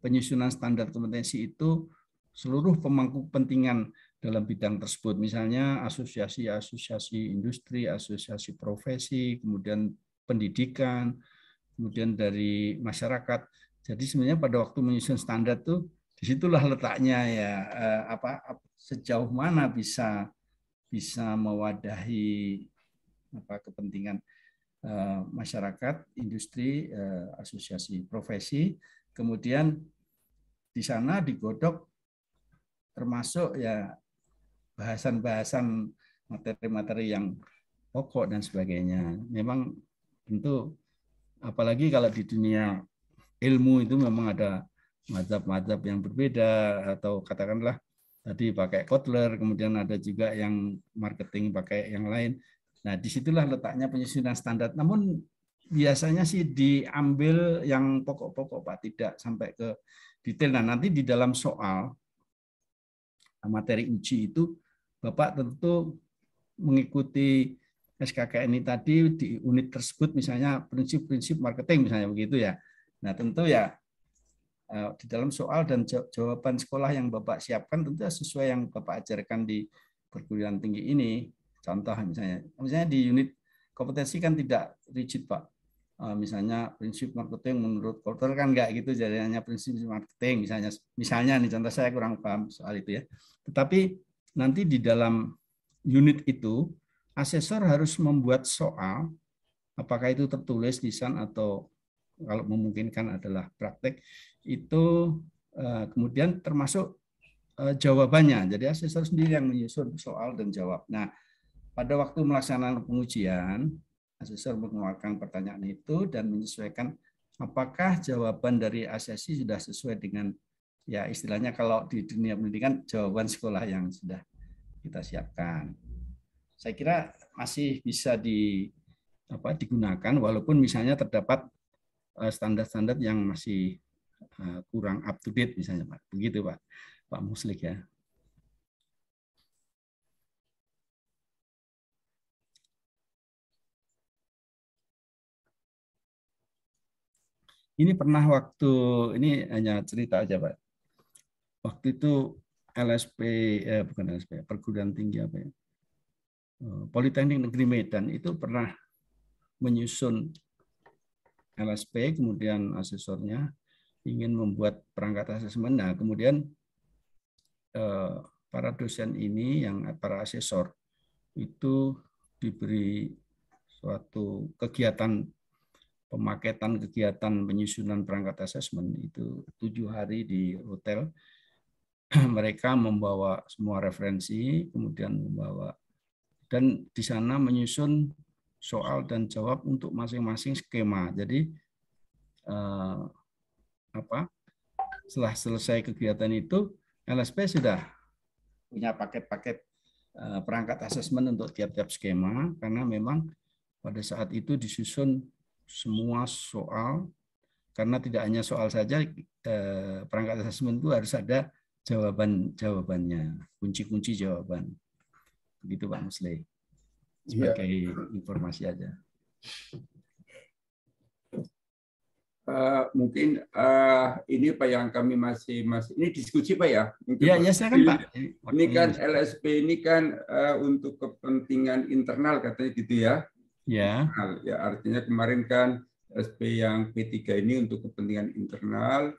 penyusunan standar kompetensi itu seluruh pemangku kepentingan dalam bidang tersebut. Misalnya asosiasi-asosiasi industri, asosiasi profesi, kemudian pendidikan, kemudian dari masyarakat. Jadi sebenarnya pada waktu menyusun standar tuh disitulah letaknya ya eh, apa sejauh mana bisa bisa mewadahi apa kepentingan eh, masyarakat, industri, eh, asosiasi profesi, kemudian di sana digodok termasuk ya bahasan-bahasan materi-materi yang pokok dan sebagainya. Memang tentu apalagi kalau di dunia ilmu itu memang ada mazhab-mazhab yang berbeda atau katakanlah tadi pakai Kotler, kemudian ada juga yang marketing pakai yang lain. Nah, disitulah letaknya penyusunan standar. Namun biasanya sih diambil yang pokok-pokok Pak, tidak sampai ke detail. Nah, nanti di dalam soal materi uji itu Bapak tentu mengikuti SKKN ini tadi di unit tersebut misalnya prinsip-prinsip marketing misalnya begitu ya. Nah tentu ya eh, di dalam soal dan jawaban sekolah yang Bapak siapkan tentu ya sesuai yang Bapak ajarkan di perguruan tinggi ini. Contoh misalnya, misalnya di unit kompetensi kan tidak rigid Pak. Eh, misalnya prinsip marketing menurut Porter kan enggak gitu, jadi hanya prinsip marketing misalnya. Misalnya nih contoh saya kurang paham soal itu ya. Tetapi nanti di dalam unit itu asesor harus membuat soal, apakah itu tertulis lisan atau kalau memungkinkan adalah praktek, itu eh, kemudian termasuk eh, jawabannya. Jadi asesor sendiri yang menyusun soal dan jawab. Nah, pada waktu melaksanakan pengujian, asesor mengeluarkan pertanyaan itu dan menyesuaikan apakah jawaban dari asesi sudah sesuai dengan ya istilahnya kalau di dunia pendidikan jawaban sekolah yang sudah kita siapkan saya kira masih bisa di apa digunakan walaupun misalnya terdapat eh, standar-standar yang masih eh, kurang up to date misalnya Pak. Begitu Pak. Pak Muslik ya. Ini pernah waktu ini hanya cerita aja Pak. Waktu itu LSP eh, bukan LSP, perguruan tinggi apa ya? Eh, Politeknik Negeri Medan itu pernah menyusun LSP, kemudian asesornya ingin membuat perangkat asesmen. Nah, kemudian eh, para dosen ini yang para asesor itu diberi suatu kegiatan pemaketan kegiatan penyusunan perangkat asesmen itu tujuh hari di hotel mereka membawa semua referensi kemudian membawa dan di sana menyusun soal dan jawab untuk masing-masing skema. Jadi eh, apa? Setelah selesai kegiatan itu, LSP sudah punya paket-paket eh, perangkat asesmen untuk tiap-tiap skema karena memang pada saat itu disusun semua soal karena tidak hanya soal saja eh, perangkat asesmen itu harus ada jawaban-jawabannya, kunci-kunci jawaban. Begitu Pak Musle. Iya. Sebagai ya. informasi aja. Uh, mungkin uh, ini pak yang kami masih masih ini diskusi pak ya mungkin ya, ya kan pak ini, kan LSP ini kan uh, untuk kepentingan internal katanya gitu ya ya Nah, ya artinya kemarin kan SP yang P3 ini untuk kepentingan internal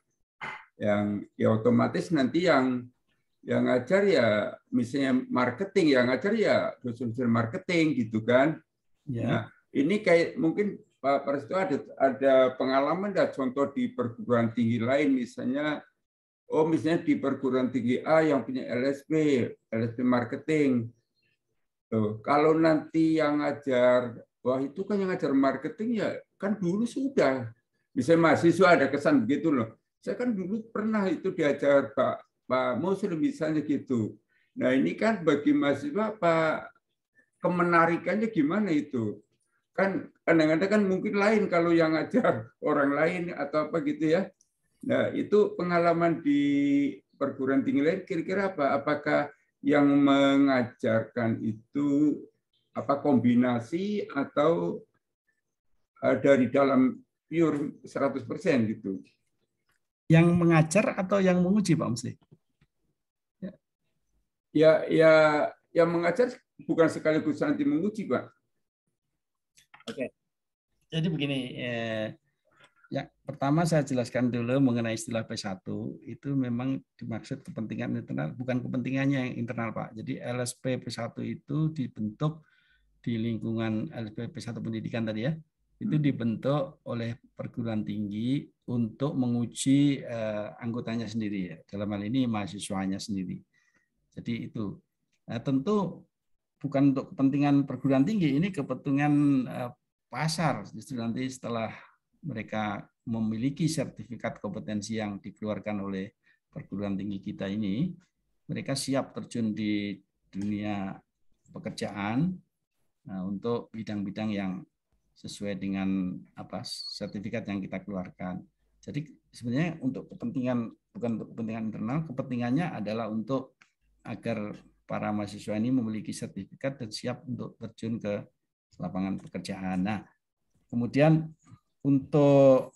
yang ya otomatis nanti yang yang ngajar ya misalnya marketing yang ngajar ya dosen-dosen marketing gitu kan ya yeah. ini kayak mungkin Pak Presto ada ada pengalaman dan contoh di perguruan tinggi lain misalnya oh misalnya di perguruan tinggi A yang punya LSP LSP marketing Tuh, kalau nanti yang ngajar wah itu kan yang ngajar marketing ya kan dulu sudah misalnya mahasiswa ada kesan begitu loh saya kan dulu pernah itu diajar Pak Pak Muslim misalnya gitu. Nah ini kan bagi mahasiswa Pak kemenarikannya gimana itu? Kan kadang-kadang kan mungkin lain kalau yang ngajar orang lain atau apa gitu ya. Nah itu pengalaman di perguruan tinggi lain kira-kira apa? Apakah yang mengajarkan itu apa kombinasi atau eh, dari dalam pure 100% gitu? Yang mengajar atau yang menguji Pak Musli? ya ya yang mengajar bukan sekaligus nanti menguji, Pak. Oke. Jadi begini, eh, ya pertama saya jelaskan dulu mengenai istilah P1 itu memang dimaksud kepentingan internal, bukan kepentingannya yang internal, Pak. Jadi LSP P1 itu dibentuk di lingkungan LSP P1 pendidikan tadi ya. Itu hmm. dibentuk oleh perguruan tinggi untuk menguji eh, anggotanya sendiri ya. Dalam hal ini mahasiswanya sendiri jadi itu. Nah, tentu bukan untuk kepentingan perguruan tinggi, ini kepentingan eh, pasar. Justru nanti setelah mereka memiliki sertifikat kompetensi yang dikeluarkan oleh perguruan tinggi kita ini, mereka siap terjun di dunia pekerjaan eh, untuk bidang-bidang yang sesuai dengan apa sertifikat yang kita keluarkan. Jadi sebenarnya untuk kepentingan bukan untuk kepentingan internal, kepentingannya adalah untuk agar para mahasiswa ini memiliki sertifikat dan siap untuk terjun ke lapangan pekerjaan. Nah, kemudian untuk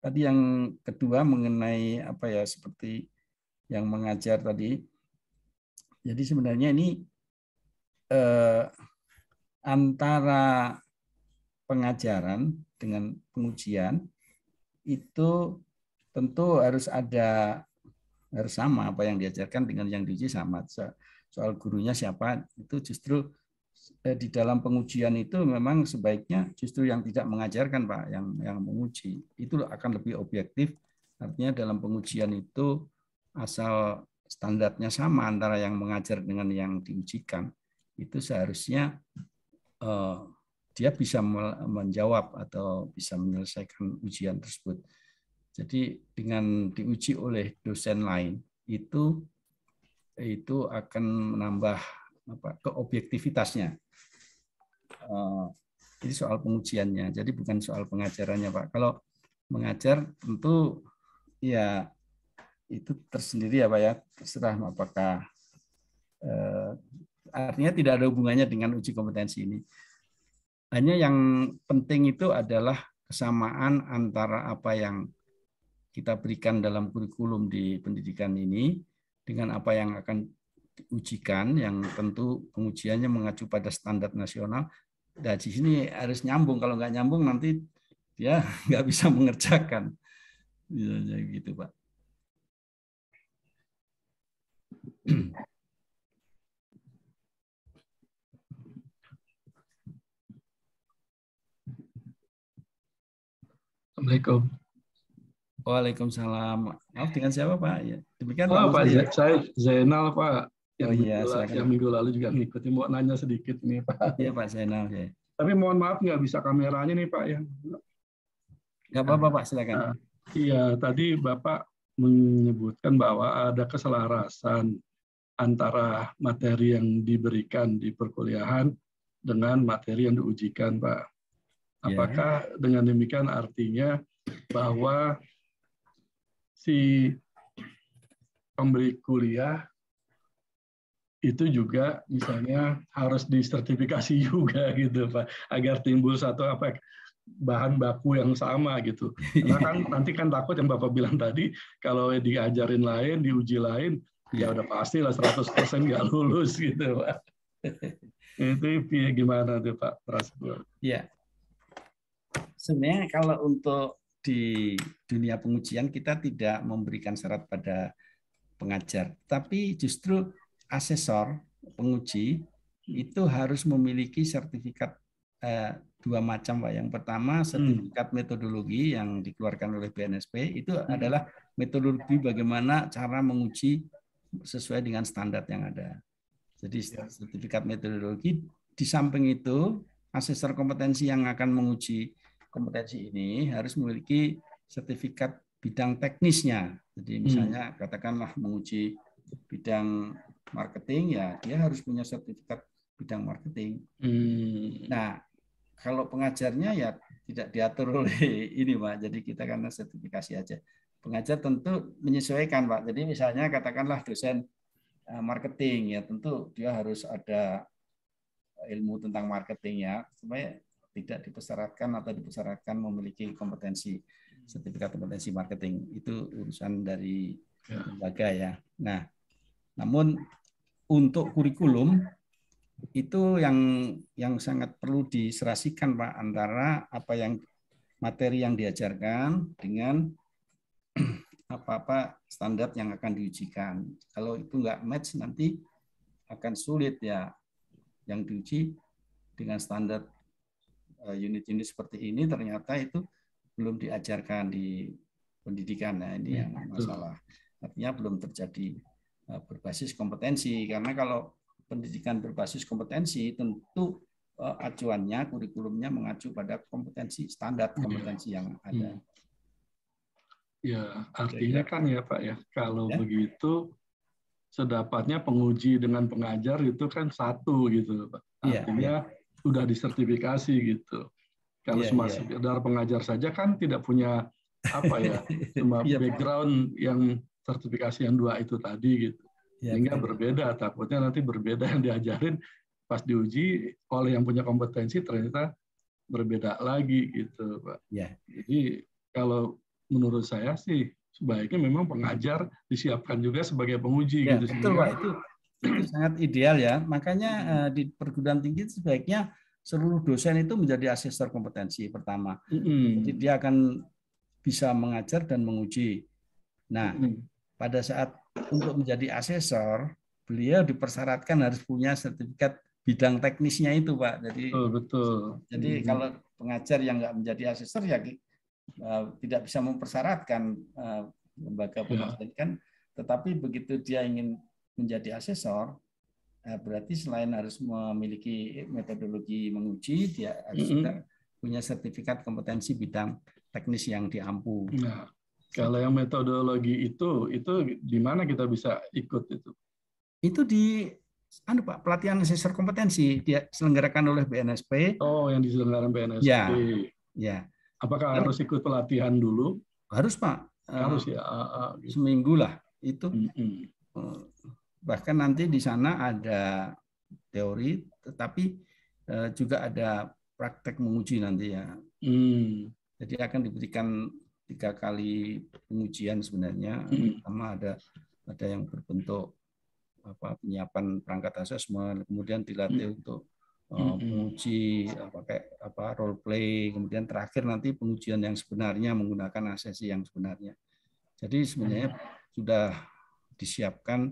tadi yang kedua mengenai apa ya seperti yang mengajar tadi. Jadi sebenarnya ini eh, antara pengajaran dengan pengujian itu tentu harus ada harus sama apa yang diajarkan dengan yang diuji sama soal gurunya siapa itu justru eh, di dalam pengujian itu memang sebaiknya justru yang tidak mengajarkan pak yang yang menguji itu akan lebih objektif artinya dalam pengujian itu asal standarnya sama antara yang mengajar dengan yang diujikan itu seharusnya eh, dia bisa menjawab atau bisa menyelesaikan ujian tersebut jadi dengan diuji oleh dosen lain itu itu akan menambah apa keobjektivitasnya. Eh, jadi soal pengujiannya. Jadi bukan soal pengajarannya, Pak. Kalau mengajar tentu ya itu tersendiri ya, Pak ya. Terserah apakah eh, artinya tidak ada hubungannya dengan uji kompetensi ini. Hanya yang penting itu adalah kesamaan antara apa yang kita berikan dalam kurikulum di pendidikan ini dengan apa yang akan diujikan yang tentu pengujiannya mengacu pada standar nasional dan di sini harus nyambung kalau nggak nyambung nanti ya nggak bisa mengerjakan bisa iya, gitu pak Assalamualaikum. Waalaikumsalam. Maaf dengan siapa Pak? Ya, demikian oh, Pak. Ya. Saya Zainal Pak. Yang oh iya, Yang minggu lalu juga mengikuti. Mau nanya sedikit nih Pak. Iya Pak Zainal. Ya. Tapi mohon maaf nggak bisa kameranya nih Pak. ya. nggak apa-apa Pak. Silakan. Nah, iya tadi Bapak menyebutkan bahwa ada keselarasan antara materi yang diberikan di perkuliahan dengan materi yang diujikan Pak. Iya. Apakah yeah. dengan demikian artinya bahwa si pemberi kuliah itu juga misalnya harus disertifikasi juga gitu Pak agar timbul satu apa bahan baku yang sama gitu. Karena kan nanti kan takut yang Bapak bilang tadi kalau diajarin lain, diuji lain, ya udah pasti lah 100% nggak lulus gitu Pak. Itu gimana tuh Pak? Rasanya. Ya. Sebenarnya kalau untuk di dunia pengujian kita tidak memberikan syarat pada pengajar, tapi justru asesor penguji hmm. itu harus memiliki sertifikat eh, dua macam pak. Yang pertama hmm. sertifikat hmm. metodologi yang dikeluarkan oleh BNSP itu hmm. adalah metodologi bagaimana cara menguji sesuai dengan standar yang ada. Jadi ya. sertifikat metodologi di samping itu asesor kompetensi yang akan menguji kompetensi ini harus memiliki sertifikat bidang teknisnya. Jadi hmm. misalnya hmm. katakanlah menguji bidang marketing ya dia harus punya sertifikat bidang marketing. Hmm. Nah, kalau pengajarnya ya tidak diatur oleh ini Pak. Jadi kita karena sertifikasi aja. Pengajar tentu menyesuaikan Pak. Jadi misalnya katakanlah dosen eh, marketing ya tentu dia harus ada ilmu tentang marketing ya supaya tidak dipersyaratkan atau dipersyaratkan memiliki kompetensi sertifikat kompetensi marketing itu urusan dari ya. lembaga ya. Nah, namun untuk kurikulum itu yang yang sangat perlu diserasikan Pak antara apa yang materi yang diajarkan dengan apa-apa standar yang akan diujikan. Kalau itu nggak match nanti akan sulit ya yang diuji dengan standar Eh, unit-unit seperti ini ternyata itu belum diajarkan di pendidikan. Nah, ini iya, yang masalah. Artinya belum terjadi eh, berbasis kompetensi karena kalau pendidikan berbasis kompetensi tentu eh, acuannya kurikulumnya mengacu pada kompetensi standar iya. kompetensi yang ada. Ya, artinya kan ya Pak ya, kalau ya. begitu sedapatnya penguji dengan pengajar itu kan satu gitu Pak. Iya, artinya ya, ya sudah disertifikasi gitu. Kalau yeah, cuma yeah. sekedar pengajar saja kan tidak punya apa ya, cuma yeah, background yeah. yang sertifikasi yang dua itu tadi gitu. Yeah, Sehingga yeah. berbeda, takutnya nanti berbeda yang diajarin pas diuji oleh yang punya kompetensi ternyata berbeda lagi gitu, Pak. Yeah. Jadi kalau menurut saya sih sebaiknya memang pengajar disiapkan juga sebagai penguji yeah, gitu betul, Pak. Itu itu sangat ideal ya. Makanya hmm. eh, di perguruan tinggi sebaiknya seluruh dosen itu menjadi asesor kompetensi pertama. Hmm. Jadi dia akan bisa mengajar dan menguji. Nah, hmm. pada saat untuk menjadi asesor, beliau dipersyaratkan harus punya sertifikat bidang teknisnya itu, Pak. Jadi betul. betul. Jadi mm-hmm. kalau pengajar yang nggak menjadi asesor ya eh, tidak bisa mempersyaratkan eh, lembaga pendidikan. ya. Kan. tetapi begitu dia ingin menjadi asesor eh, berarti selain harus memiliki metodologi menguji dia harus mm -hmm. juga punya sertifikat kompetensi bidang teknis yang diampu. Nah, kalau yang metodologi itu itu di mana kita bisa ikut itu? Itu di anu Pak, pelatihan asesor kompetensi dia selenggarakan oleh BNSP. Oh, yang diselenggarakan BNSP. Ya. ya. Apakah harus ikut pelatihan dulu? Harus Pak. Harus eh, ya. Ah, ah, gitu. Seminggu lah itu. Mm -hmm bahkan nanti di sana ada teori tetapi eh, juga ada praktek menguji nanti ya hmm. jadi akan diberikan tiga kali pengujian sebenarnya hmm. pertama ada ada yang berbentuk apa penyiapan perangkat asesmen kemudian dilatih hmm. untuk uh, pakai apa apa role play kemudian terakhir nanti pengujian yang sebenarnya menggunakan asesi yang sebenarnya jadi sebenarnya hmm. sudah disiapkan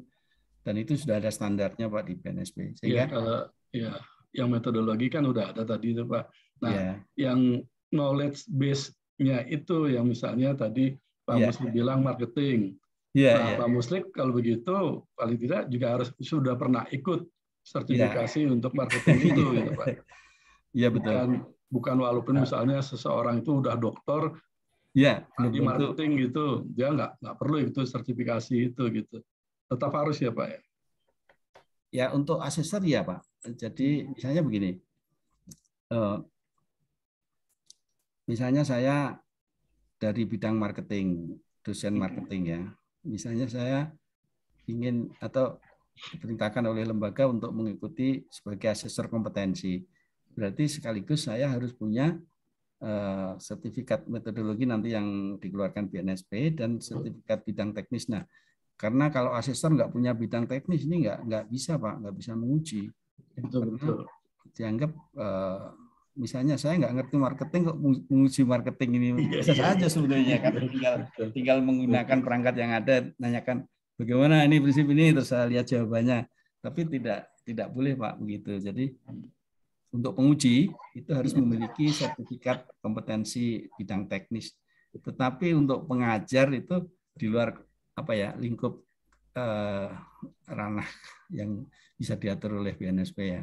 dan itu sudah ada standarnya Pak di PNSP. Iya, Sehingga ya, kalau iya, yang metodologi kan sudah ada tadi itu Pak. Nah, ya. yang knowledge base-nya itu yang misalnya tadi Pak ya. Muslim bilang marketing. Ya, nah, ya. Pak Muslim kalau begitu paling tidak juga harus sudah pernah ikut sertifikasi ya. untuk marketing itu gitu Pak. Iya betul. Dan bukan walaupun nah. misalnya seseorang itu udah dokter Ya, di marketing gitu, dia nggak nggak perlu itu sertifikasi itu gitu. Tetap harus ya Pak ya? Ya untuk asesor ya Pak. Jadi misalnya begini, eh, misalnya saya dari bidang marketing, dosen marketing ya. Misalnya saya ingin atau diperintahkan oleh lembaga untuk mengikuti sebagai asesor kompetensi. Berarti sekaligus saya harus punya eh, sertifikat metodologi nanti yang dikeluarkan BNSP dan sertifikat bidang teknis. Nah, karena kalau asisten nggak punya bidang teknis ini nggak nggak bisa pak, nggak bisa menguji. Betul, betul. Dianggap uh, misalnya saya nggak ngerti marketing kok menguji marketing ini iya, bisa iya. saja sebenarnya kan tinggal tinggal menggunakan perangkat yang ada, nanyakan bagaimana ini prinsip ini terus saya lihat jawabannya. Tapi tidak tidak boleh pak begitu. Jadi untuk penguji itu harus memiliki sertifikat kompetensi bidang teknis. Tetapi untuk pengajar itu di luar apa ya lingkup eh, ranah yang bisa diatur oleh BNSP ya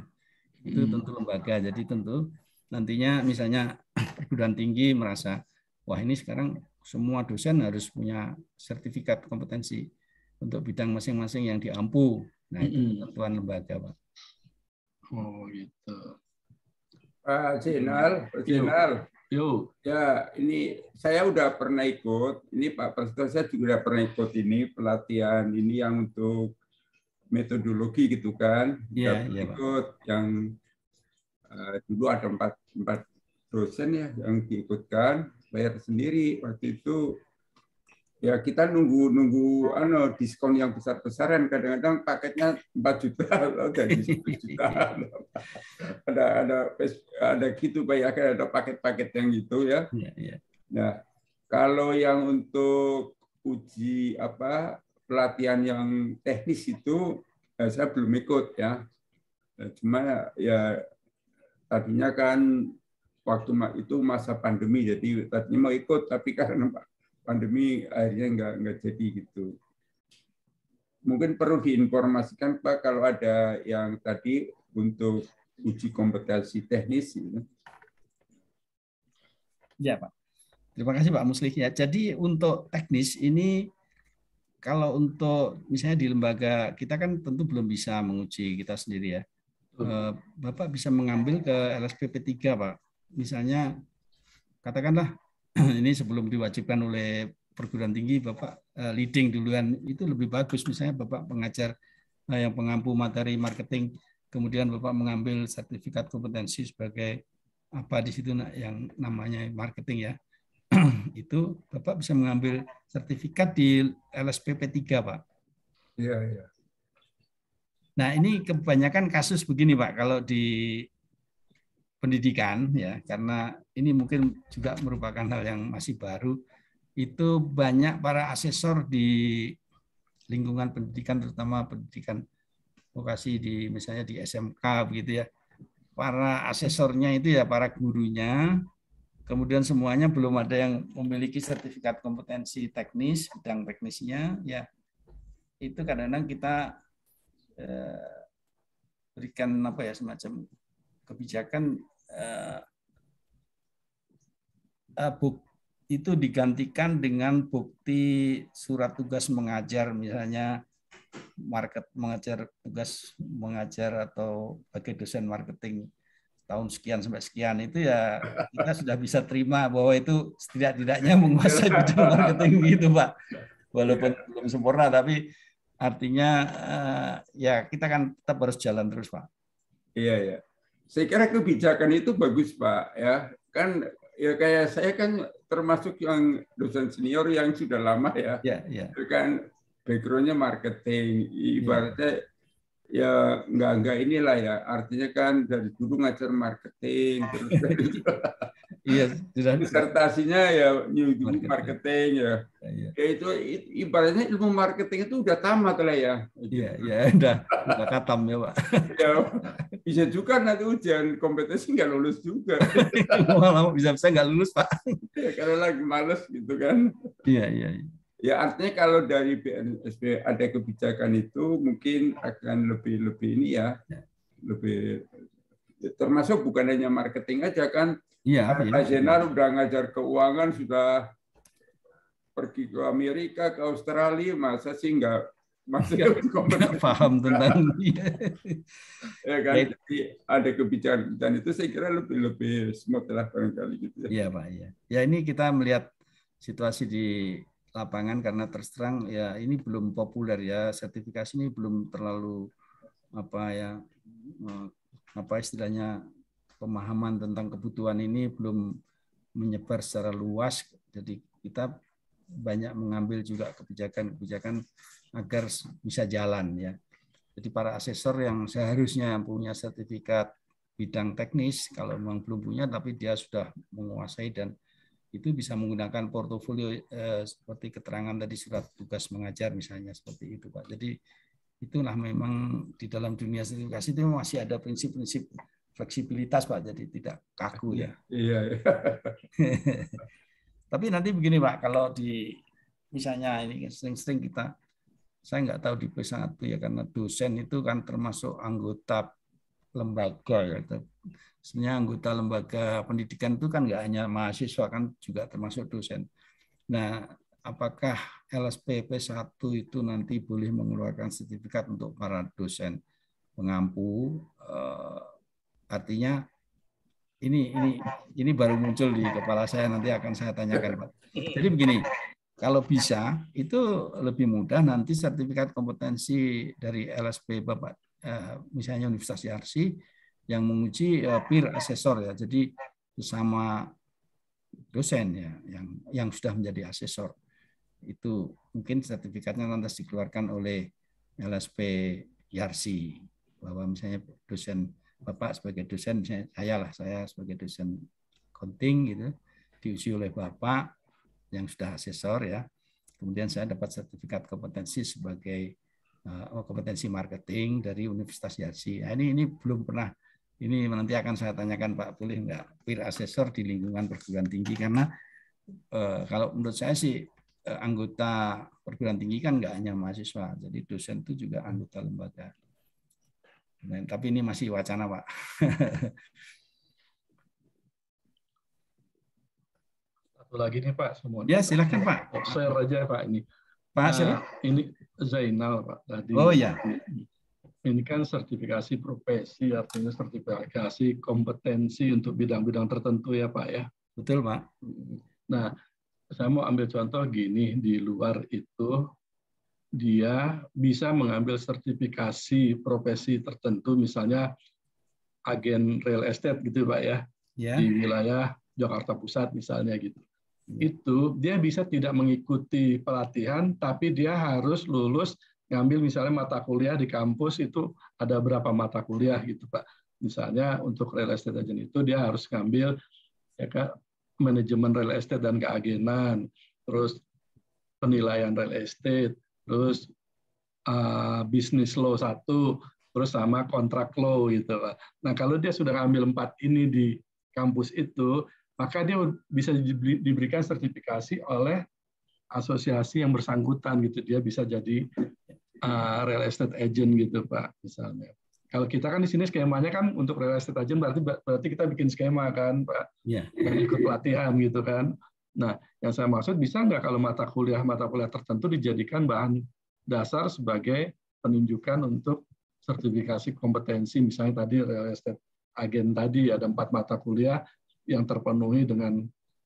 itu hmm. tentu lembaga jadi tentu nantinya misalnya perguruan tinggi merasa wah ini sekarang semua dosen harus punya sertifikat kompetensi untuk bidang masing-masing yang diampu nah itu hmm. ketentuan lembaga pak oh gitu Pak Jinal, Pak iya, Yo. Ya, ini saya udah pernah ikut. Ini Pak Presiden saya juga udah pernah ikut ini pelatihan ini yang untuk metodologi gitu kan. Yeah, iya. yeah, iya, ikut Pak. yang uh, dulu ada empat empat dosen ya yang diikutkan bayar sendiri waktu itu ya kita nunggu nunggu ano diskon yang besar besaran kadang-kadang paketnya 4 juta jadi juta ada ada ada gitu banyak ya. ada paket-paket yang gitu ya. Iya, iya. Ya, nah kalau yang untuk uji apa pelatihan yang teknis itu ya, saya belum ikut ya. ya cuma ya tadinya kan waktu itu masa pandemi jadi tadinya mau ikut tapi karena pandemi akhirnya nggak nggak jadi gitu. Mungkin perlu diinformasikan Pak kalau ada yang tadi untuk uji kompetensi teknis. Gitu. Ya Pak. Terima kasih Pak Muslih ya. Jadi untuk teknis ini kalau untuk misalnya di lembaga kita kan tentu belum bisa menguji kita sendiri ya. Eh, Bapak bisa mengambil ke LSPP 3 Pak. Misalnya katakanlah ini sebelum diwajibkan oleh perguruan tinggi Bapak eh, leading duluan itu lebih bagus misalnya Bapak pengajar eh, yang pengampu materi marketing kemudian Bapak mengambil sertifikat kompetensi sebagai apa di situ nah, yang namanya marketing ya itu Bapak bisa mengambil sertifikat di LSPP 3 Pak. Iya, iya. Nah, ini kebanyakan kasus begini Pak kalau di pendidikan ya karena ini mungkin juga merupakan hal yang masih baru itu banyak para asesor di lingkungan pendidikan terutama pendidikan vokasi di misalnya di SMK begitu ya para asesornya itu ya para gurunya kemudian semuanya belum ada yang memiliki sertifikat kompetensi teknis bidang teknisnya ya itu kadang-kadang kita eh, berikan apa ya semacam kebijakan uh, uh, buk, itu digantikan dengan bukti surat tugas mengajar misalnya market mengajar tugas mengajar atau sebagai dosen marketing tahun sekian sampai sekian itu ya kita sudah bisa terima bahwa itu setidak-tidaknya menguasai bidang marketing gitu pak walaupun ya. belum sempurna tapi artinya eh, ya kita kan tetap harus jalan terus pak iya iya. Saya kira kebijakan itu bagus Pak ya kan ya kayak saya kan termasuk yang dosen senior yang sudah lama ya, yeah, ya, ya. kan backgroundnya marketing ya. ibaratnya yeah. ya nggak nggak inilah ya artinya kan dari dulu ngajar marketing terus Iya, sudah. Disertasinya ya new marketing, marketing ya. Iya. iya. Ya itu ibaratnya ilmu marketing itu udah tamat lah ya. Iya, iya, udah udah katam ya, Pak. Ya, bisa juga nanti ujian kompetensi nggak lulus juga. Lama lama bisa bisa nggak lulus, Pak. Ya, karena lagi males gitu kan. Iya, iya. iya. Ya artinya kalau dari BNSP ada kebijakan itu mungkin akan lebih lebih ini ya, ya. lebih termasuk bukan hanya marketing aja kan. Iya. Pak ya, ya. udah ngajar keuangan sudah pergi ke Amerika ke Australia masa sih nggak masih iya. nggak paham tentang ini. ya kan ya. jadi ada kebijakan dan itu saya kira lebih lebih smooth lah barangkali gitu ya. Iya pak ya. Ya ini kita melihat situasi di lapangan karena terus terang ya ini belum populer ya sertifikasi ini belum terlalu apa ya apa istilahnya pemahaman tentang kebutuhan ini belum menyebar secara luas. Jadi kita banyak mengambil juga kebijakan-kebijakan agar bisa jalan ya. Jadi para asesor yang seharusnya punya sertifikat bidang teknis kalau memang belum punya tapi dia sudah menguasai dan itu bisa menggunakan portofolio eh, seperti keterangan tadi surat tugas mengajar misalnya seperti itu Pak. Jadi itulah memang di dalam dunia sertifikasi itu masih ada prinsip-prinsip fleksibilitas Pak, jadi tidak kaku ya. Iya. iya, iya. Tapi nanti begini Pak, kalau di misalnya ini sering-sering kita, saya nggak tahu di pesan itu ya karena dosen itu kan termasuk anggota lembaga ya. Sebenarnya anggota lembaga pendidikan itu kan nggak hanya mahasiswa kan juga termasuk dosen. Nah, apakah LSPP 1 itu nanti boleh mengeluarkan sertifikat untuk para dosen pengampu. Eh, artinya ini ini ini baru muncul di kepala saya nanti akan saya tanyakan Pak. Jadi begini, kalau bisa itu lebih mudah nanti sertifikat kompetensi dari LSP Bapak eh, misalnya Universitas Yarsi yang menguji eh, peer asesor ya. Jadi sama dosen ya yang yang sudah menjadi asesor itu mungkin sertifikatnya lantas dikeluarkan oleh LSP Yarsi bahwa misalnya dosen Bapak sebagai dosen saya lah saya sebagai dosen konting gitu diuji oleh Bapak yang sudah asesor ya kemudian saya dapat sertifikat kompetensi sebagai uh, kompetensi marketing dari Universitas Yarsi nah, ini ini belum pernah ini nanti akan saya tanyakan Pak boleh nggak peer asesor di lingkungan perguruan tinggi karena uh, kalau menurut saya sih Eh, anggota perguruan tinggi kan nggak hanya mahasiswa, jadi dosen itu juga anggota lembaga. Nah, tapi ini masih wacana, Pak. Satu lagi nih, Pak. Semuanya. Ya, silakan, Pak. Oh, Saya raja Pak. Ini. Pak, Uh, ini Zainal, Pak. Tadi. Oh, ya. ini kan sertifikasi profesi, artinya sertifikasi kompetensi untuk bidang-bidang tertentu ya, Pak, ya. Betul, Pak. Nah, saya mau ambil contoh gini di luar itu dia bisa mengambil sertifikasi profesi tertentu misalnya agen real estate gitu pak ya yeah. di wilayah Jakarta Pusat misalnya gitu yeah. itu dia bisa tidak mengikuti pelatihan tapi dia harus lulus ngambil misalnya mata kuliah di kampus itu ada berapa mata kuliah gitu pak misalnya untuk real estate agent itu dia harus ngambil ya kan manajemen real estate dan keagenan, terus penilaian real estate, terus uh, bisnis law satu, terus sama kontrak law gitu. Nah kalau dia sudah ambil empat ini di kampus itu, maka dia bisa diberikan sertifikasi oleh asosiasi yang bersangkutan gitu. Dia bisa jadi uh, real estate agent gitu pak misalnya kalau kita kan di sini skemanya kan untuk real estate agent berarti berarti kita bikin skema kan pak yeah. ikut pelatihan gitu kan nah yang saya maksud bisa nggak kalau mata kuliah mata kuliah tertentu dijadikan bahan dasar sebagai penunjukan untuk sertifikasi kompetensi misalnya tadi real estate agent tadi ada empat mata kuliah yang terpenuhi dengan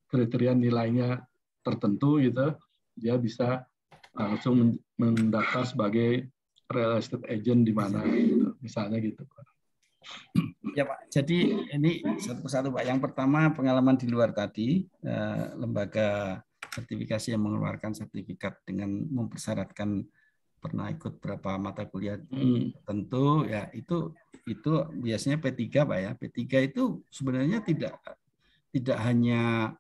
kriteria nilainya tertentu gitu dia bisa eh, langsung mendaftar sebagai real estate agent di mana misalnya gitu Pak. Ya Pak, jadi ini satu persatu Pak. Yang pertama pengalaman di luar tadi, eh, lembaga sertifikasi yang mengeluarkan sertifikat dengan mempersyaratkan pernah ikut berapa mata kuliah hmm. tentu ya itu itu biasanya P3 Pak ya. P3 itu sebenarnya tidak tidak hanya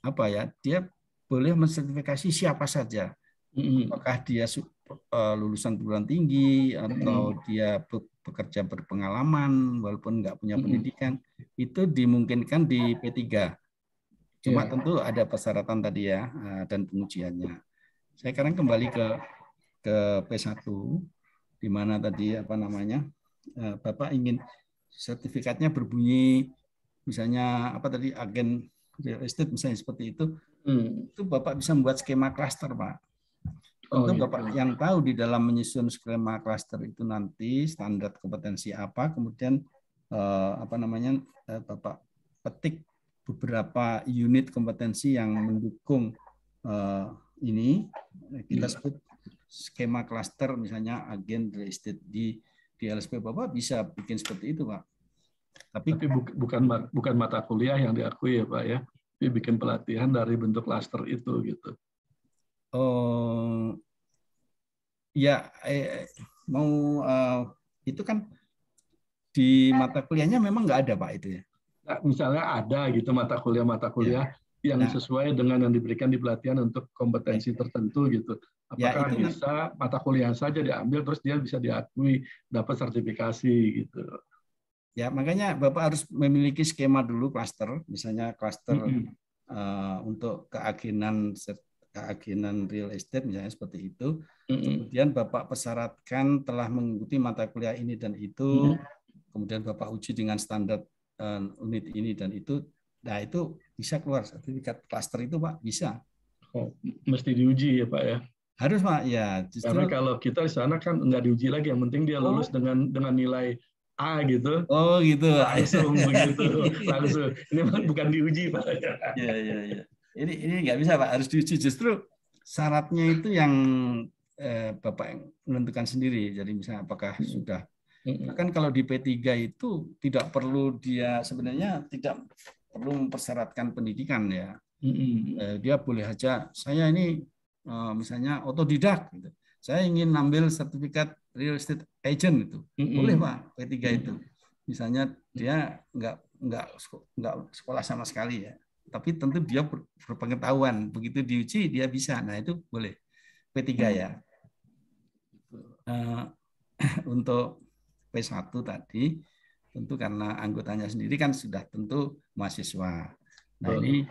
apa ya, dia boleh mensertifikasi siapa saja. Hmm. Apakah dia Eh, lulusan perguruan tinggi atau dia bekerja berpengalaman walaupun nggak punya pendidikan itu dimungkinkan di P3. Cuma yeah. tentu ada persyaratan tadi ya eh, dan pengujiannya. Saya sekarang kembali ke ke P1 di mana tadi apa namanya? Eh, Bapak ingin sertifikatnya berbunyi misalnya apa tadi agen real estate misalnya seperti itu. Hmm. Itu Bapak bisa membuat skema klaster, Pak oh, itu iya. Bapak iya. yang tahu di dalam menyusun skema klaster itu nanti standar kompetensi apa, kemudian eh, apa namanya eh, Bapak petik beberapa unit kompetensi yang mendukung eh, ini eh, kita iya. sebut skema klaster misalnya agen real estate di di LSP Bapak bisa bikin seperti itu Pak. Tapi, Tapi bukan bukan mata kuliah yang diakui ya Pak ya. Tapi bikin pelatihan dari bentuk klaster itu gitu oh, ya eh, mau eh, itu kan di mata kuliahnya memang nggak ada pak itu ya nah, misalnya ada gitu mata kuliah mata ya. kuliah ya. yang nah. sesuai dengan yang diberikan di pelatihan untuk kompetensi ya. tertentu gitu ya, apakah ya, itu kan bisa mata kuliah saja diambil terus dia bisa diakui dapat sertifikasi gitu ya makanya bapak harus memiliki skema dulu klaster misalnya klaster mm -hmm. uh, untuk keagenan keagenan real estate misalnya seperti itu. Kemudian Bapak persyaratkan telah mengikuti mata kuliah ini dan itu. Kemudian Bapak uji dengan standar uh, unit ini dan itu. Nah, itu bisa keluar sertifikat klaster itu, Pak, bisa. Oh, mesti diuji ya, Pak ya. Harus, Pak, ya. Justru... Karena kalau kita di sana kan nggak diuji lagi, yang penting dia lulus oh. dengan dengan nilai A gitu. Oh gitu. Langsung begitu. Langsung. Ini bukan diuji Pak. Iya, iya, iya ini ini nggak bisa pak harus diuji justru syaratnya itu yang eh, bapak yang menentukan sendiri jadi misalnya apakah hmm. sudah kan kalau di P3 itu tidak perlu dia sebenarnya tidak perlu mempersyaratkan pendidikan ya hmm, hmm, eh, dia boleh saja. saya ini eh, misalnya otodidak gitu. saya ingin ambil sertifikat real estate agent itu boleh pak P3 itu misalnya dia nggak nggak nggak sekolah sama sekali ya tapi tentu dia berpengetahuan. Begitu diuji dia bisa. Nah itu boleh P3 hmm. ya. Eh, untuk P1 tadi tentu karena anggotanya sendiri kan sudah tentu mahasiswa. Nah ini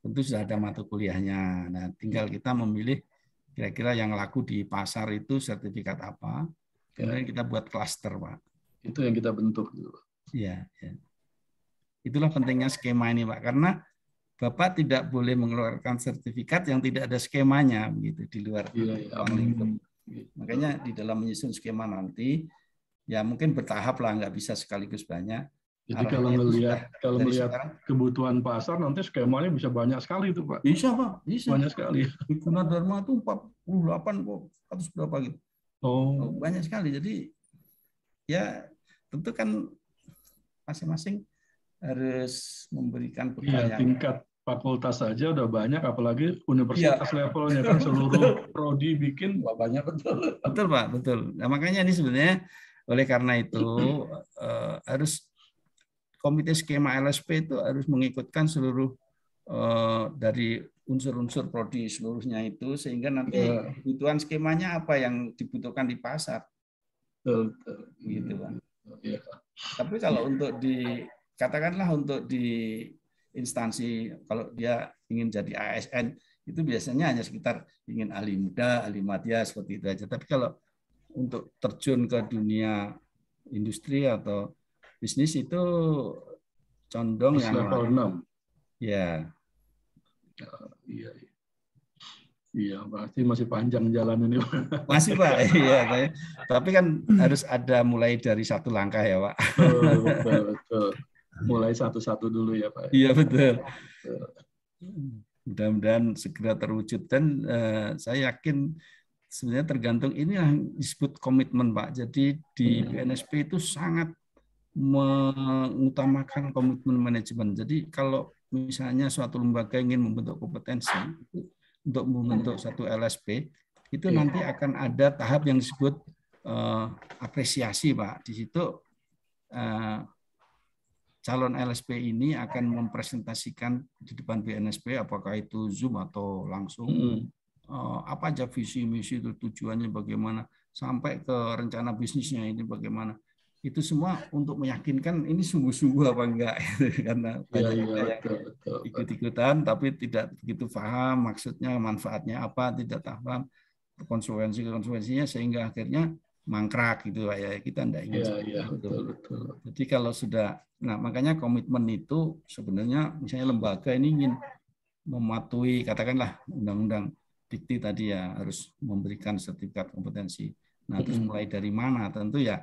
tentu sudah ada mata kuliahnya. Nah tinggal kita memilih kira-kira yang laku di pasar itu sertifikat apa. Ya. Kemudian kita buat klaster, Pak. Itu yang kita bentuk. Gitu. Iya. Ya. Itulah pentingnya skema ini, Pak. Karena Bapak tidak boleh mengeluarkan sertifikat yang tidak ada skemanya begitu di luar Iya, iya Makanya di dalam menyusun skema nanti ya mungkin bertahap lah nggak bisa sekaligus banyak. Jadi Arahnya kalau melihat kalau melihat kebutuhan pasar nanti skemanya bisa banyak sekali itu Pak. Bisa Pak, bisa. Banyak sekali. Di Dharma itu 48 kok, atau berapa gitu. Oh. Banyak sekali. Jadi ya tentu kan masing-masing harus memberikan iya, pertanyaan. Ya, tingkat fakultas saja udah banyak, apalagi iya. universitas ya. levelnya kan seluruh prodi bikin wah banyak betul. Betul pak, betul. Nah, makanya ini sebenarnya oleh karena itu uh, harus komite skema LSP itu harus mengikutkan seluruh uh, dari unsur-unsur prodi seluruhnya itu sehingga nanti iya. kebutuhan skemanya apa yang dibutuhkan di pasar. Betul, betul. Gitu pak. Ya. Tapi kalau untuk di katakanlah untuk di instansi kalau dia ingin jadi ASN itu biasanya hanya sekitar ingin ahli muda, ahli madya seperti itu aja. Tapi kalau untuk terjun ke dunia industri atau bisnis itu condong yang level 6. Ya. ya. Iya. Iya, pasti iya, masih panjang jalan ini. Masih Pak, iya. Tapi kan harus ada mulai dari satu langkah ya Pak. Betul, betul, betul mulai satu-satu dulu ya Pak. Iya betul. Mudah-mudahan segera terwujud dan uh, saya yakin sebenarnya tergantung ini yang disebut komitmen Pak. Jadi di PNSP iya. itu sangat mengutamakan komitmen manajemen. Jadi kalau misalnya suatu lembaga ingin membentuk kompetensi untuk membentuk satu LSP, itu iya. nanti akan ada tahap yang disebut uh, apresiasi Pak. Di situ uh, calon LSP ini akan mempresentasikan di depan BNSP apakah itu Zoom atau langsung mm. apa aja visi misi itu tujuannya bagaimana sampai ke rencana bisnisnya ini bagaimana itu semua untuk meyakinkan ini sungguh-sungguh apa enggak gitu, karena iya, banyak ya, ya, yang ikut-ikutan tapi tidak begitu paham maksudnya manfaatnya apa tidak paham konsekuensi konsekuensinya sehingga akhirnya mangkrak gitu Pak ya. Kita tidak ingin yeah, iya, iya, betul, betul. Jadi kalau sudah nah makanya komitmen itu sebenarnya misalnya lembaga ini ingin mematuhi katakanlah undang-undang dikti tadi ya harus memberikan sertifikat kompetensi. Nah, terus mulai dari mana? Tentu ya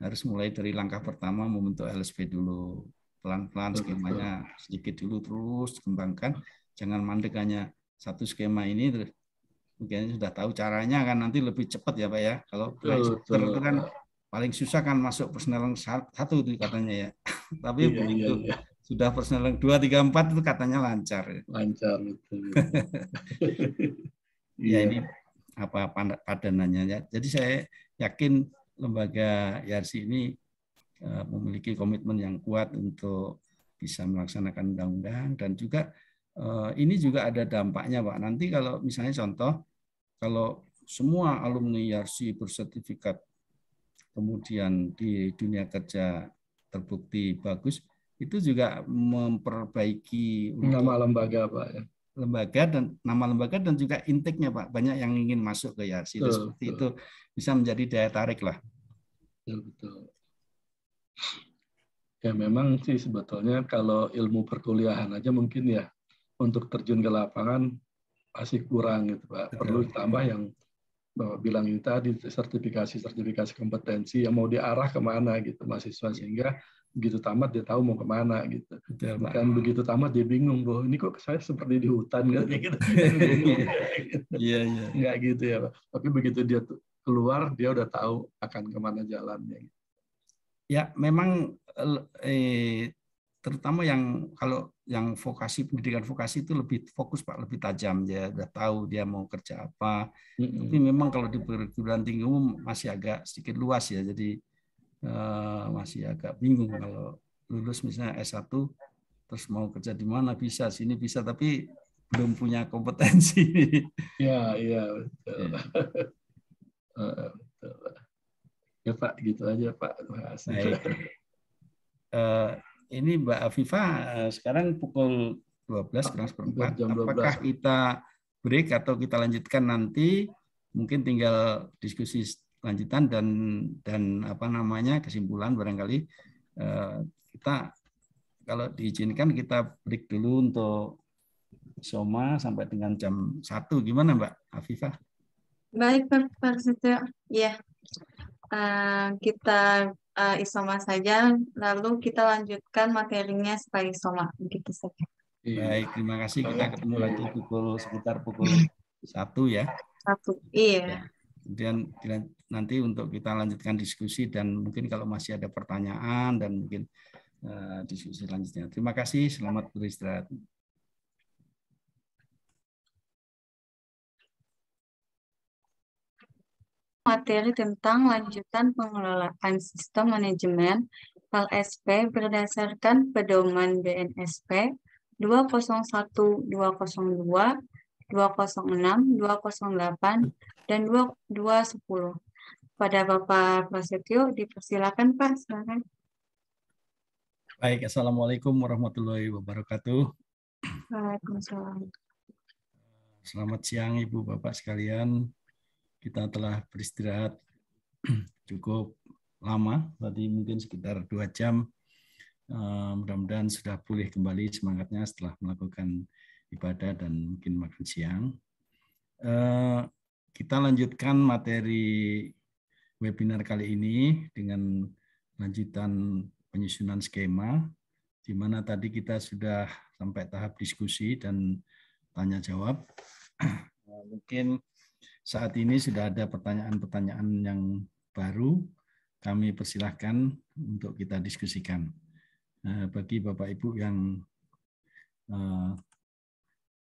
harus mulai dari langkah pertama membentuk LSP dulu. Pelan-pelan skemanya sedikit dulu terus kembangkan. Jangan mandek hanya satu skema ini mungkin sudah tahu caranya kan nanti lebih cepat ya pak ya kalau betul, kan paling susah kan masuk yang satu itu katanya ya tapi iya, begitu iya, iya. sudah yang dua tiga empat itu katanya lancar ya. lancar betul ya iya. ini apa padanannya ya jadi saya yakin lembaga Yarsi ini eh, memiliki komitmen yang kuat untuk bisa melaksanakan undang-undang dan juga Eh, ini juga ada dampaknya, Pak. Nanti kalau misalnya contoh, kalau semua alumni YARSI bersertifikat, kemudian di dunia kerja terbukti bagus, itu juga memperbaiki nama lembaga, Pak. Ya. Lembaga dan nama lembaga dan juga intake Pak. Banyak yang ingin masuk ke YARSI, betul, seperti betul. itu bisa menjadi daya tarik lah. Betul, betul. Ya memang sih sebetulnya kalau ilmu perkuliahan aja mungkin ya untuk terjun ke lapangan masih kurang gitu Pak. Perlu ditambah yang Bapak bilang itu tadi sertifikasi-sertifikasi kompetensi yang mau diarah kemana gitu mahasiswa iya. sehingga begitu tamat dia tahu mau kemana gitu. Dan Bukan begitu tamat dia bingung bahwa ini kok saya seperti di hutan gitu. Iya gitu. iya. Enggak iya, iya. gitu ya Pak. Tapi begitu dia keluar dia udah tahu akan kemana jalannya. Gitu. Ya memang eh, terutama yang kalau yang vokasi pendidikan vokasi itu lebih fokus pak lebih tajam dia udah tahu dia mau kerja apa mm-hmm. tapi memang kalau di perguruan tinggi umum masih agak sedikit luas ya jadi uh, masih agak bingung kalau lulus misalnya S1 terus mau kerja di mana bisa sini bisa tapi belum punya kompetensi ya iya betul. Ya. uh, betul ya pak gitu aja pak terima kasih ini Mbak Afifa eh, sekarang pukul 12 ah, kurang seperempat. Apakah kita break atau kita lanjutkan nanti? Mungkin tinggal diskusi lanjutan dan dan apa namanya kesimpulan barangkali eh, kita kalau diizinkan kita break dulu untuk Soma sampai dengan jam satu, Gimana Mbak Afifa? Baik Pak Prasetyo. Ya. Uh, kita uh, isoma saja, lalu kita lanjutkan materinya setelah isoma. Begitu saja. Iya. Baik, terima kasih. Kita ketemu lagi pukul sekitar pukul satu ya. Satu, iya. Ya. Kemudian nanti untuk kita lanjutkan diskusi dan mungkin kalau masih ada pertanyaan dan mungkin uh, diskusi selanjutnya. Terima kasih, selamat beristirahat. materi tentang lanjutan pengelolaan sistem manajemen LSP berdasarkan pedoman BNSP 201, 202, 206, 208, dan 2210. Pada Bapak Prasetyo, dipersilakan Pak. Silakan. Baik, Assalamualaikum warahmatullahi wabarakatuh. Waalaikumsalam. Selamat siang Ibu Bapak sekalian kita telah beristirahat cukup lama, tadi mungkin sekitar dua jam. Eh, mudah-mudahan sudah pulih kembali semangatnya setelah melakukan ibadah dan mungkin makan siang. Eh, kita lanjutkan materi webinar kali ini dengan lanjutan penyusunan skema, di mana tadi kita sudah sampai tahap diskusi dan tanya jawab. Mungkin saat ini sudah ada pertanyaan-pertanyaan yang baru. Kami persilahkan untuk kita diskusikan. Eh, bagi Bapak Ibu yang eh,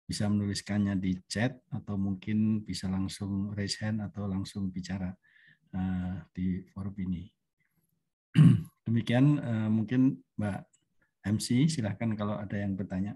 bisa menuliskannya di chat atau mungkin bisa langsung raise hand atau langsung bicara eh, di forum ini. Demikian mungkin Mbak MC, silahkan kalau ada yang bertanya.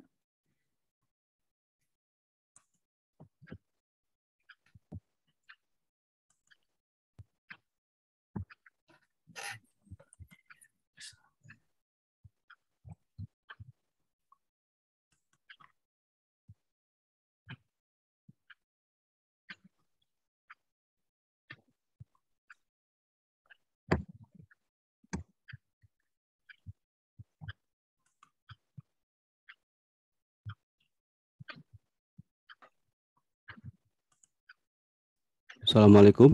Assalamualaikum.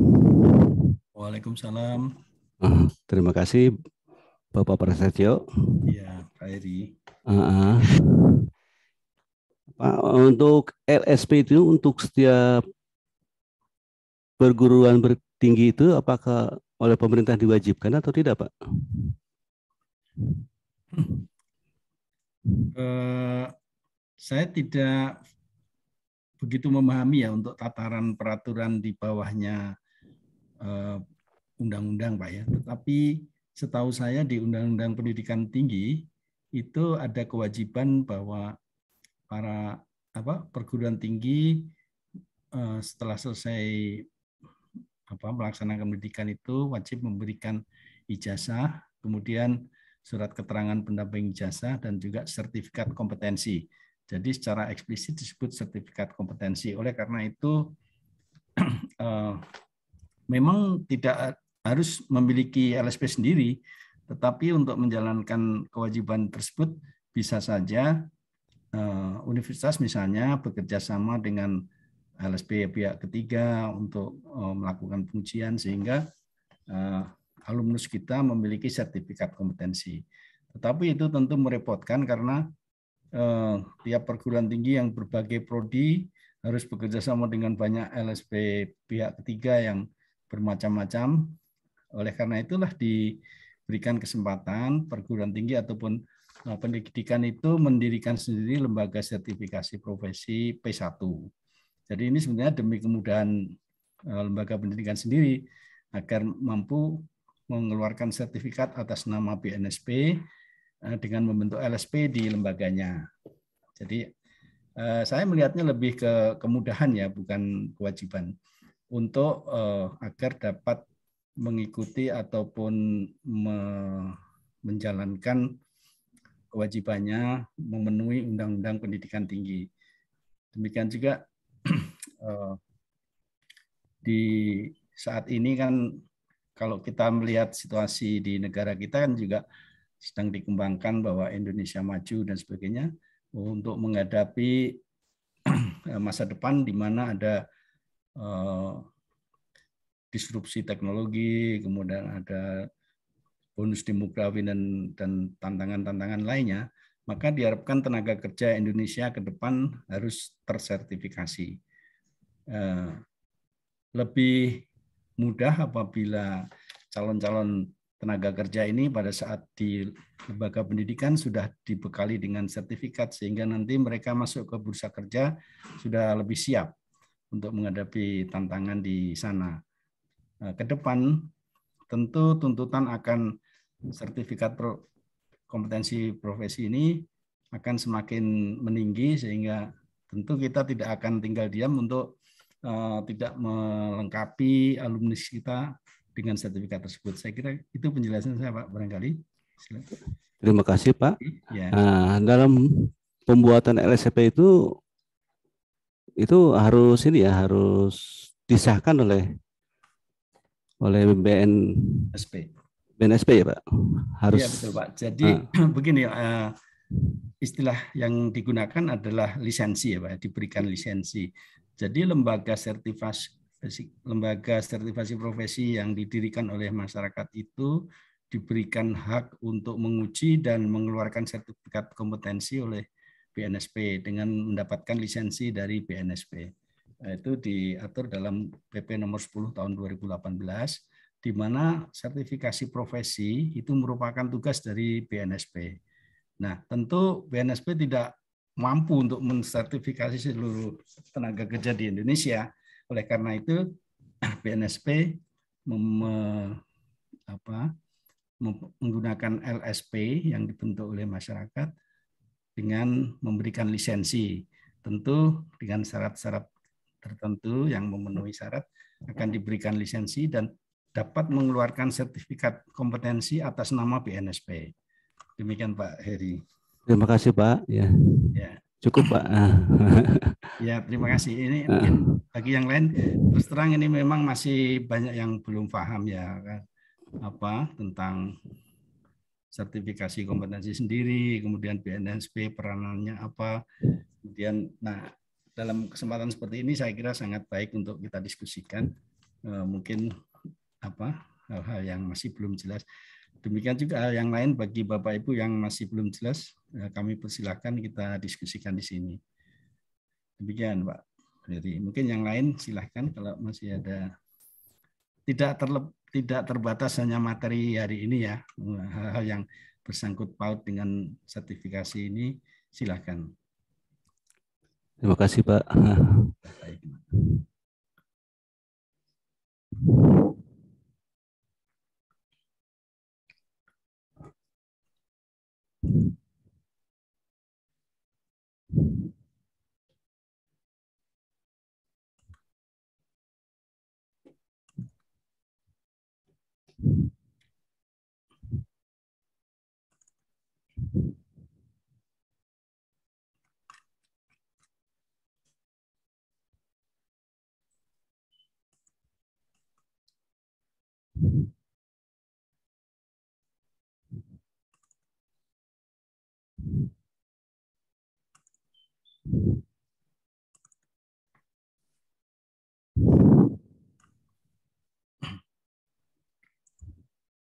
Waalaikumsalam. Uh, terima kasih Bapak Prasetyo. Iya, Pak Eri. Uh, Pak, untuk LSP itu untuk setiap perguruan bertinggi itu apakah oleh pemerintah diwajibkan atau tidak, Pak? Uh, saya tidak begitu memahami ya untuk tataran peraturan di bawahnya eh, undang-undang Pak ya. Tetapi setahu saya di Undang-Undang Pendidikan Tinggi itu ada kewajiban bahwa para apa perguruan tinggi eh, setelah selesai apa melaksanakan pendidikan itu wajib memberikan ijazah, kemudian surat keterangan pendamping ijazah dan juga sertifikat kompetensi. Jadi secara eksplisit disebut sertifikat kompetensi. Oleh karena itu eh, memang tidak harus memiliki LSP sendiri, tetapi untuk menjalankan kewajiban tersebut bisa saja eh, universitas misalnya bekerja sama dengan LSP pihak ketiga untuk eh, melakukan pengujian sehingga alumnus kita memiliki sertifikat kompetensi. Tetapi itu tentu merepotkan karena Eh, tiap perguruan tinggi yang berbagai prodi harus bekerja sama dengan banyak LSP pihak ketiga yang bermacam-macam. Oleh karena itulah diberikan kesempatan perguruan tinggi ataupun eh, pendidikan itu mendirikan sendiri lembaga sertifikasi profesi P1. Jadi ini sebenarnya demi kemudahan eh, lembaga pendidikan sendiri agar mampu mengeluarkan sertifikat atas nama BNSP Eh, dengan membentuk LSP di lembaganya. Jadi eh, saya melihatnya lebih ke kemudahan ya, bukan kewajiban untuk eh, agar dapat mengikuti ataupun menjalankan kewajibannya memenuhi undang-undang pendidikan tinggi. Demikian juga di saat ini kan kalau kita melihat situasi di negara kita kan juga sedang dikembangkan bahwa Indonesia maju dan sebagainya oh, untuk menghadapi masa depan di mana ada eh, disrupsi teknologi, kemudian ada bonus demografi dan dan tantangan-tantangan lainnya, maka diharapkan tenaga kerja Indonesia ke depan harus tersertifikasi. Eh, lebih mudah apabila calon-calon tenaga kerja ini pada saat di lembaga pendidikan sudah dibekali dengan sertifikat sehingga nanti mereka masuk ke bursa kerja sudah lebih siap untuk menghadapi tantangan di sana. Eh, Kedepan tentu tuntutan akan sertifikat kompetensi profesi ini akan semakin meninggi sehingga tentu kita tidak akan tinggal diam untuk eh, tidak melengkapi alumni kita dengan sertifikat tersebut. Saya kira itu penjelasan saya Pak barangkali. Silakan. Terima kasih Pak. Ya. Nah, dalam pembuatan LSP itu itu harus ini ya harus disahkan oleh oleh BN SP. BNSP ya Pak. Harus. Ya, betul Pak. Jadi nah. begini uh, istilah yang digunakan adalah lisensi ya Pak, diberikan lisensi. Jadi lembaga sertifikasi lembaga sertifikasi profesi yang didirikan oleh masyarakat itu diberikan hak untuk menguji dan mengeluarkan sertifikat kompetensi oleh BNSP dengan mendapatkan lisensi dari BNSP. Nah, itu diatur dalam PP nomor 10 tahun 2018 di mana sertifikasi profesi itu merupakan tugas dari BNSP. Nah, tentu BNSP tidak mampu untuk mensertifikasi seluruh tenaga kerja di Indonesia, oleh karena itu BNSP mem, apa, menggunakan LSP yang dibentuk oleh masyarakat dengan memberikan lisensi. Tentu dengan syarat-syarat tertentu yang memenuhi syarat akan diberikan lisensi dan dapat mengeluarkan sertifikat kompetensi atas nama BNSP. Demikian Pak Heri. Terima kasih Pak. Ya. ya. Cukup Pak. ya terima kasih. Ini ah. mungkin bagi yang lain terus terang ini memang masih banyak yang belum paham ya kan? apa tentang sertifikasi kompetensi sendiri, kemudian BNSP peranannya apa, kemudian nah dalam kesempatan seperti ini saya kira sangat baik untuk kita diskusikan e, mungkin apa hal-hal yang masih belum jelas. Demikian juga hal yang lain bagi Bapak Ibu yang masih belum jelas, eh, kami persilahkan kita diskusikan di sini. Demikian Pak. Jadi mungkin yang lain silahkan kalau masih ada tidak terlep, tidak terbatas hanya materi hari ini ya hal-hal yang bersangkut paut dengan sertifikasi ini silahkan. Terima kasih Pak.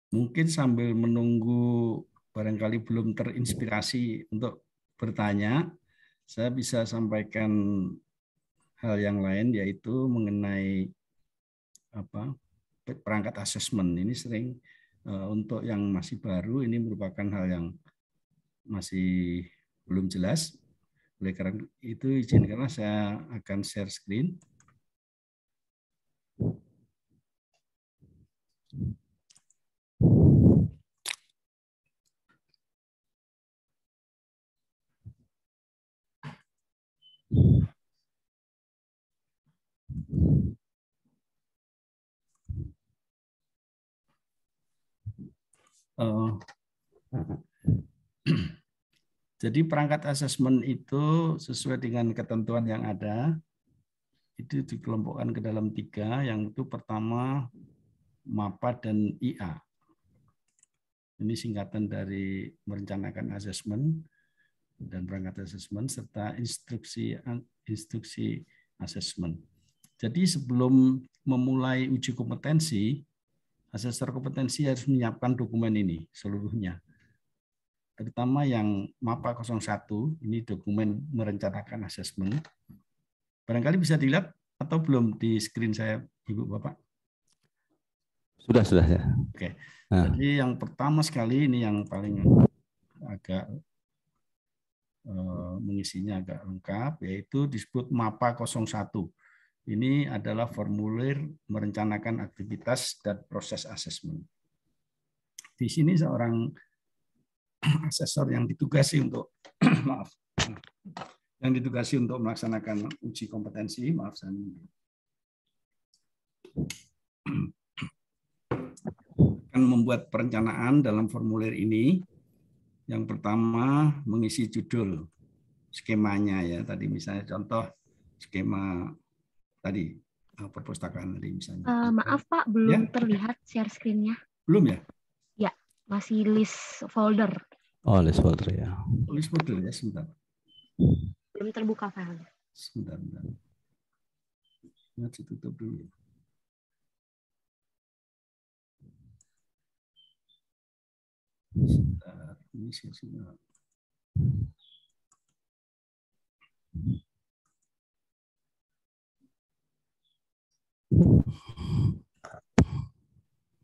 mungkin sambil menunggu barangkali belum terinspirasi untuk bertanya, saya bisa sampaikan hal yang lain yaitu mengenai apa perangkat asesmen ini sering eh, untuk yang masih baru ini merupakan hal yang masih belum jelas. Oleh karena itu izinkanlah saya akan share screen. Oh. Jadi perangkat asesmen itu sesuai dengan ketentuan yang ada, itu dikelompokkan ke dalam tiga, yang itu pertama MAPA dan IA. Ini singkatan dari merencanakan asesmen dan perangkat asesmen serta instruksi instruksi asesmen. Jadi sebelum memulai uji kompetensi, asesor kompetensi harus menyiapkan dokumen ini seluruhnya. Terutama yang MAPA 01, ini dokumen merencanakan asesmen. Barangkali bisa dilihat atau belum di screen saya, Ibu Bapak? Sudah, sudah ya. Oke. Nah. Jadi yang pertama sekali ini yang paling agak eh, mengisinya agak lengkap yaitu disebut MAPA 01 ini adalah formulir merencanakan aktivitas dan proses asesmen. Di sini seorang asesor yang ditugasi untuk maaf yang ditugasi untuk melaksanakan uji kompetensi maaf saya akan membuat perencanaan dalam formulir ini yang pertama mengisi judul skemanya ya tadi misalnya contoh skema tadi eh, perpustakaan tadi misalnya. Uh, maaf Pak, belum ya? terlihat share screen-nya. Belum ya? Ya, masih list folder. Oh, list folder ya. Oh, list folder ya, sebentar. Belum terbuka file Sebentar, sebentar. Ya, masih ditutup dulu ya. Sebentar, ini share screen.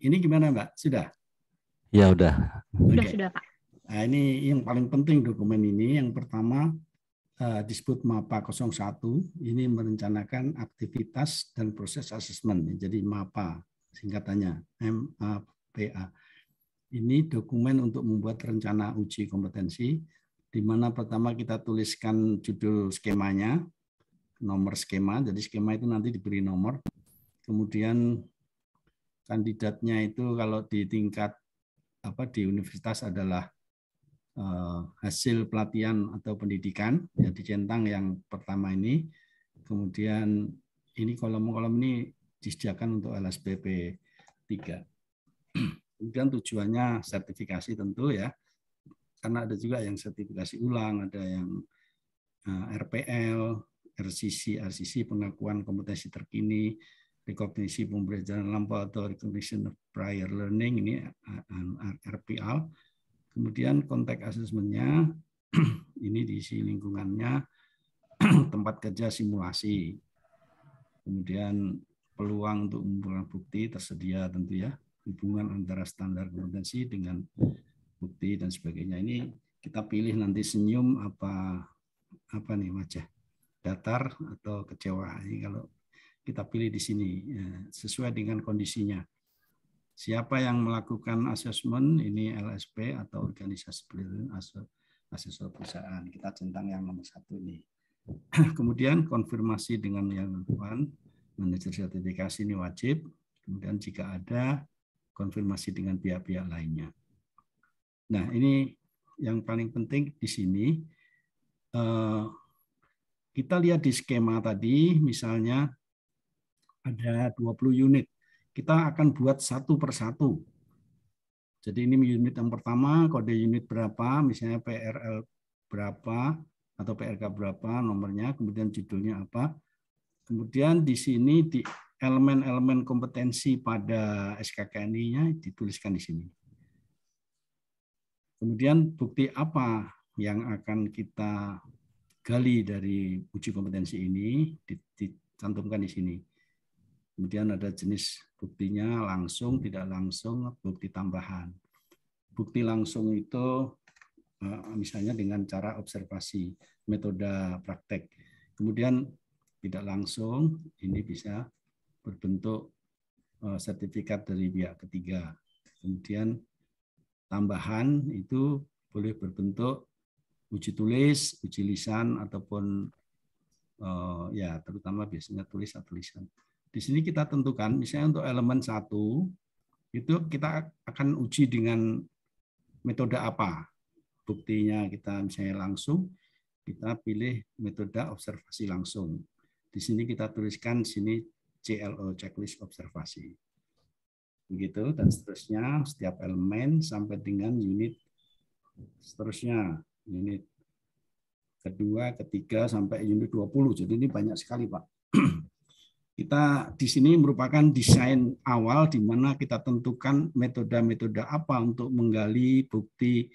Ini gimana Mbak? Sudah? Ya udah. okay. sudah Pak. Nah, ini yang paling penting dokumen ini. Yang pertama, uh, eh, Disput MAPA 01 ini merencanakan aktivitas dan proses asesmen. Jadi MAPA singkatannya, M A P A. Ini dokumen untuk membuat rencana uji kompetensi, di mana pertama kita tuliskan judul skemanya, nomor skema. Jadi skema itu nanti diberi nomor. Kemudian kandidatnya itu kalau di tingkat apa di universitas adalah uh, hasil pelatihan atau pendidikan ya dicentang yang pertama ini kemudian ini kolom-kolom ini disediakan untuk LSPP 3 kemudian tujuannya sertifikasi tentu ya karena ada juga yang sertifikasi ulang ada yang eh, RPL RCC RCC pengakuan kompetensi terkini rekognisi pembelajaran lampau atau recognition of prior learning ini RPL. Kemudian konteks asesmennya ini diisi lingkungannya tempat kerja simulasi. Kemudian peluang untuk mengumpulkan bukti tersedia tentu ya hubungan antara standar kompetensi dengan bukti dan sebagainya ini kita pilih nanti senyum apa apa nih wajah datar atau kecewa ini kalau kita pilih di sini ya, sesuai dengan kondisinya. Siapa yang melakukan asesmen ini LSP atau organisasi pelindung asesor perusahaan. Kita centang yang nomor satu ini. Kemudian konfirmasi dengan yang tuan manajer sertifikasi ini wajib. Kemudian jika ada konfirmasi dengan pihak-pihak lainnya. Nah ini yang paling penting di sini eh, kita lihat di skema tadi misalnya ada 20 unit. Kita akan buat satu persatu. Jadi ini unit yang pertama, kode unit berapa, misalnya PRL berapa atau PRK berapa nomornya, kemudian judulnya apa. Kemudian di sini di elemen-elemen kompetensi pada SKKNI-nya dituliskan di sini. Kemudian bukti apa yang akan kita gali dari uji kompetensi ini dicantumkan di sini. Kemudian ada jenis buktinya langsung, tidak langsung, bukti tambahan. Bukti langsung itu eh, misalnya dengan cara observasi, metode praktek. Kemudian tidak langsung ini bisa berbentuk eh, sertifikat dari pihak ketiga. Kemudian tambahan itu boleh berbentuk uji tulis, uji lisan ataupun eh, ya terutama biasanya tulis atau lisan. Di sini kita tentukan, misalnya untuk elemen satu itu kita akan uji dengan metode apa. Buktinya kita misalnya langsung, kita pilih metode observasi langsung. Di sini kita tuliskan sini CLO, checklist observasi. Begitu, dan seterusnya setiap elemen sampai dengan unit seterusnya. Unit kedua, ketiga, sampai unit 20. Jadi ini banyak sekali, Pak kita di sini merupakan desain awal di mana kita tentukan metode-metode apa untuk menggali bukti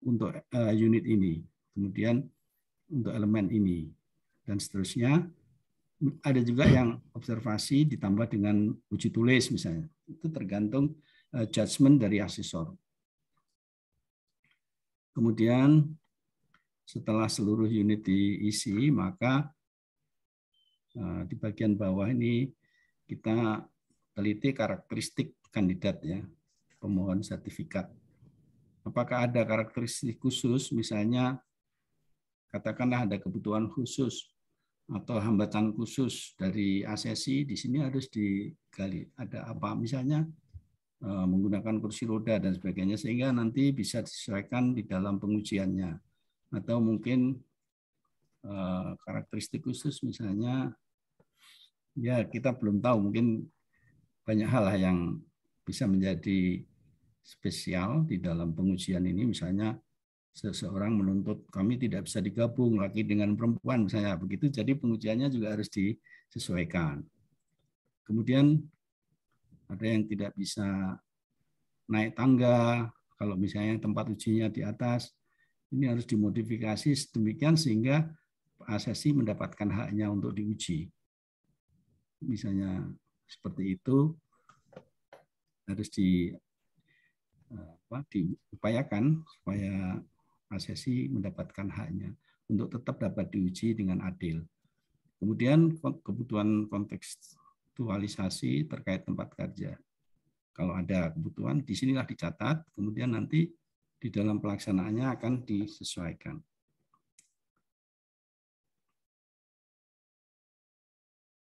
untuk eh, unit ini, kemudian untuk elemen ini, dan seterusnya. Ada juga yang observasi ditambah dengan uji tulis misalnya. Itu tergantung judgment eh, judgement dari asesor. Kemudian setelah seluruh unit diisi, maka Eh, di bagian bawah ini kita teliti karakteristik kandidat ya pemohon sertifikat. Apakah ada karakteristik khusus misalnya katakanlah ada kebutuhan khusus atau hambatan khusus dari ASESI di sini harus digali. Ada apa misalnya eh, menggunakan kursi roda dan sebagainya sehingga nanti bisa disesuaikan di dalam pengujiannya atau mungkin eh, karakteristik khusus misalnya ya kita belum tahu mungkin banyak hal yang bisa menjadi spesial di dalam pengujian ini misalnya seseorang menuntut kami tidak bisa digabung laki dengan perempuan misalnya begitu jadi pengujiannya juga harus disesuaikan kemudian ada yang tidak bisa naik tangga kalau misalnya tempat ujinya di atas ini harus dimodifikasi sedemikian sehingga asesi mendapatkan haknya untuk diuji misalnya seperti itu harus di eh, apa, diupayakan supaya asesi mendapatkan haknya untuk tetap dapat diuji dengan adil. Kemudian kebutuhan kontekstualisasi terkait tempat kerja. Kalau ada kebutuhan, disinilah dicatat, kemudian nanti di dalam pelaksanaannya akan disesuaikan.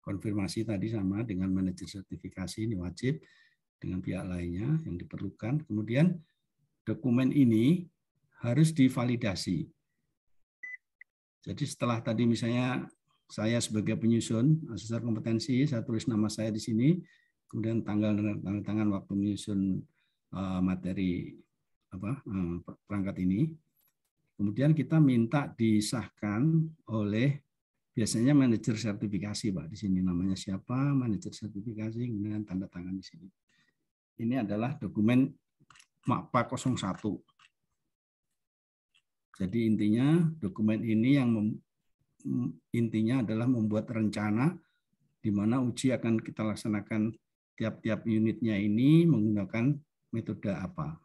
konfirmasi tadi sama dengan manajer sertifikasi ini wajib dengan pihak lainnya yang diperlukan. Kemudian dokumen ini harus divalidasi. Jadi setelah tadi misalnya saya sebagai penyusun asesor kompetensi, saya tulis nama saya di sini, kemudian tanggal dan tanda tangan waktu menyusun eh, materi apa eh, perangkat ini. Kemudian kita minta disahkan oleh biasanya manajer sertifikasi Pak di sini namanya siapa, manajer sertifikasi dengan tanda tangan di sini. Ini adalah dokumen MAPA 01. Jadi intinya dokumen ini yang intinya adalah membuat rencana di mana uji akan kita laksanakan tiap-tiap unitnya ini menggunakan metode apa.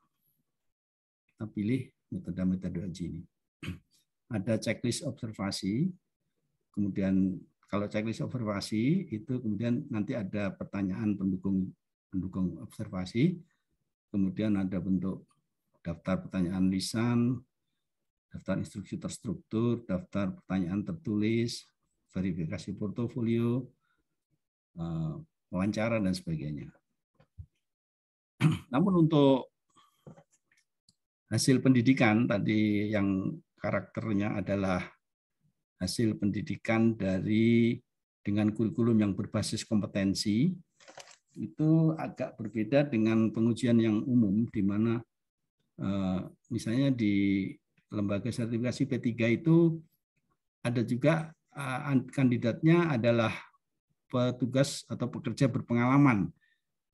Kita pilih metode-metode uji ini. Ada checklist observasi, kemudian kalau checklist observasi itu kemudian nanti ada pertanyaan pendukung pendukung observasi, kemudian ada bentuk daftar pertanyaan lisan, daftar instruksi terstruktur, daftar pertanyaan tertulis, verifikasi portofolio, eh, wawancara dan sebagainya. Namun untuk hasil pendidikan tadi yang karakternya adalah hasil pendidikan dari dengan kurikulum yang berbasis kompetensi itu agak berbeda dengan pengujian yang umum di mana eh, misalnya di lembaga sertifikasi P3 itu ada juga eh, kandidatnya adalah petugas atau pekerja berpengalaman.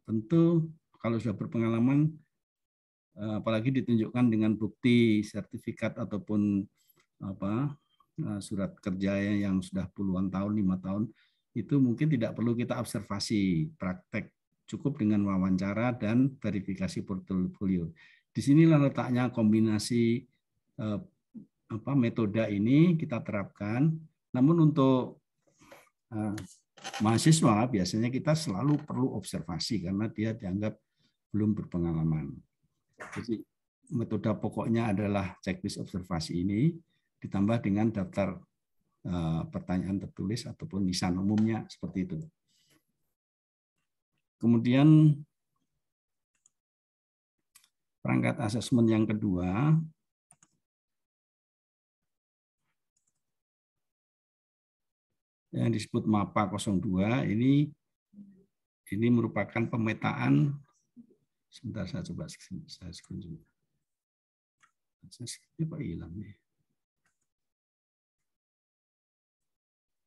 Tentu kalau sudah berpengalaman eh, apalagi ditunjukkan dengan bukti sertifikat ataupun apa Eh, surat kerja yang sudah puluhan tahun, lima tahun, itu mungkin tidak perlu kita observasi praktek. Cukup dengan wawancara dan verifikasi portfolio. sinilah letaknya kombinasi eh, apa metode ini kita terapkan. Namun untuk eh, mahasiswa biasanya kita selalu perlu observasi karena dia dianggap belum berpengalaman. Jadi metode pokoknya adalah checklist observasi ini ditambah dengan daftar eh, pertanyaan tertulis ataupun lisan umumnya seperti itu. Kemudian perangkat asesmen yang kedua yang disebut MAPA 02 ini ini merupakan pemetaan sebentar saya coba saya screen dulu. Saya kok hilang nih.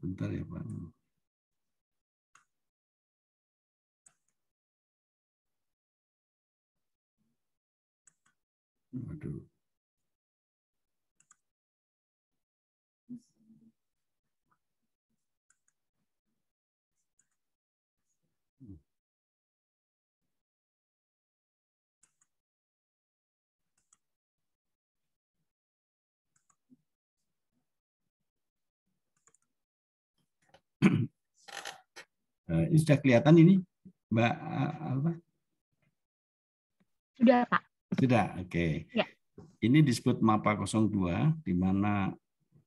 sebentar ya Pak. Eh, ini sudah kelihatan ini, Mbak eh, apa? Sudah, Pak. Sudah, oke. Okay. Ya. Ini disebut MAPA 02, di mana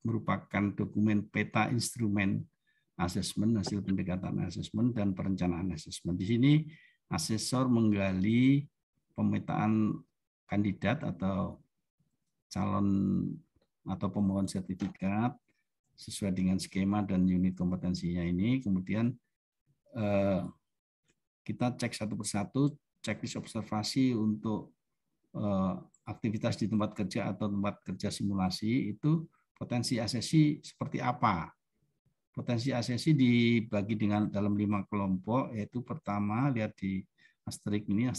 merupakan dokumen peta instrumen asesmen, hasil pendekatan asesmen, dan perencanaan asesmen. Di sini asesor menggali pemetaan kandidat atau calon atau pemohon sertifikat sesuai dengan skema dan unit kompetensinya ini. Kemudian eh, kita cek satu persatu checklist observasi untuk eh, aktivitas di tempat kerja atau tempat kerja simulasi itu potensi asesi seperti apa. Potensi asesi dibagi dengan dalam lima kelompok, yaitu pertama lihat di asterik ini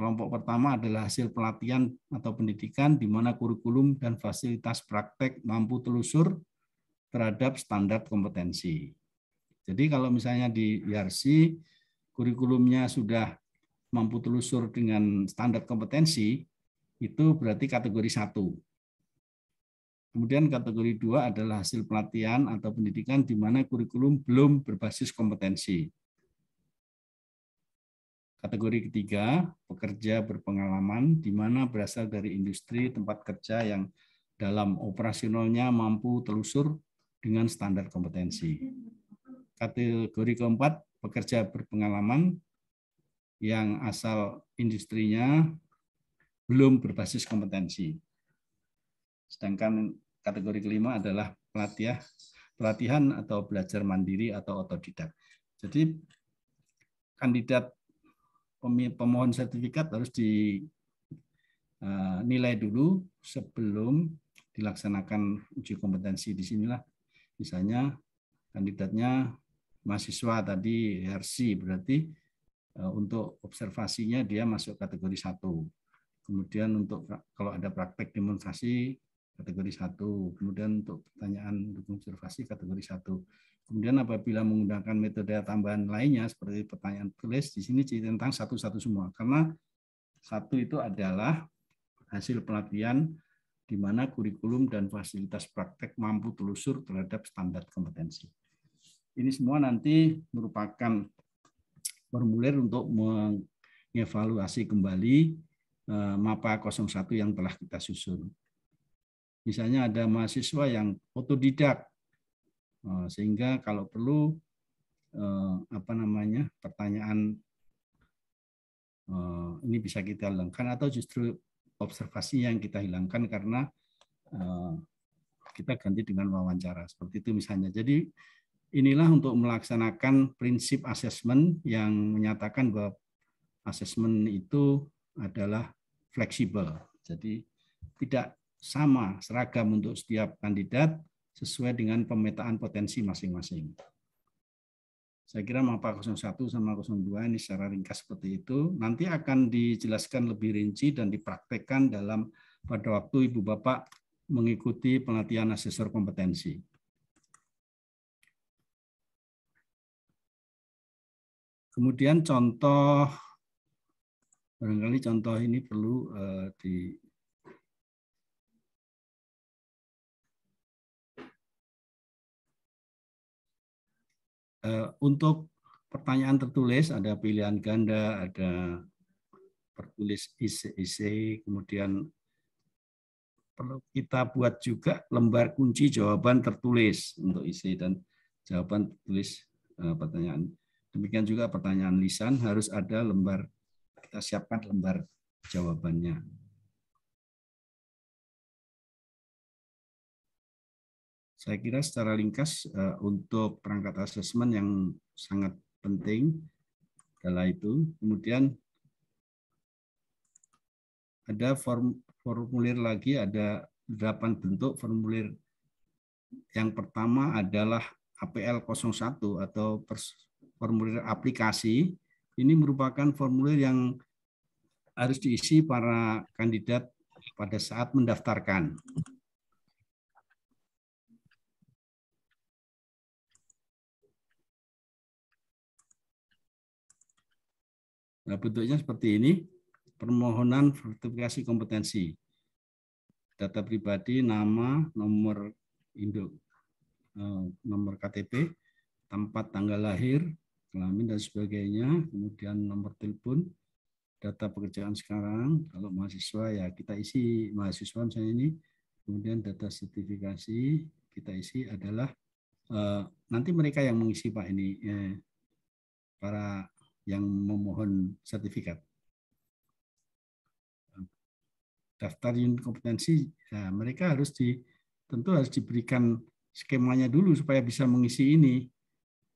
Kelompok pertama adalah hasil pelatihan atau pendidikan di mana kurikulum dan fasilitas praktek mampu telusur terhadap standar kompetensi. Jadi kalau misalnya di IRC kurikulumnya sudah mampu telusur dengan standar kompetensi, itu berarti kategori satu. Kemudian kategori dua adalah hasil pelatihan atau pendidikan di mana kurikulum belum berbasis kompetensi. Kategori ketiga, pekerja berpengalaman di mana berasal dari industri tempat kerja yang dalam operasionalnya mampu telusur dengan standar kompetensi. Kategori keempat, pekerja berpengalaman yang asal industrinya belum berbasis kompetensi. Sedangkan kategori kelima adalah pelatihan, pelatihan atau belajar mandiri atau otodidak. Jadi kandidat pemohon sertifikat harus dinilai eh, dulu sebelum dilaksanakan uji kompetensi di sinilah misalnya kandidatnya mahasiswa tadi RC berarti eh, untuk observasinya dia masuk kategori satu kemudian untuk kalau ada praktek demonstrasi kategori 1. Kemudian untuk pertanyaan dukung observasi kategori 1. Kemudian apabila menggunakan metode tambahan lainnya seperti pertanyaan tulis, di sini cerita tentang satu-satu semua. Karena satu itu adalah hasil pelatihan di mana kurikulum dan fasilitas praktek mampu telusur terhadap standar kompetensi. Ini semua nanti merupakan formulir untuk mengevaluasi kembali eh, mapa 01 yang telah kita susun. Misalnya ada mahasiswa yang otodidak, eh, sehingga kalau perlu eh, apa namanya pertanyaan eh, ini bisa kita hilangkan atau justru observasi yang kita hilangkan karena kita ganti dengan wawancara seperti itu misalnya. Jadi inilah untuk melaksanakan prinsip asesmen yang menyatakan bahwa asesmen itu adalah fleksibel. Jadi tidak sama seragam untuk setiap kandidat sesuai dengan pemetaan potensi masing-masing. Saya kira MAPA 01 sama 02 ini secara ringkas seperti itu. Nanti akan dijelaskan lebih rinci dan dipraktekkan dalam pada waktu Ibu Bapak mengikuti pelatihan asesor kompetensi. Kemudian contoh barangkali contoh ini perlu uh, di Eh, untuk pertanyaan tertulis ada pilihan ganda, ada tertulis isi-isi, kemudian perlu kita buat juga lembar kunci jawaban tertulis untuk isi dan jawaban tertulis eh, pertanyaan. Demikian juga pertanyaan lisan harus ada lembar kita siapkan lembar jawabannya. Saya kira secara ringkas eh, untuk perangkat asesmen yang sangat penting adalah itu. Kemudian ada form, formulir lagi, ada delapan bentuk formulir. Yang pertama adalah APL 01 atau formulir aplikasi. Ini merupakan formulir yang harus diisi para kandidat pada saat mendaftarkan. Nah, bentuknya seperti ini. Permohonan verifikasi kompetensi. Data pribadi, nama, nomor induk, eh, nomor KTP, tempat tanggal lahir, kelamin dan sebagainya, kemudian nomor telepon, data pekerjaan sekarang, kalau mahasiswa ya kita isi mahasiswa misalnya ini, kemudian data sertifikasi kita isi adalah eh, nanti mereka yang mengisi Pak ini, eh, para yang memohon sertifikat. Daftar unit kompetensi, ya mereka harus di, tentu harus diberikan skemanya dulu supaya bisa mengisi ini.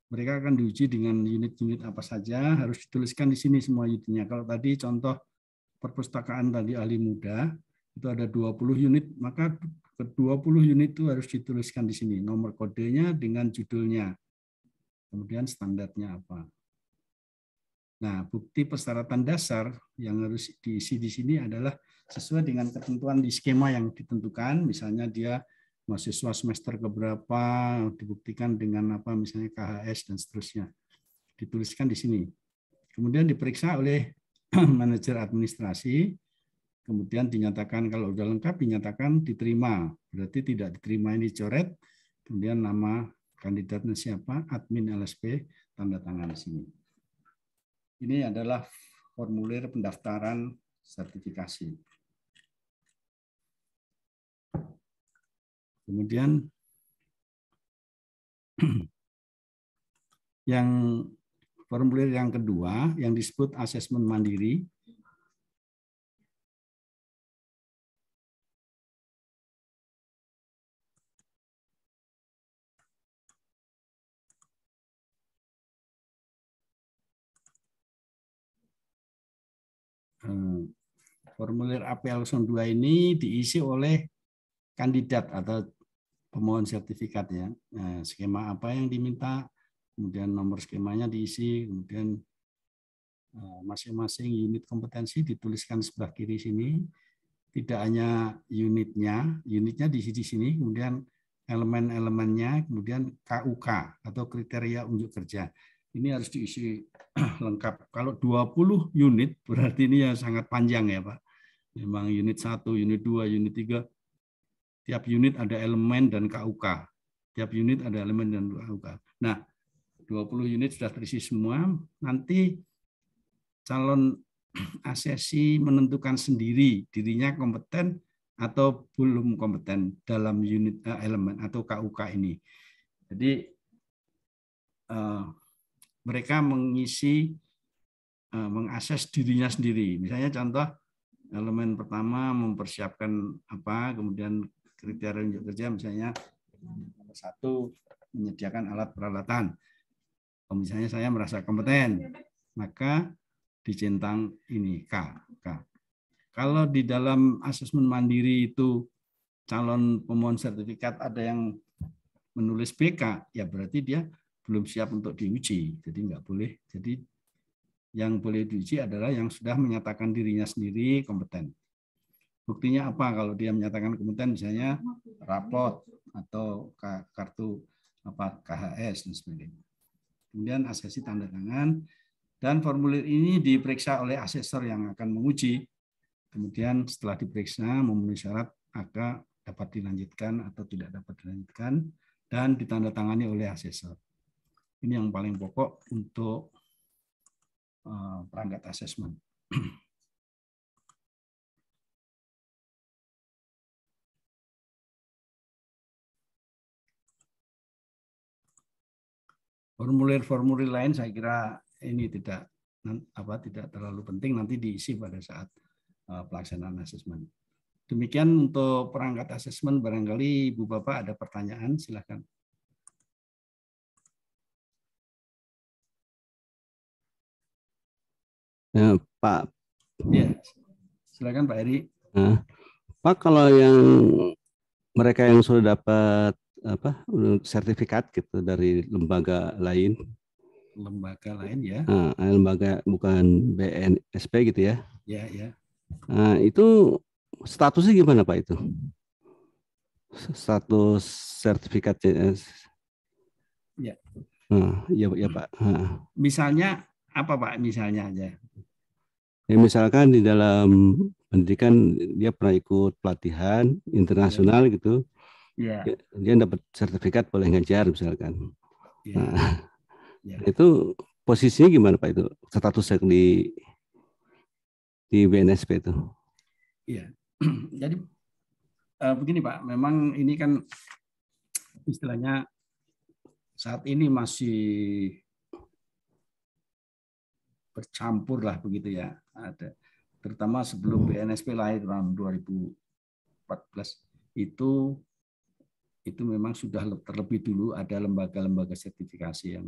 Mereka akan diuji dengan unit-unit apa saja, harus dituliskan di sini semua unitnya. Kalau tadi contoh perpustakaan tadi ahli muda, itu ada 20 unit, maka ke 20 unit itu harus dituliskan di sini. Nomor kodenya dengan judulnya. Kemudian standarnya apa. Nah, bukti persyaratan dasar yang harus diisi di sini adalah sesuai dengan ketentuan di skema yang ditentukan, misalnya dia mahasiswa semester keberapa dibuktikan dengan apa misalnya KHS dan seterusnya dituliskan di sini kemudian diperiksa oleh manajer administrasi kemudian dinyatakan kalau sudah lengkap dinyatakan diterima berarti tidak diterima ini coret kemudian nama kandidatnya siapa admin LSP tanda tangan di sini ini adalah formulir pendaftaran sertifikasi. Kemudian yang formulir yang kedua yang disebut asesmen mandiri Nah, formulir APL 02 ini diisi oleh kandidat atau pemohon sertifikat ya. Nah, skema apa yang diminta, kemudian nomor skemanya diisi, kemudian eh, masing-masing unit kompetensi dituliskan sebelah kiri sini. Tidak hanya unitnya, unitnya di sini, sini kemudian elemen-elemennya, kemudian KUK atau kriteria unjuk kerja ini harus diisi lengkap. Kalau 20 unit berarti ini yang sangat panjang ya Pak. Memang unit 1, unit 2, unit 3. Tiap unit ada elemen dan KUK. Tiap unit ada elemen dan KUK. Nah, 20 unit sudah terisi semua. Nanti calon asesi menentukan sendiri dirinya kompeten atau belum kompeten dalam unit eh, elemen atau KUK ini. Jadi eh, mereka mengisi eh, mengakses dirinya sendiri. Misalnya contoh elemen pertama mempersiapkan apa, kemudian kriteria untuk kerja misalnya nomor satu menyediakan alat peralatan. Kalau misalnya saya merasa kompeten, maka dicentang ini K. K. Kalau di dalam asesmen mandiri itu calon pemohon sertifikat ada yang menulis BK, ya berarti dia belum siap untuk diuji, jadi nggak boleh. Jadi yang boleh diuji adalah yang sudah menyatakan dirinya sendiri kompeten. Buktinya apa kalau dia menyatakan kompeten misalnya rapot atau kartu apa KHS dan sebagainya. Kemudian asesi tanda tangan dan formulir ini diperiksa oleh asesor yang akan menguji. Kemudian setelah diperiksa memenuhi syarat maka dapat dilanjutkan atau tidak dapat dilanjutkan dan ditandatangani oleh asesor. Ini yang paling pokok untuk eh, perangkat asesmen. Formulir-formulir lain saya kira ini tidak apa tidak terlalu penting nanti diisi pada saat eh, pelaksanaan asesmen. Demikian untuk perangkat asesmen barangkali Ibu Bapak ada pertanyaan silahkan. Ya Pak. Ya, silakan Pak Eri. Nah, Pak, kalau yang mereka yang sudah dapat apa sertifikat gitu dari lembaga lain lembaga lain ya nah, eh, lembaga bukan BNSP gitu ya ya ya nah, itu statusnya gimana pak itu status sertifikatnya eh, ya nah, ya ya pak nah. misalnya apa Pak misalnya aja? Ya, misalkan di dalam pendidikan dia pernah ikut pelatihan internasional ya. gitu. Iya. ya. Dia, dapat sertifikat boleh ngajar misalkan. ya. Nah, ya. itu posisinya gimana Pak itu? Status di di BNSP itu? Iya. Jadi eh, begini Pak, memang ini kan istilahnya saat ini masih bercampur lah begitu ya. Ada terutama sebelum hmm. BNSP lahir tahun 2014 itu itu memang sudah terlebih dulu ada lembaga-lembaga sertifikasi yang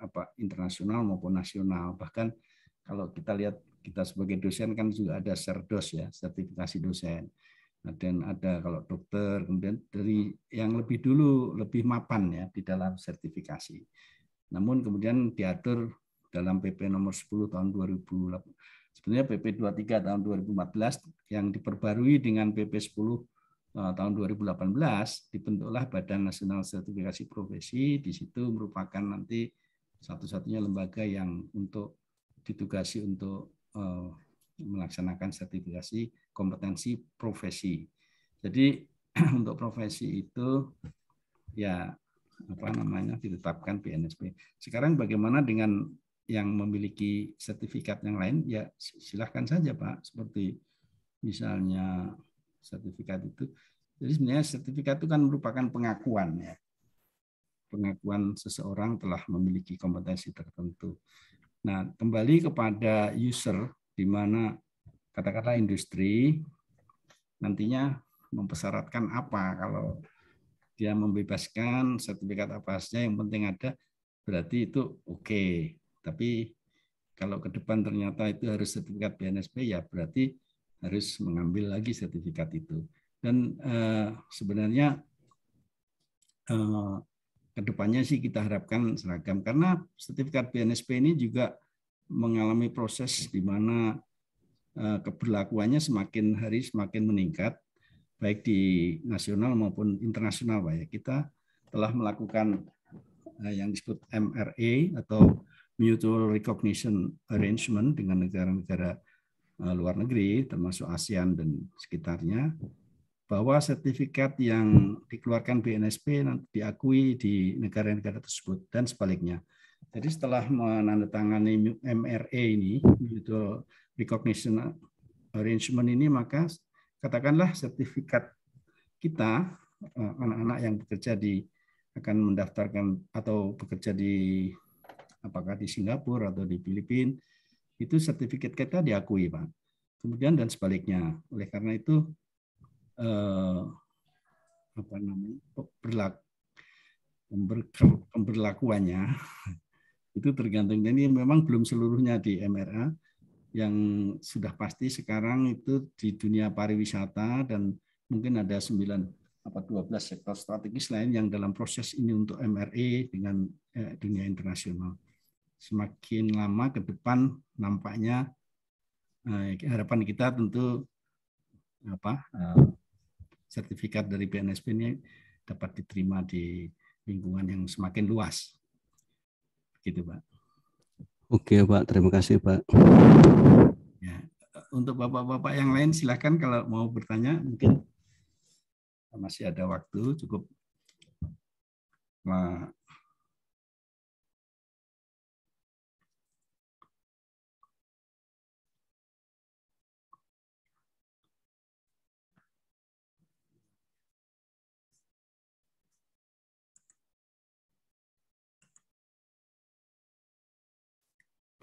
apa internasional maupun nasional bahkan kalau kita lihat kita sebagai dosen kan juga ada serdos ya sertifikasi dosen nah, dan ada kalau dokter kemudian dari yang lebih dulu lebih mapan ya di dalam sertifikasi namun kemudian diatur dalam PP nomor 10 tahun 2008. Sebenarnya PP 23 tahun 2014 yang diperbarui dengan PP 10 eh, tahun 2018 dibentuklah Badan Nasional Sertifikasi Profesi. Di situ merupakan nanti satu-satunya lembaga yang untuk ditugasi untuk eh, melaksanakan sertifikasi kompetensi profesi. Jadi untuk profesi itu ya apa namanya ditetapkan PNSP. Sekarang bagaimana dengan yang memiliki sertifikat yang lain ya silahkan saja Pak seperti misalnya sertifikat itu jadi sebenarnya sertifikat itu kan merupakan pengakuan ya pengakuan seseorang telah memiliki kompetensi tertentu nah kembali kepada user di mana kata industri nantinya mempersyaratkan apa kalau dia membebaskan sertifikat apa saja yang penting ada berarti itu oke okay tapi kalau ke depan ternyata itu harus sertifikat BNSP, ya berarti harus mengambil lagi sertifikat itu. Dan eh, sebenarnya eh, ke depannya sih kita harapkan seragam. Karena sertifikat BNSP ini juga mengalami proses di mana eh, keberlakuannya semakin hari semakin meningkat, baik di nasional maupun internasional. Pak. Ya. Kita telah melakukan eh, yang disebut MRA e atau mutual recognition hmm. arrangement dengan negara-negara eh, luar negeri termasuk ASEAN dan sekitarnya bahwa sertifikat yang dikeluarkan BNSP diakui di negara-negara tersebut dan sebaliknya. Jadi setelah menandatangani MRA ini mutual recognition arrangement ini maka katakanlah sertifikat kita eh, anak-anak yang bekerja di akan mendaftarkan atau bekerja di apakah di Singapura atau di Filipina, itu sertifikat kita diakui, Pak. Kemudian dan sebaliknya. Oleh karena itu, eh, apa namanya, berlaku, pemberlakuannya itu tergantung. ini memang belum seluruhnya di MRA, yang sudah pasti sekarang itu di dunia pariwisata dan mungkin ada 9 apa 12 sektor strategis lain yang dalam proses ini untuk MRE dengan eh, dunia internasional semakin lama ke depan nampaknya eh, harapan kita tentu apa eh, sertifikat dari PNSP ini dapat diterima di lingkungan yang semakin luas. gitu, Pak. Oke, Pak. Terima kasih, Pak. Ya. Untuk Bapak-bapak yang lain silahkan kalau mau bertanya mungkin masih ada waktu cukup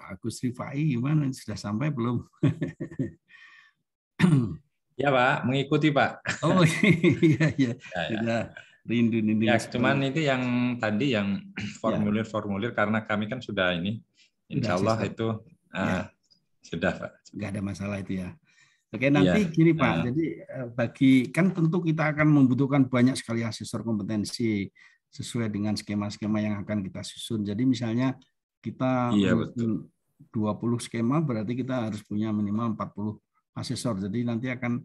Pak Agus Rifai gimana sudah sampai belum? ya Pak, mengikuti Pak. Oh iya, iya iya. Ya, ya. rindu rindu. Ya, cuman itu yang tadi yang ya. formulir formulir karena kami kan sudah ini, Insya Allah sudah, itu eh, ya. uh, sudah Pak. Gak ada masalah itu ya. Oke iya. nanti ya. gini Pak, ya. jadi eh, bagi kan tentu kita akan membutuhkan banyak sekali asesor kompetensi sesuai dengan skema-skema yang akan kita susun. Jadi misalnya kita iya, 20 skema berarti kita harus punya minimal 40 asesor. Jadi nanti akan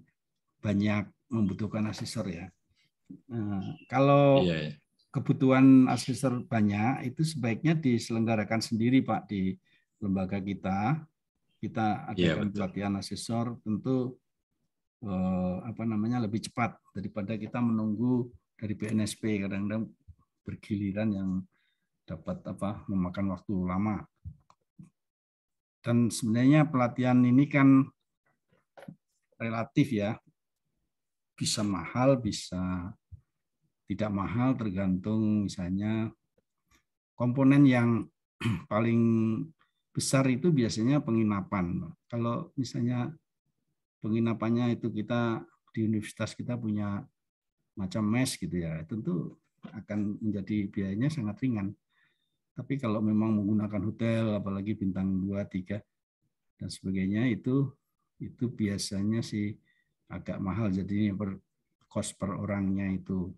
banyak membutuhkan asesor ya. Nah, kalau iya, iya. kebutuhan asesor banyak itu sebaiknya diselenggarakan sendiri Pak di lembaga kita. Kita iya, adakan iya, pelatihan asesor tentu eh, apa namanya lebih cepat daripada kita menunggu dari BNSP kadang-kadang bergiliran yang dapat apa memakan waktu lama. Dan sebenarnya pelatihan ini kan relatif ya. Bisa mahal, bisa tidak mahal tergantung misalnya komponen yang paling besar itu biasanya penginapan. Kalau misalnya penginapannya itu kita di universitas kita punya macam mes gitu ya, tentu akan menjadi biayanya sangat ringan. Tapi kalau memang menggunakan hotel, apalagi bintang 2, 3, dan sebagainya, itu itu biasanya sih agak mahal Jadi per cost per orangnya itu.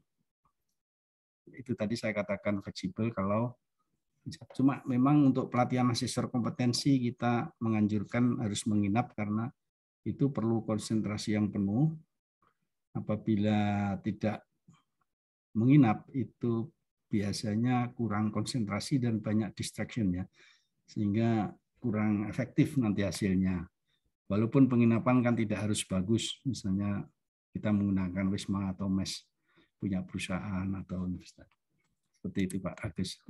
Itu tadi saya katakan fleksibel kalau Cuma memang untuk pelatihan asesor kompetensi kita menganjurkan harus menginap karena itu perlu konsentrasi yang penuh. Apabila tidak menginap itu biasanya kurang konsentrasi dan banyak distraction ya. Sehingga kurang efektif nanti hasilnya. Walaupun penginapan kan tidak harus bagus, misalnya kita menggunakan Wisma atau MES punya perusahaan atau universitas Seperti itu Pak Agus.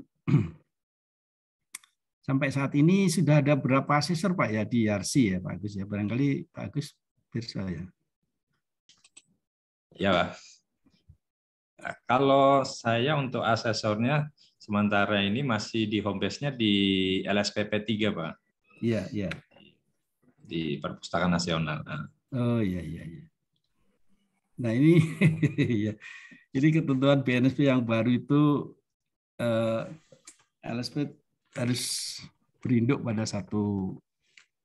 Sampai saat ini sudah ada berapa asesor Pak ya di IRC ya Pak Agus ya. Barangkali Pak Agus biar ya Ya Pak kalau saya untuk asesornya sementara ini masih di home base-nya di LSPP 3, Pak. Iya, iya. Di Perpustakaan Nasional. Ah. Oh, iya, iya, iya. Nah, ini iya. Jadi ketentuan BNSP yang baru itu eh, LSP harus berinduk pada satu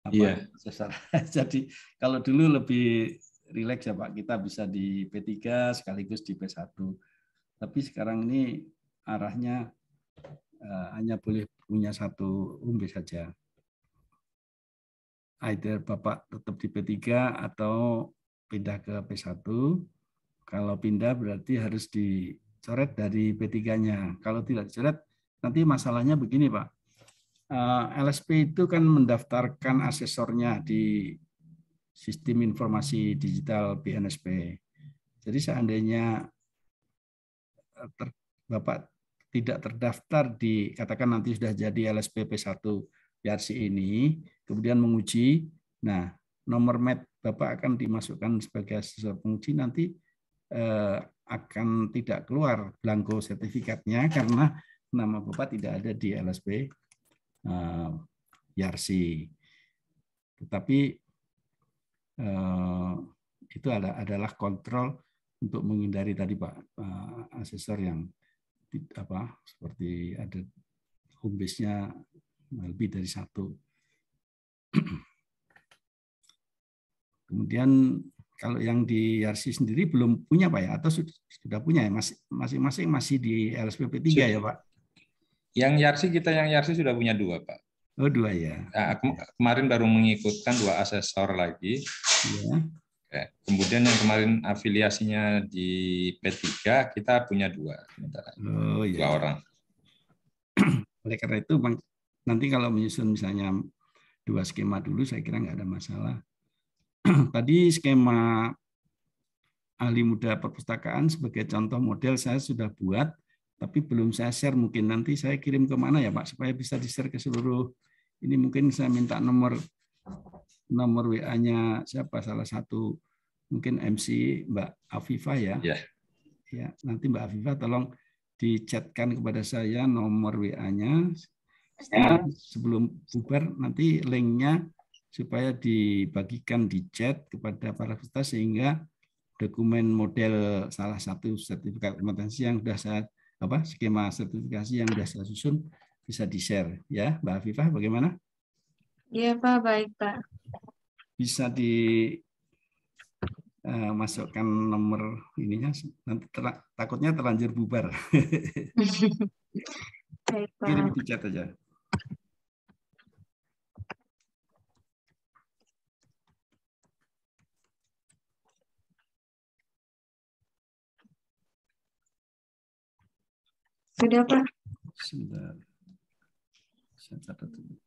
apa yeah. Iya. Jadi kalau dulu lebih rileks ya Pak, kita bisa di P3 sekaligus di P1. Tapi sekarang ini arahnya uh, hanya boleh punya satu umbi saja. Either Bapak tetap di P3 atau pindah ke P1. Kalau pindah berarti harus dicoret dari P3-nya. Kalau tidak dicoret, nanti masalahnya begini Pak. Uh, eh, LSP itu kan mendaftarkan asesornya di sistem informasi digital BNSP. Jadi seandainya ter, Bapak tidak terdaftar di katakan nanti sudah jadi LSPP 1 PRC ini, kemudian menguji. Nah, nomor MET Bapak akan dimasukkan sebagai siswa penguji nanti eh, akan tidak keluar blanko sertifikatnya karena nama Bapak tidak ada di LSP eh, YRC. Tetapi eh, itu adalah kontrol untuk menghindari tadi Pak uh, asesor yang apa seperti ada home base-nya lebih dari satu. Kemudian kalau yang di e RC sendiri belum punya Pak ya atau sudah punya ya masing-masing masih di LSPP e 3 ya Pak? Yang YARSI e kita yang YARSI sudah punya dua Pak. Oh dua ya. Nah, kemarin baru mengikutkan dua asesor lagi. Ya. Kemudian yang kemarin afiliasinya di P3 kita punya dua sementara. Oh, iya. Dua orang. Oleh karena itu Bang, nanti kalau menyusun misalnya dua skema dulu saya kira nggak ada masalah. Tadi skema ahli muda perpustakaan sebagai contoh model saya sudah buat tapi belum saya share mungkin nanti saya kirim ke mana ya Pak supaya bisa di share ke seluruh ini mungkin saya minta nomor nomor WA-nya siapa salah satu mungkin MC Mbak Afifa ya. Yeah. Ya, nanti Mbak Afifa tolong dicatkan kepada saya nomor WA-nya ya, sebelum bubar nanti linknya supaya dibagikan di chat kepada para peserta sehingga dokumen model salah satu sertifikat kompetensi yang sudah saya apa skema sertifikasi yang sudah saya susun bisa di share ya Mbak Afifah bagaimana? Iya Pak, baik Pak. Bisa dimasukkan eh, uh, nomor ininya nanti ter, takutnya terlanjur bubar. baik, Pak. Kirim di chat aja. Sudah Pak. Sudah. Saya catat dulu.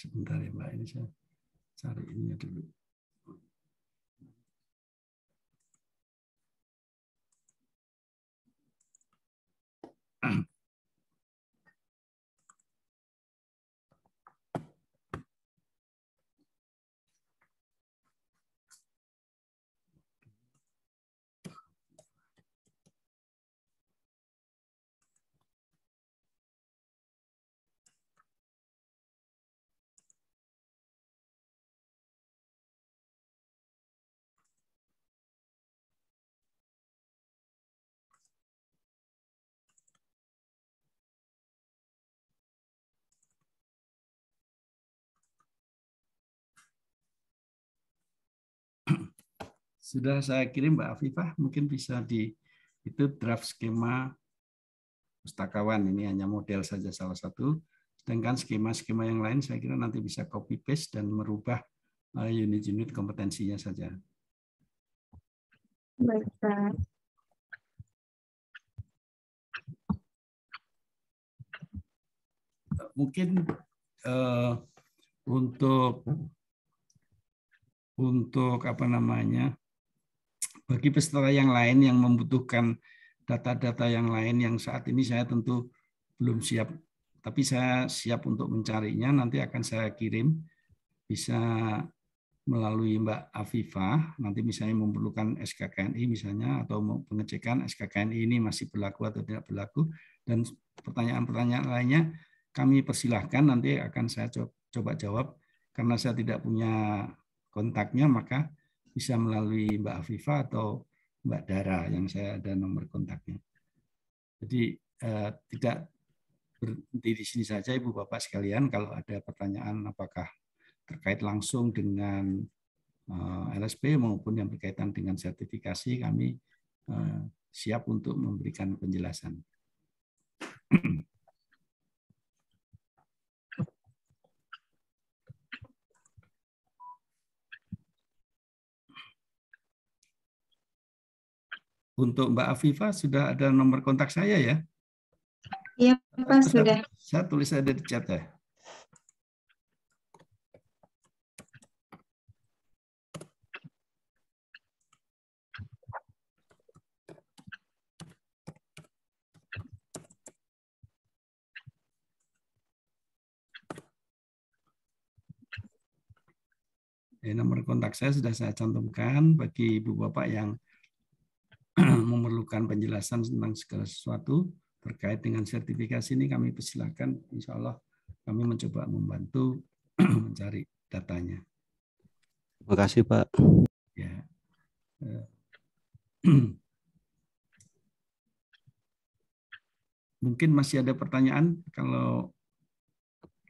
Sebentar ya Mbak, ini saya cari ininya dulu. you. Sudah saya kirim Mbak Afifah, mungkin bisa di itu draft skema pustakawan ini hanya model saja salah satu. Sedangkan skema-skema yang lain saya kira nanti bisa copy paste dan merubah eh, unit-unit kompetensinya saja. Baik, Mungkin uh, untuk untuk apa namanya bagi peserta yang lain yang membutuhkan data-data yang lain yang saat ini saya tentu belum siap. Tapi saya siap untuk mencarinya, nanti akan saya kirim. Bisa melalui Mbak Afifa, nanti misalnya memerlukan SKKNI misalnya, atau pengecekan SKKNI ini masih berlaku atau tidak berlaku, dan pertanyaan-pertanyaan lainnya kami persilahkan, nanti akan saya coba jawab. Karena saya tidak punya kontaknya, maka bisa melalui Mbak Afifa atau Mbak Dara yang saya ada nomor kontaknya. Jadi eh, tidak berhenti di sini saja Ibu Bapak sekalian kalau ada pertanyaan apakah terkait langsung dengan eh, LSP maupun yang berkaitan dengan sertifikasi kami eh, siap untuk memberikan penjelasan. Untuk Mbak Afifa sudah ada nomor kontak saya ya? Iya Pak sudah. Saya tulis ada di chat ya. nomor kontak saya sudah saya cantumkan bagi ibu bapak yang memerlukan penjelasan tentang segala sesuatu terkait dengan sertifikasi ini kami persilahkan insya Allah kami mencoba membantu mencari datanya. Terima kasih Pak. Ya. Eh, mungkin masih ada pertanyaan kalau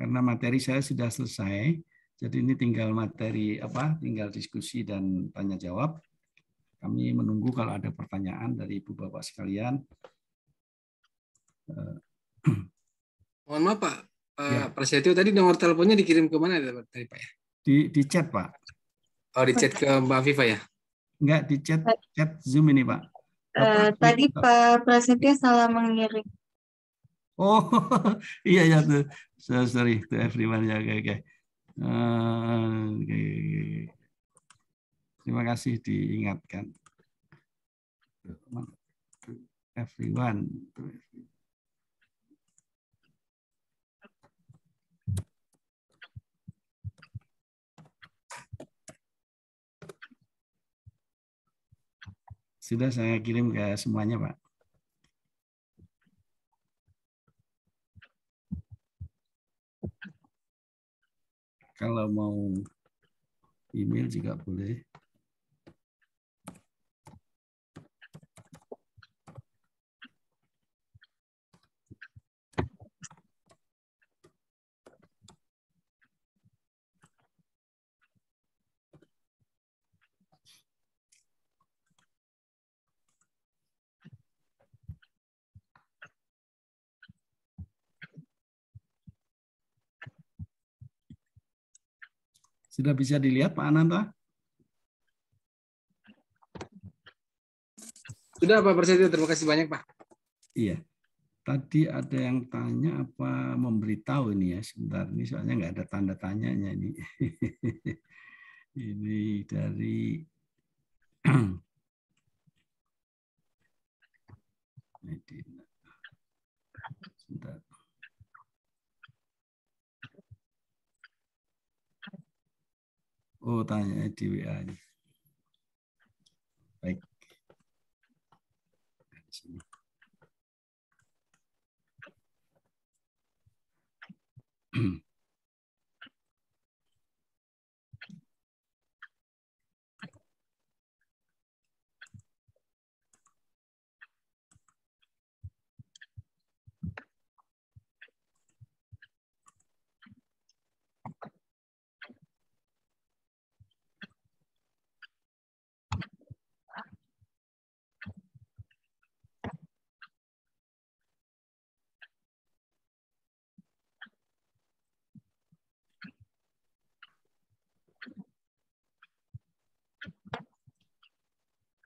karena materi saya sudah selesai, jadi ini tinggal materi apa, tinggal diskusi dan tanya jawab. Kami menunggu kalau ada pertanyaan dari Ibu Bapak sekalian. Eh, Mohon maaf Pak, eh, ya. Pak Setio tadi nomor teleponnya dikirim ke mana tadi Pak ya? Di, di chat Pak. Oh di chat ke Mbak Viva ya? Enggak, di chat, chat Zoom ini Pak. Uh, tadi Pak Prasetyo salah mengirim. Oh iya ya tuh. sorry to everyone ya. Oke okay, oke. Terima kasih diingatkan. Everyone. Sudah saya kirim ke semuanya, Pak. Kalau mau email juga boleh. Sudah bisa dilihat Pak Ananta? Sudah Pak Presiden, terima kasih banyak Pak. Iya. Tadi ada yang tanya apa memberitahu ini ya sebentar ini soalnya nggak ada tanda tanyanya ini. ini dari Sebentar. Oh tanya di WA ini. Hmm.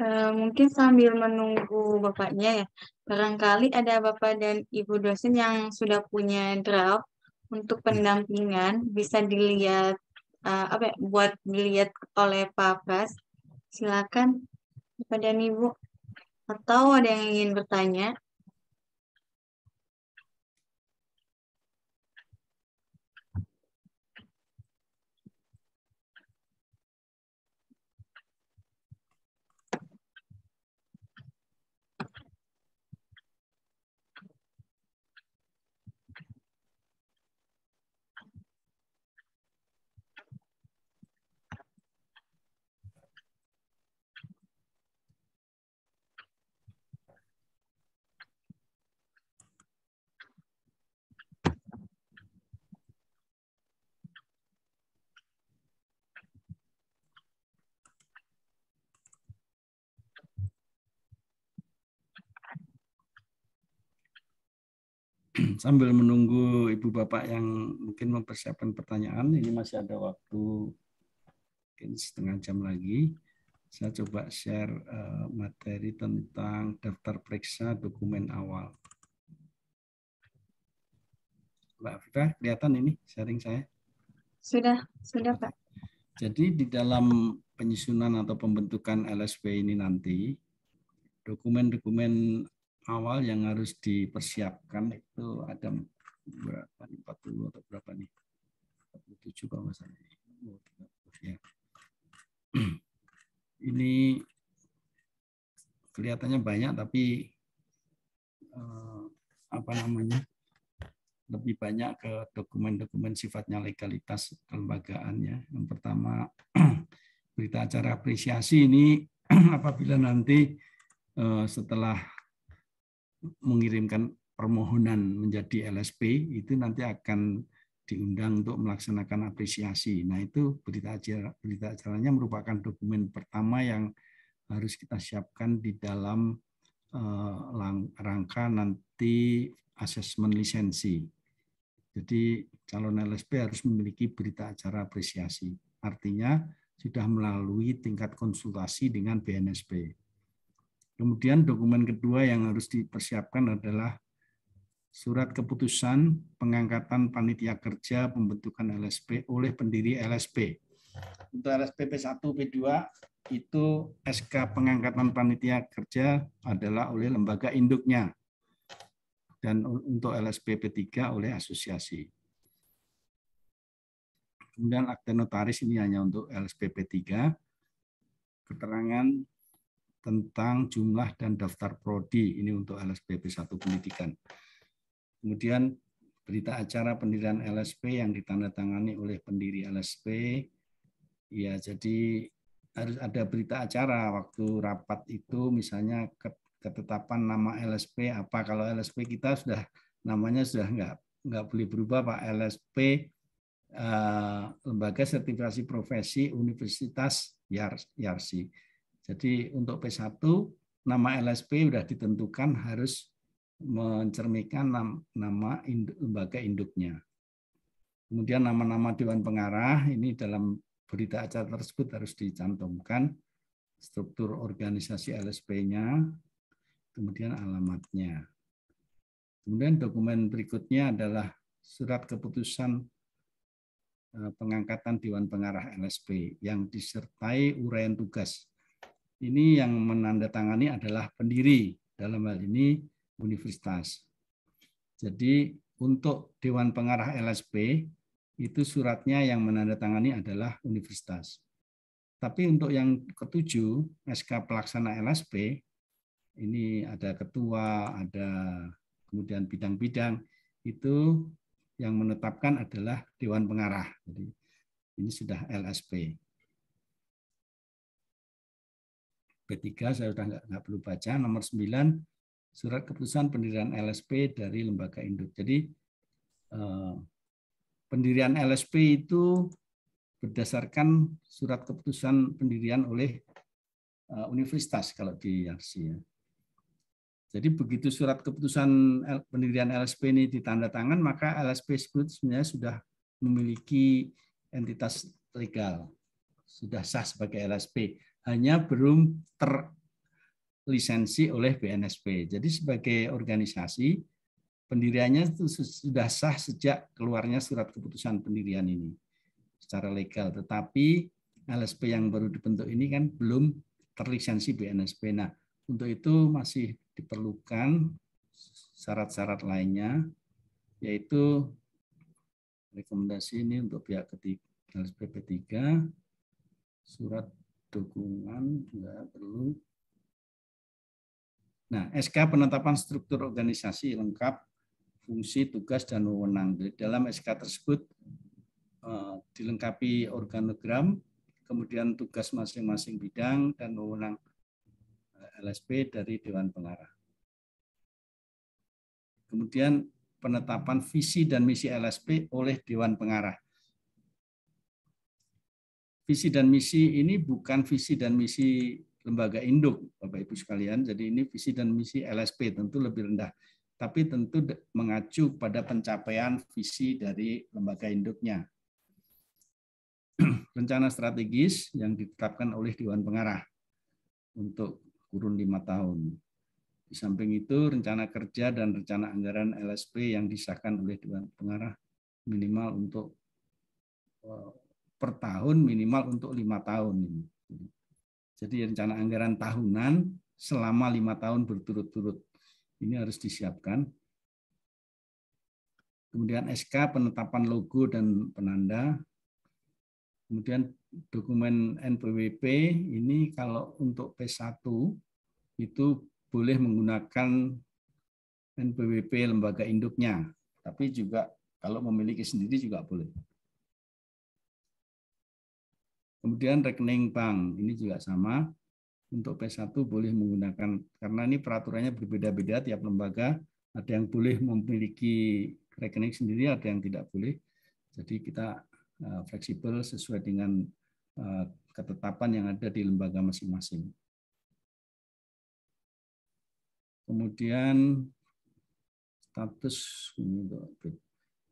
Eh, mungkin sambil menunggu Bapaknya ya, barangkali ada Bapak dan Ibu dosen yang sudah punya draft untuk hmm. pendampingan bisa dilihat uh, apa ya, buat dilihat oleh Pak Pras. Silakan Bapak dan Ibu. Atau ada yang ingin bertanya? Sambil menunggu Ibu Bapak yang mungkin mempersiapkan pertanyaan, ini masih ada waktu mungkin setengah jam lagi. Saya coba share eh, materi tentang daftar periksa dokumen awal. Mbak Afifah, kelihatan ini sharing saya? Sudah, sudah Pak. Jadi di dalam penyusunan atau pembentukan LSP ini nanti, dokumen-dokumen awal yang harus dipersiapkan itu ada berapa nih 40 atau berapa nih 47 kalau nggak salah iya. ini kelihatannya banyak tapi eh, apa namanya lebih banyak ke dokumen-dokumen sifatnya legalitas kelembagaannya. Yang pertama berita acara apresiasi ini apabila nanti eh, setelah mengirimkan permohonan menjadi LSP itu nanti akan diundang untuk melaksanakan apresiasi. Nah itu berita acara berita acaranya merupakan dokumen pertama yang harus kita siapkan di dalam eh, rangka nanti asesmen lisensi. Jadi calon LSP harus memiliki berita acara apresiasi. Artinya sudah melalui tingkat konsultasi dengan BNSP. Kemudian dokumen kedua yang harus dipersiapkan adalah surat keputusan pengangkatan panitia kerja pembentukan LSP oleh pendiri LSP. Untuk LSP p 1 P2 itu SK pengangkatan panitia kerja adalah oleh lembaga induknya dan untuk LSP p 3 oleh asosiasi. Kemudian akte notaris ini hanya untuk LSP p 3. Keterangan tentang jumlah dan daftar prodi ini untuk LSPP satu pendidikan. Kemudian berita acara pendirian LSP yang ditandatangani oleh pendiri LSP. Ya, jadi harus ada berita acara waktu rapat itu misalnya ketetapan nama LSP apa kalau LSP kita sudah namanya sudah nggak nggak boleh berubah Pak LSP eh, lembaga sertifikasi profesi Universitas Yarsi jadi untuk P1 nama LSP sudah ditentukan harus mencerminkan nama lembaga induknya. Kemudian nama-nama dewan pengarah ini dalam berita acara tersebut harus dicantumkan struktur organisasi LSP-nya, kemudian alamatnya. Kemudian dokumen berikutnya adalah surat keputusan eh, pengangkatan dewan pengarah LSP yang disertai uraian tugas ini yang menandatangani adalah pendiri dalam hal ini universitas. Jadi untuk Dewan Pengarah LSP itu suratnya yang menandatangani adalah universitas. Tapi untuk yang ketujuh, SK pelaksana LSP, ini ada ketua, ada kemudian bidang-bidang, itu yang menetapkan adalah Dewan Pengarah. Jadi ini sudah LSP. B3 saya sudah nggak, perlu baca. Nomor 9 surat keputusan pendirian LSP dari lembaga induk. Jadi eh, pendirian LSP itu berdasarkan surat keputusan pendirian oleh eh, universitas kalau di Yarsi Jadi begitu surat keputusan pendirian LSP ini ditandatangan, maka LSP sebenarnya sudah memiliki entitas legal, sudah sah sebagai LSP hanya belum terlisensi oleh BNSP. Jadi sebagai organisasi pendiriannya itu sudah sah sejak keluarnya surat keputusan pendirian ini secara legal. Tetapi LSP yang baru dibentuk ini kan belum terlisensi BNSP. Nah, untuk itu masih diperlukan syarat-syarat lainnya yaitu rekomendasi ini untuk pihak ketiga LSP P3 surat dukungan nggak perlu. Nah, SK penetapan struktur organisasi lengkap fungsi, tugas dan wewenang. Dalam SK tersebut eh, dilengkapi organogram, kemudian tugas masing-masing bidang dan wewenang eh, LSP dari Dewan Pengarah. Kemudian penetapan visi dan misi LSP oleh Dewan Pengarah visi dan misi ini bukan visi dan misi lembaga induk, Bapak Ibu sekalian. Jadi ini visi dan misi LSP tentu lebih rendah, tapi tentu mengacu pada pencapaian visi dari lembaga induknya. Rencana strategis yang ditetapkan oleh Dewan Pengarah untuk kurun lima tahun. Di samping itu, rencana kerja dan rencana anggaran LSP yang disahkan oleh Dewan Pengarah minimal untuk eh, per tahun minimal untuk lima tahun ini. Jadi rencana anggaran tahunan selama lima tahun berturut-turut ini harus disiapkan. Kemudian SK penetapan logo dan penanda. Kemudian dokumen NPWP ini kalau untuk P1 itu boleh menggunakan NPWP lembaga induknya, tapi juga kalau memiliki sendiri juga boleh. Kemudian rekening bank, ini juga sama. Untuk P1 boleh menggunakan, karena ini peraturannya berbeda-beda tiap lembaga, ada yang boleh memiliki rekening sendiri, ada yang tidak boleh. Jadi kita eh, fleksibel sesuai dengan eh, ketetapan yang ada di lembaga masing-masing. Kemudian status ini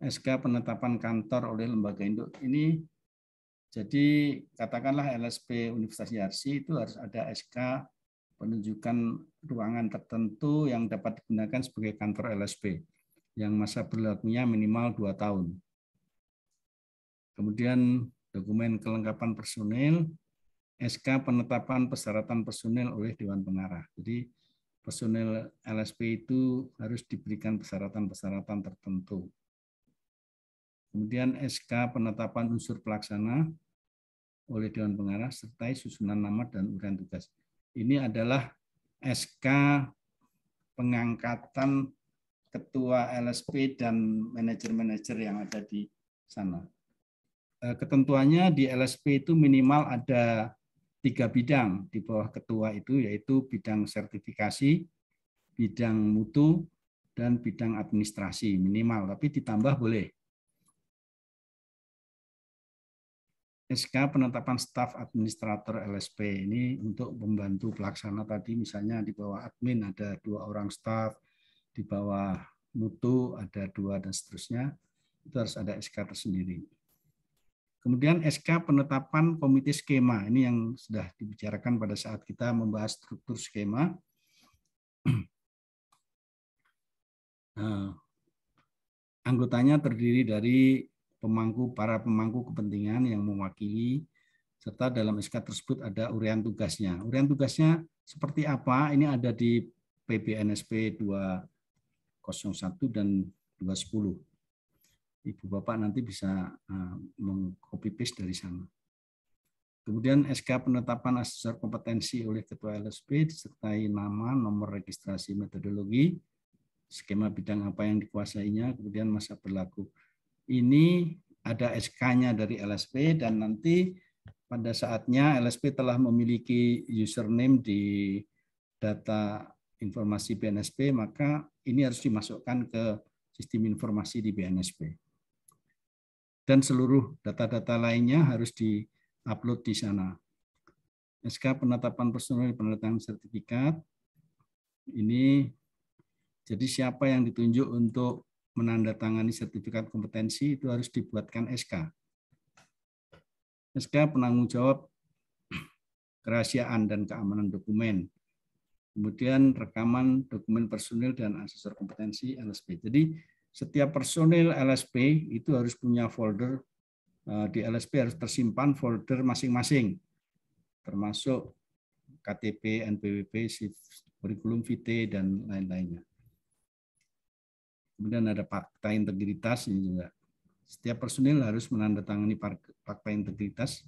SK penetapan kantor oleh lembaga induk ini jadi katakanlah LSP Universitas Yarsi itu harus ada SK penunjukan ruangan tertentu yang dapat digunakan sebagai kantor LSP yang masa berlakunya minimal dua tahun. Kemudian dokumen kelengkapan personil, SK penetapan persyaratan personil oleh Dewan Pengarah. Jadi personil LSP itu harus diberikan persyaratan-persyaratan tertentu. Kemudian SK penetapan unsur pelaksana, oleh Dewan Pengarah serta susunan nama dan uraian tugas. Ini adalah SK pengangkatan ketua LSP dan manajer-manajer yang ada di sana. Eh, ketentuannya di LSP itu minimal ada tiga bidang di bawah ketua itu yaitu bidang sertifikasi, bidang mutu, dan bidang administrasi minimal. Tapi ditambah boleh SK penetapan staf administrator LSP ini untuk membantu pelaksana tadi misalnya di bawah admin ada dua orang staf, di bawah mutu ada dua dan seterusnya, itu harus ada SK tersendiri. Kemudian SK penetapan komite skema, ini yang sudah dibicarakan pada saat kita membahas struktur skema. Nah, anggotanya terdiri dari pemangku para pemangku kepentingan yang mewakili serta dalam SK tersebut ada urian tugasnya. Urian tugasnya seperti apa? Ini ada di PBNSP 201 dan 210. Ibu Bapak nanti bisa eh, mengcopy paste dari sana. Kemudian SK penetapan asesor kompetensi oleh Ketua LSP disertai nama, nomor registrasi metodologi, skema bidang apa yang dikuasainya, kemudian masa berlaku ini ada SK-nya dari LSP dan nanti pada saatnya LSP telah memiliki username di data informasi BNSP, maka ini harus dimasukkan ke sistem informasi di BNSP. Dan seluruh data-data lainnya harus di-upload di sana. SK penetapan personal penetapan sertifikat ini jadi siapa yang ditunjuk untuk menandatangani sertifikat kompetensi itu harus dibuatkan SK. SK penanggung jawab kerahasiaan dan keamanan dokumen. Kemudian rekaman dokumen personil dan asesor kompetensi LSP. Jadi setiap personil LSP itu harus punya folder eh, di LSP harus tersimpan folder masing-masing termasuk KTP, NPWP, kurikulum vitae dan lain-lainnya. Kemudian ada fakta integritas juga. Setiap personil harus menandatangani fakta integritas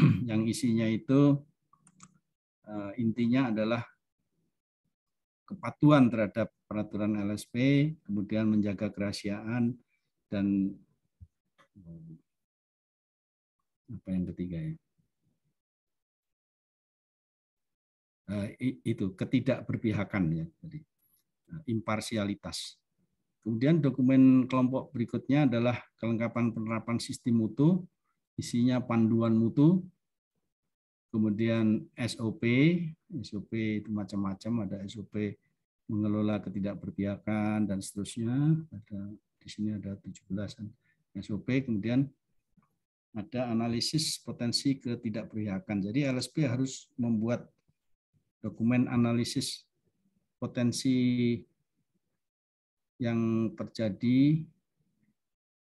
yang isinya itu eh, intinya adalah kepatuhan terhadap peraturan LSP, kemudian menjaga kerahasiaan dan eh, apa yang ketiga ya? Eh, itu ketidakberpihakan ya tadi imparsialitas. Kemudian dokumen kelompok berikutnya adalah kelengkapan penerapan sistem mutu, isinya panduan mutu, kemudian SOP, SOP itu macam-macam, ada SOP mengelola ketidakberpihakan dan seterusnya. Ada di sini ada 17 SOP, kemudian ada analisis potensi ketidakberpihakan. Jadi LSP harus membuat dokumen analisis potensi yang terjadi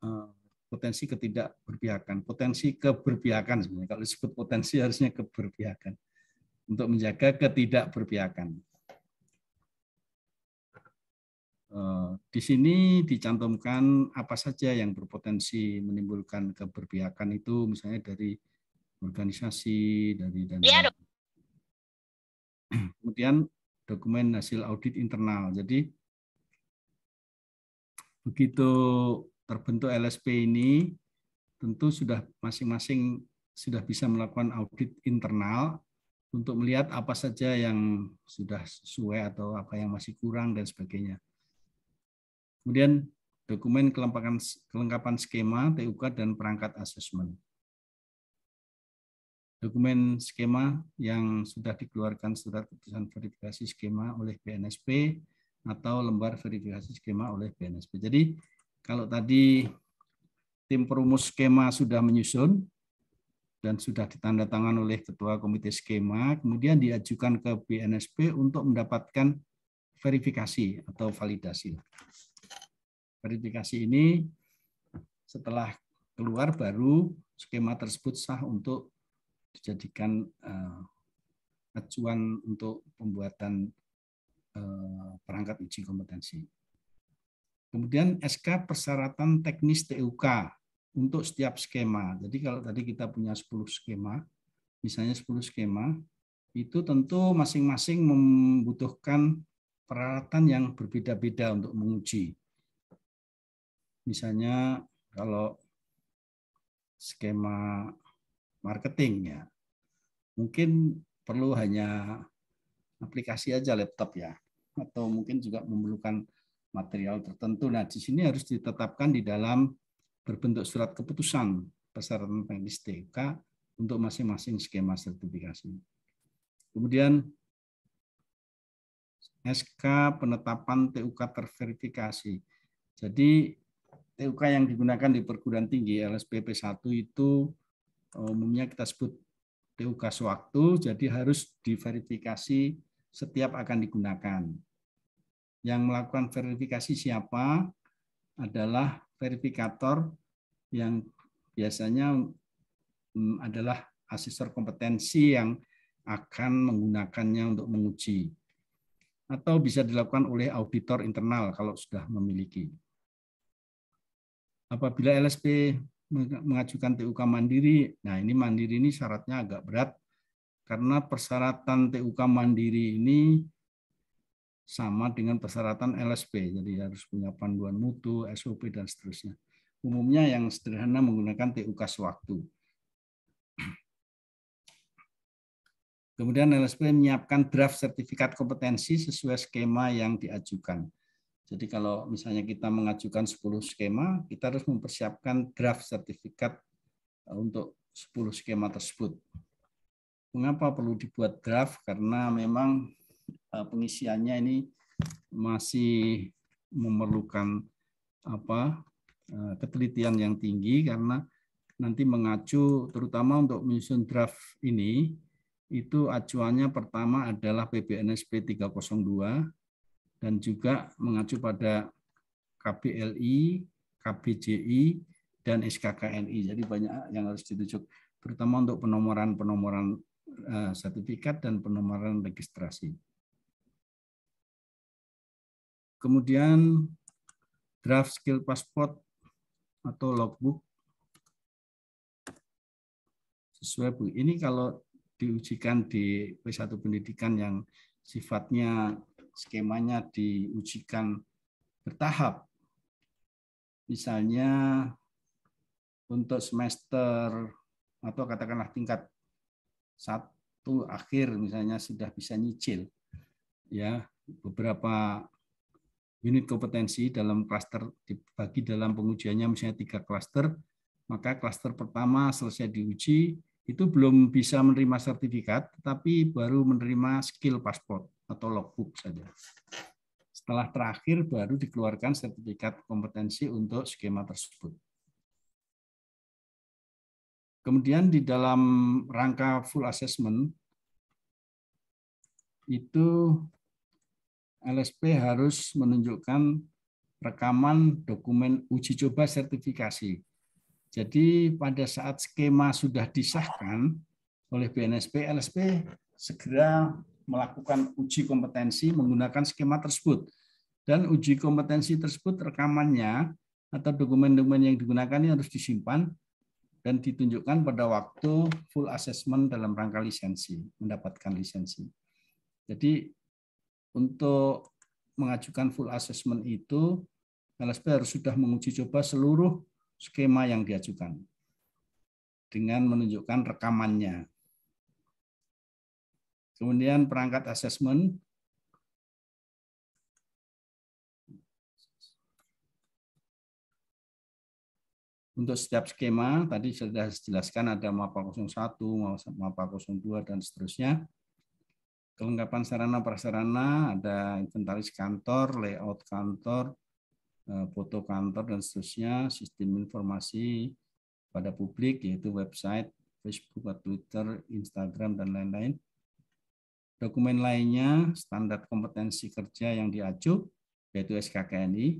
eh, potensi ketidakberpihakan, potensi keberpihakan sebenarnya. Kalau disebut potensi harusnya keberpihakan untuk menjaga ketidakberpihakan. Eh, di sini dicantumkan apa saja yang berpotensi menimbulkan keberpihakan itu, misalnya dari organisasi, dari dan ya, kemudian dokumen hasil audit internal. Jadi begitu terbentuk LSP ini tentu sudah masing-masing sudah bisa melakukan audit internal untuk melihat apa saja yang sudah sesuai atau apa yang masih kurang dan sebagainya. Kemudian dokumen kelengkapan, skema, TUK, dan perangkat asesmen dokumen skema yang sudah dikeluarkan surat keputusan verifikasi skema oleh BNSP atau lembar verifikasi skema oleh BNSP. Jadi kalau tadi tim perumus skema sudah menyusun dan sudah ditandatangan oleh ketua komite skema, kemudian diajukan ke BNSP untuk mendapatkan verifikasi atau validasi. Verifikasi ini setelah keluar baru skema tersebut sah untuk dijadikan uh, acuan untuk pembuatan uh, perangkat uji kompetensi. Kemudian SK persyaratan teknis TUK untuk setiap skema. Jadi kalau tadi kita punya 10 skema, misalnya 10 skema, itu tentu masing-masing membutuhkan peralatan yang berbeda-beda untuk menguji. Misalnya kalau skema marketing ya. Mungkin perlu hanya aplikasi aja laptop ya atau mungkin juga memerlukan material tertentu. Nah, di sini harus ditetapkan di dalam berbentuk surat keputusan persyaratan teknis TK untuk masing-masing skema sertifikasi. Kemudian SK penetapan TUK terverifikasi. Jadi TUK yang digunakan di perguruan tinggi LSPP 1 itu umumnya kita sebut TU waktu, jadi harus diverifikasi setiap akan digunakan. Yang melakukan verifikasi siapa adalah verifikator yang biasanya mm, adalah asesor kompetensi yang akan menggunakannya untuk menguji. Atau bisa dilakukan oleh auditor internal kalau sudah memiliki. Apabila LSP mengajukan TUK mandiri. Nah, ini mandiri ini syaratnya agak berat karena persyaratan TUK mandiri ini sama dengan persyaratan LSP. Jadi harus punya panduan mutu, SOP dan seterusnya. Umumnya yang sederhana menggunakan TUK sewaktu. Kemudian LSP menyiapkan draft sertifikat kompetensi sesuai skema yang diajukan. Jadi kalau misalnya kita mengajukan 10 skema, kita harus mempersiapkan draft sertifikat e, untuk 10 skema tersebut. Mengapa perlu dibuat draft? Karena memang e, pengisiannya ini masih memerlukan apa e, ketelitian yang tinggi karena nanti mengacu terutama untuk menyusun draft ini itu acuannya pertama adalah PBNSP 302 dan juga mengacu pada KBLI, KBJI, dan SKKNI. Jadi banyak yang harus ditujuk, terutama untuk penomoran-penomoran eh, sertifikat dan penomoran registrasi. Kemudian draft skill passport atau logbook sesuai Bu. Ini kalau diujikan di P1 pendidikan yang sifatnya skemanya diujikan bertahap. Misalnya untuk semester atau katakanlah tingkat satu akhir misalnya sudah bisa nyicil ya beberapa unit kompetensi dalam klaster dibagi dalam pengujiannya misalnya tiga klaster maka klaster pertama selesai diuji itu belum bisa menerima sertifikat tetapi baru menerima skill pasport atau logbook saja. Setelah terakhir baru dikeluarkan sertifikat kompetensi untuk skema tersebut. Kemudian di dalam rangka full assessment itu LSP harus menunjukkan rekaman dokumen uji coba sertifikasi. Jadi pada saat skema sudah disahkan oleh BNSP, LSP segera melakukan uji kompetensi menggunakan skema tersebut. Dan uji kompetensi tersebut rekamannya atau dokumen-dokumen yang digunakan ini harus disimpan dan ditunjukkan pada waktu full assessment dalam rangka lisensi, mendapatkan lisensi. Jadi untuk mengajukan full assessment itu LSP harus sudah menguji coba seluruh skema yang diajukan dengan menunjukkan rekamannya. Kemudian perangkat asesmen Untuk setiap skema, tadi sudah dijelaskan ada MAPA 01, MAPA 02, dan seterusnya. Kelengkapan sarana-prasarana, ada inventaris kantor, layout kantor, eh, foto kantor, dan seterusnya. Sistem informasi pada publik, yaitu website, Facebook, Twitter, Instagram, dan lain-lain Dokumen lainnya standar kompetensi kerja yang diacu yaitu SKKNI.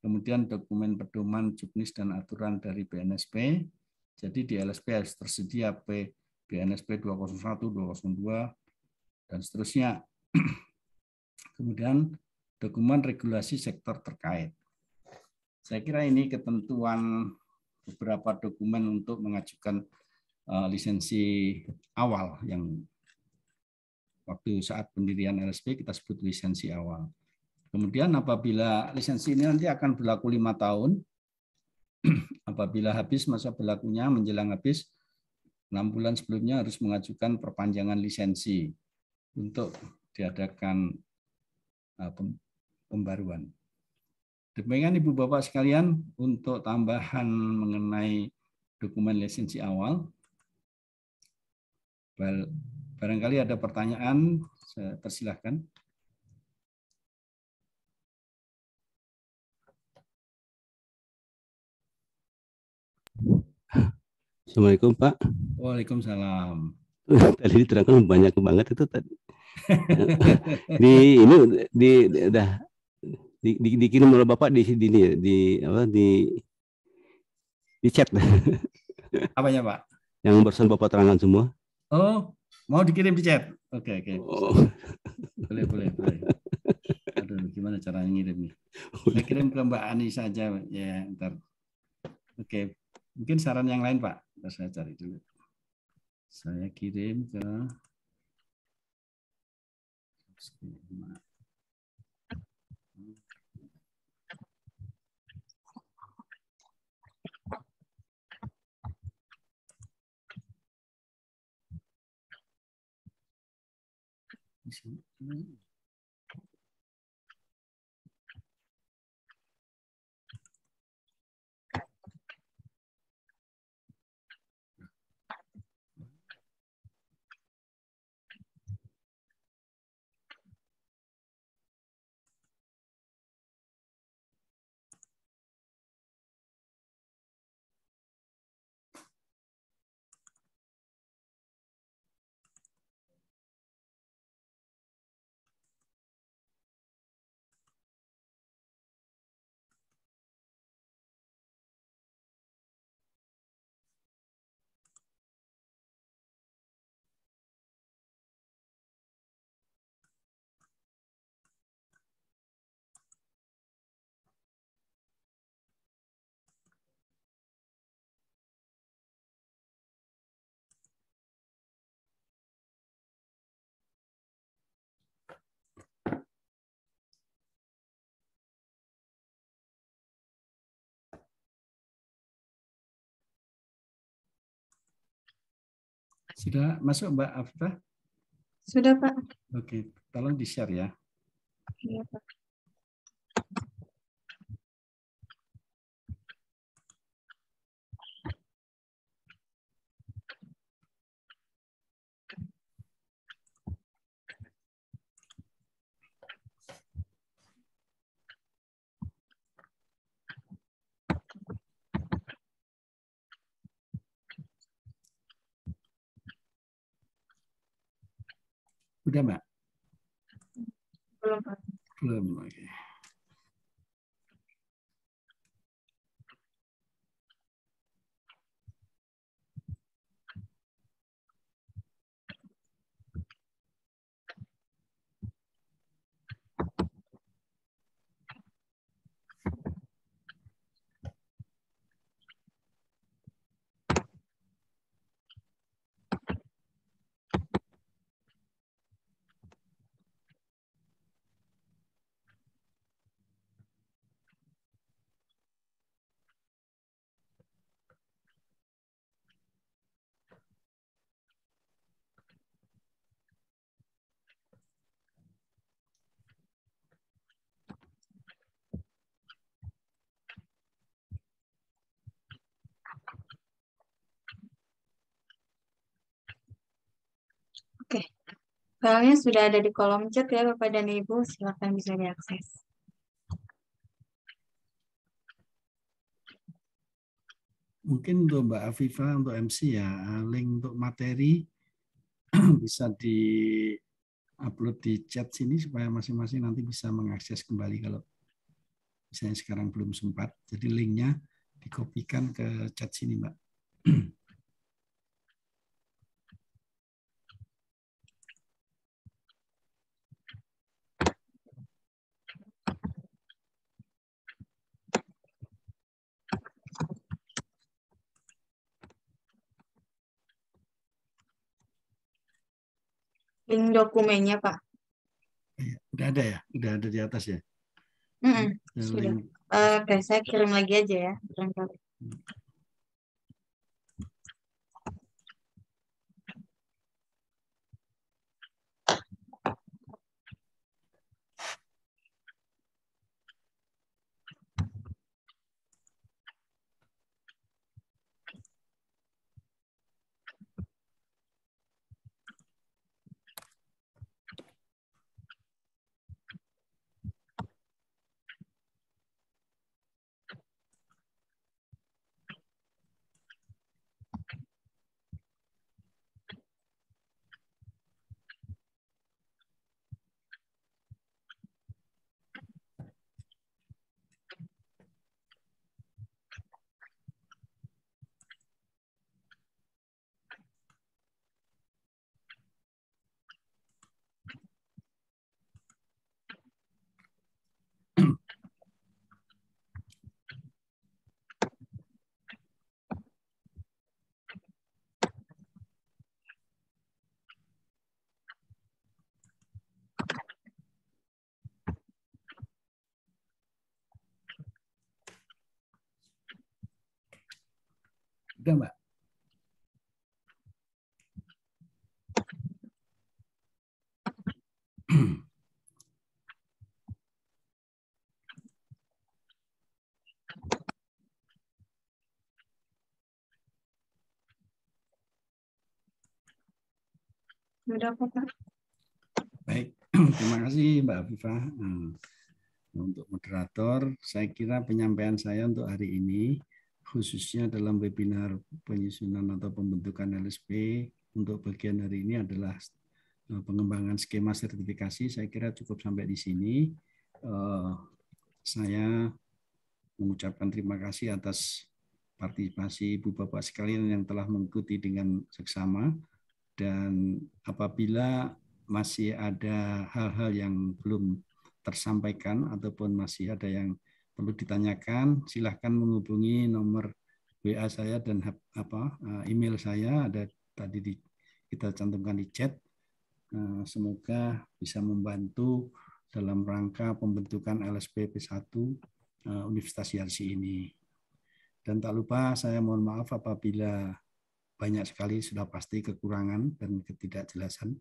Kemudian dokumen pedoman juknis dan aturan dari BNSP. Jadi di LSP harus tersedia P BNSP 201, 202 dan seterusnya. Kemudian dokumen regulasi sektor terkait. Saya kira ini ketentuan beberapa dokumen untuk mengajukan eh, lisensi awal yang Waktu saat pendirian LSP kita sebut lisensi awal. Kemudian apabila lisensi ini nanti akan berlaku lima tahun, apabila habis masa berlakunya menjelang habis, enam bulan sebelumnya harus mengajukan perpanjangan lisensi untuk diadakan e, pembaruan. Demikian Ibu Bapak sekalian untuk tambahan mengenai dokumen lisensi awal. Barangkali ada pertanyaan, saya persilahkan. Assalamualaikum Pak. Waalaikumsalam. Tadi diterangkan banyak banget itu tadi. di ini di dah di, di, dikirim oleh Bapak di di di apa di di chat. Apanya Pak? Yang barusan Bapak terangkan semua. Oh, Mau dikirim di chat? Oke, okay, oke. Okay. Oh. Boleh, boleh, boleh. Aduh, gimana cara ngirim nih? Oh, saya iya. kirim ke Mbak Ani saja ya, ntar. Oke. Okay. Mungkin saran yang lain, Pak. Ntar saya cari dulu. Saya kirim ke Mm-hmm. Sudah masuk Mbak Afta? Sudah Pak. Oke, tolong di-share ya. Iya Pak. ได้ไหมเพิ่มหน่อย Soalnya sudah ada di kolom chat ya Bapak dan Ibu, silakan bisa diakses. Mungkin untuk Mbak Afifa, untuk MC ya, eh, link untuk materi bisa di upload di chat sini supaya masing-masing nanti bisa mengakses kembali kalau misalnya sekarang belum sempat. Jadi linknya dikopikan ke chat sini Mbak. link dokumennya pak udah ada ya udah ada di atas ya mm -hmm. sudah link. uh, eh, oke saya kirim lagi aja ya barangkali Baik, terima kasih Mbak Viva hmm, untuk moderator. Saya kira penyampaian saya untuk hari ini, khususnya dalam webinar penyusunan atau pembentukan LSP untuk bagian hari ini adalah eh, pengembangan skema sertifikasi. Saya kira cukup sampai di sini. Eh, saya mengucapkan terima kasih atas partisipasi Ibu Bapak sekalian yang telah mengikuti dengan seksama. Dan apabila masih ada hal-hal yang belum tersampaikan ataupun masih ada yang perlu ditanyakan, silahkan menghubungi nomor WA saya dan apa eh, email saya ada tadi di, kita cantumkan di chat. Eh, semoga bisa membantu dalam rangka pembentukan LSP P1 eh, Universitas Yarsi ini. Dan tak lupa saya mohon maaf apabila banyak sekali sudah pasti kekurangan dan ketidakjelasan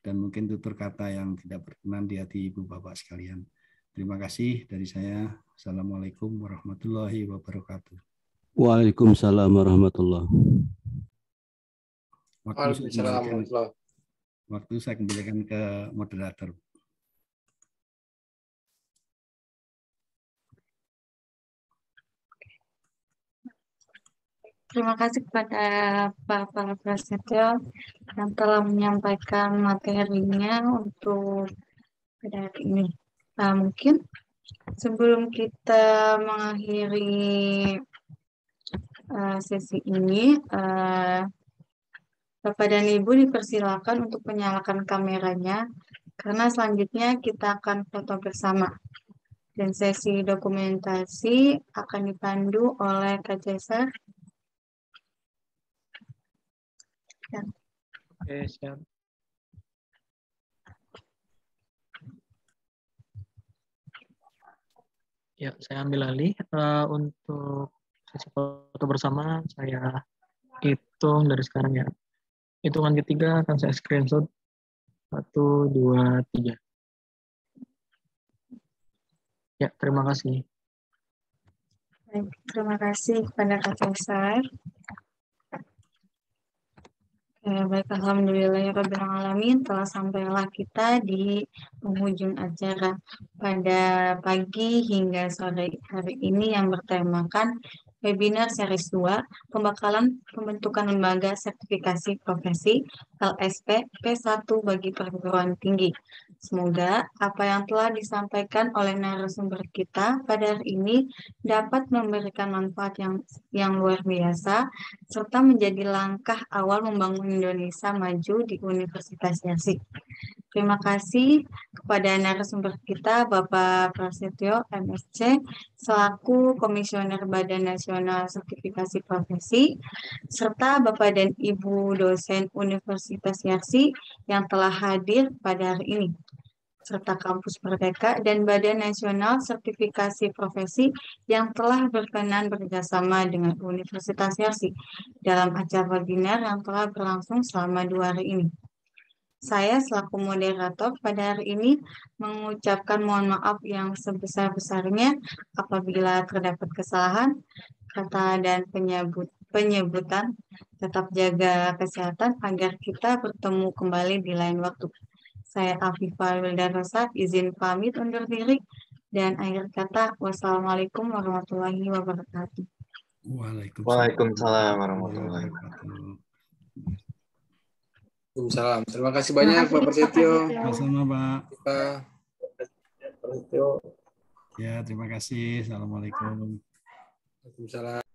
dan mungkin tutur kata yang tidak berkenan di hati Ibu Bapak sekalian. Terima kasih dari saya. Assalamualaikum warahmatullahi wabarakatuh. Waalaikumsalam warahmatullahi Waktu Waktu saya kembalikan ke moderator. Terima kasih kepada Bapak Prasetyo yang telah menyampaikan materinya untuk pada hari ini. Nah, mungkin sebelum kita mengakhiri uh, sesi ini, uh, Bapak dan Ibu dipersilakan untuk menyalakan kameranya karena selanjutnya kita akan foto bersama. Dan sesi dokumentasi akan dipandu oleh Kak Cesar Oke, siap. Ya, saya ambil alih uh, untuk sesi foto bersama. Saya hitung dari sekarang ya. Hitungan ketiga akan saya screenshot. Satu, dua, tiga. Ya, terima kasih. Baik, terima kasih kepada Kak Ya, baik, Alhamdulillah ya Rabbil Alamin telah sampailah kita di penghujung acara pada pagi hingga sore hari ini yang bertemakan webinar seri 2 pembekalan pembentukan lembaga sertifikasi profesi LSP P1 bagi perguruan tinggi Semoga apa yang telah disampaikan oleh narasumber kita pada hari ini dapat memberikan manfaat yang yang luar biasa serta menjadi langkah awal membangun Indonesia maju di Universitas Yasik. Terima kasih kepada narasumber kita Bapak Prasetyo MSC selaku Komisioner Badan Nasional Sertifikasi Profesi serta Bapak dan Ibu dosen Universitas Yarsi yang telah hadir pada hari ini serta kampus Merdeka dan Badan Nasional Sertifikasi Profesi yang telah berkenan bekerjasama dengan Universitas Yarsi dalam acara webinar yang telah berlangsung selama dua hari ini. Saya selaku moderator pada hari ini mengucapkan mohon maaf yang sebesar-besarnya apabila terdapat kesalahan kata dan penyebut penyebutan. Tetap jaga kesehatan agar kita bertemu kembali di lain waktu. Saya Afifah Wildan Rosat, izin pamit undur diri dan akhir kata wassalamualaikum warahmatullahi wabarakatuh. Waalaikumsalam, Waalaikumsalam warahmatullahi wabarakatuh. Waalaikumsalam. Terima kasih banyak Terima kasih, Pak Persetio. Sama-sama Pak. Kita Ya, terima kasih. Assalamualaikum. Waalaikumsalam.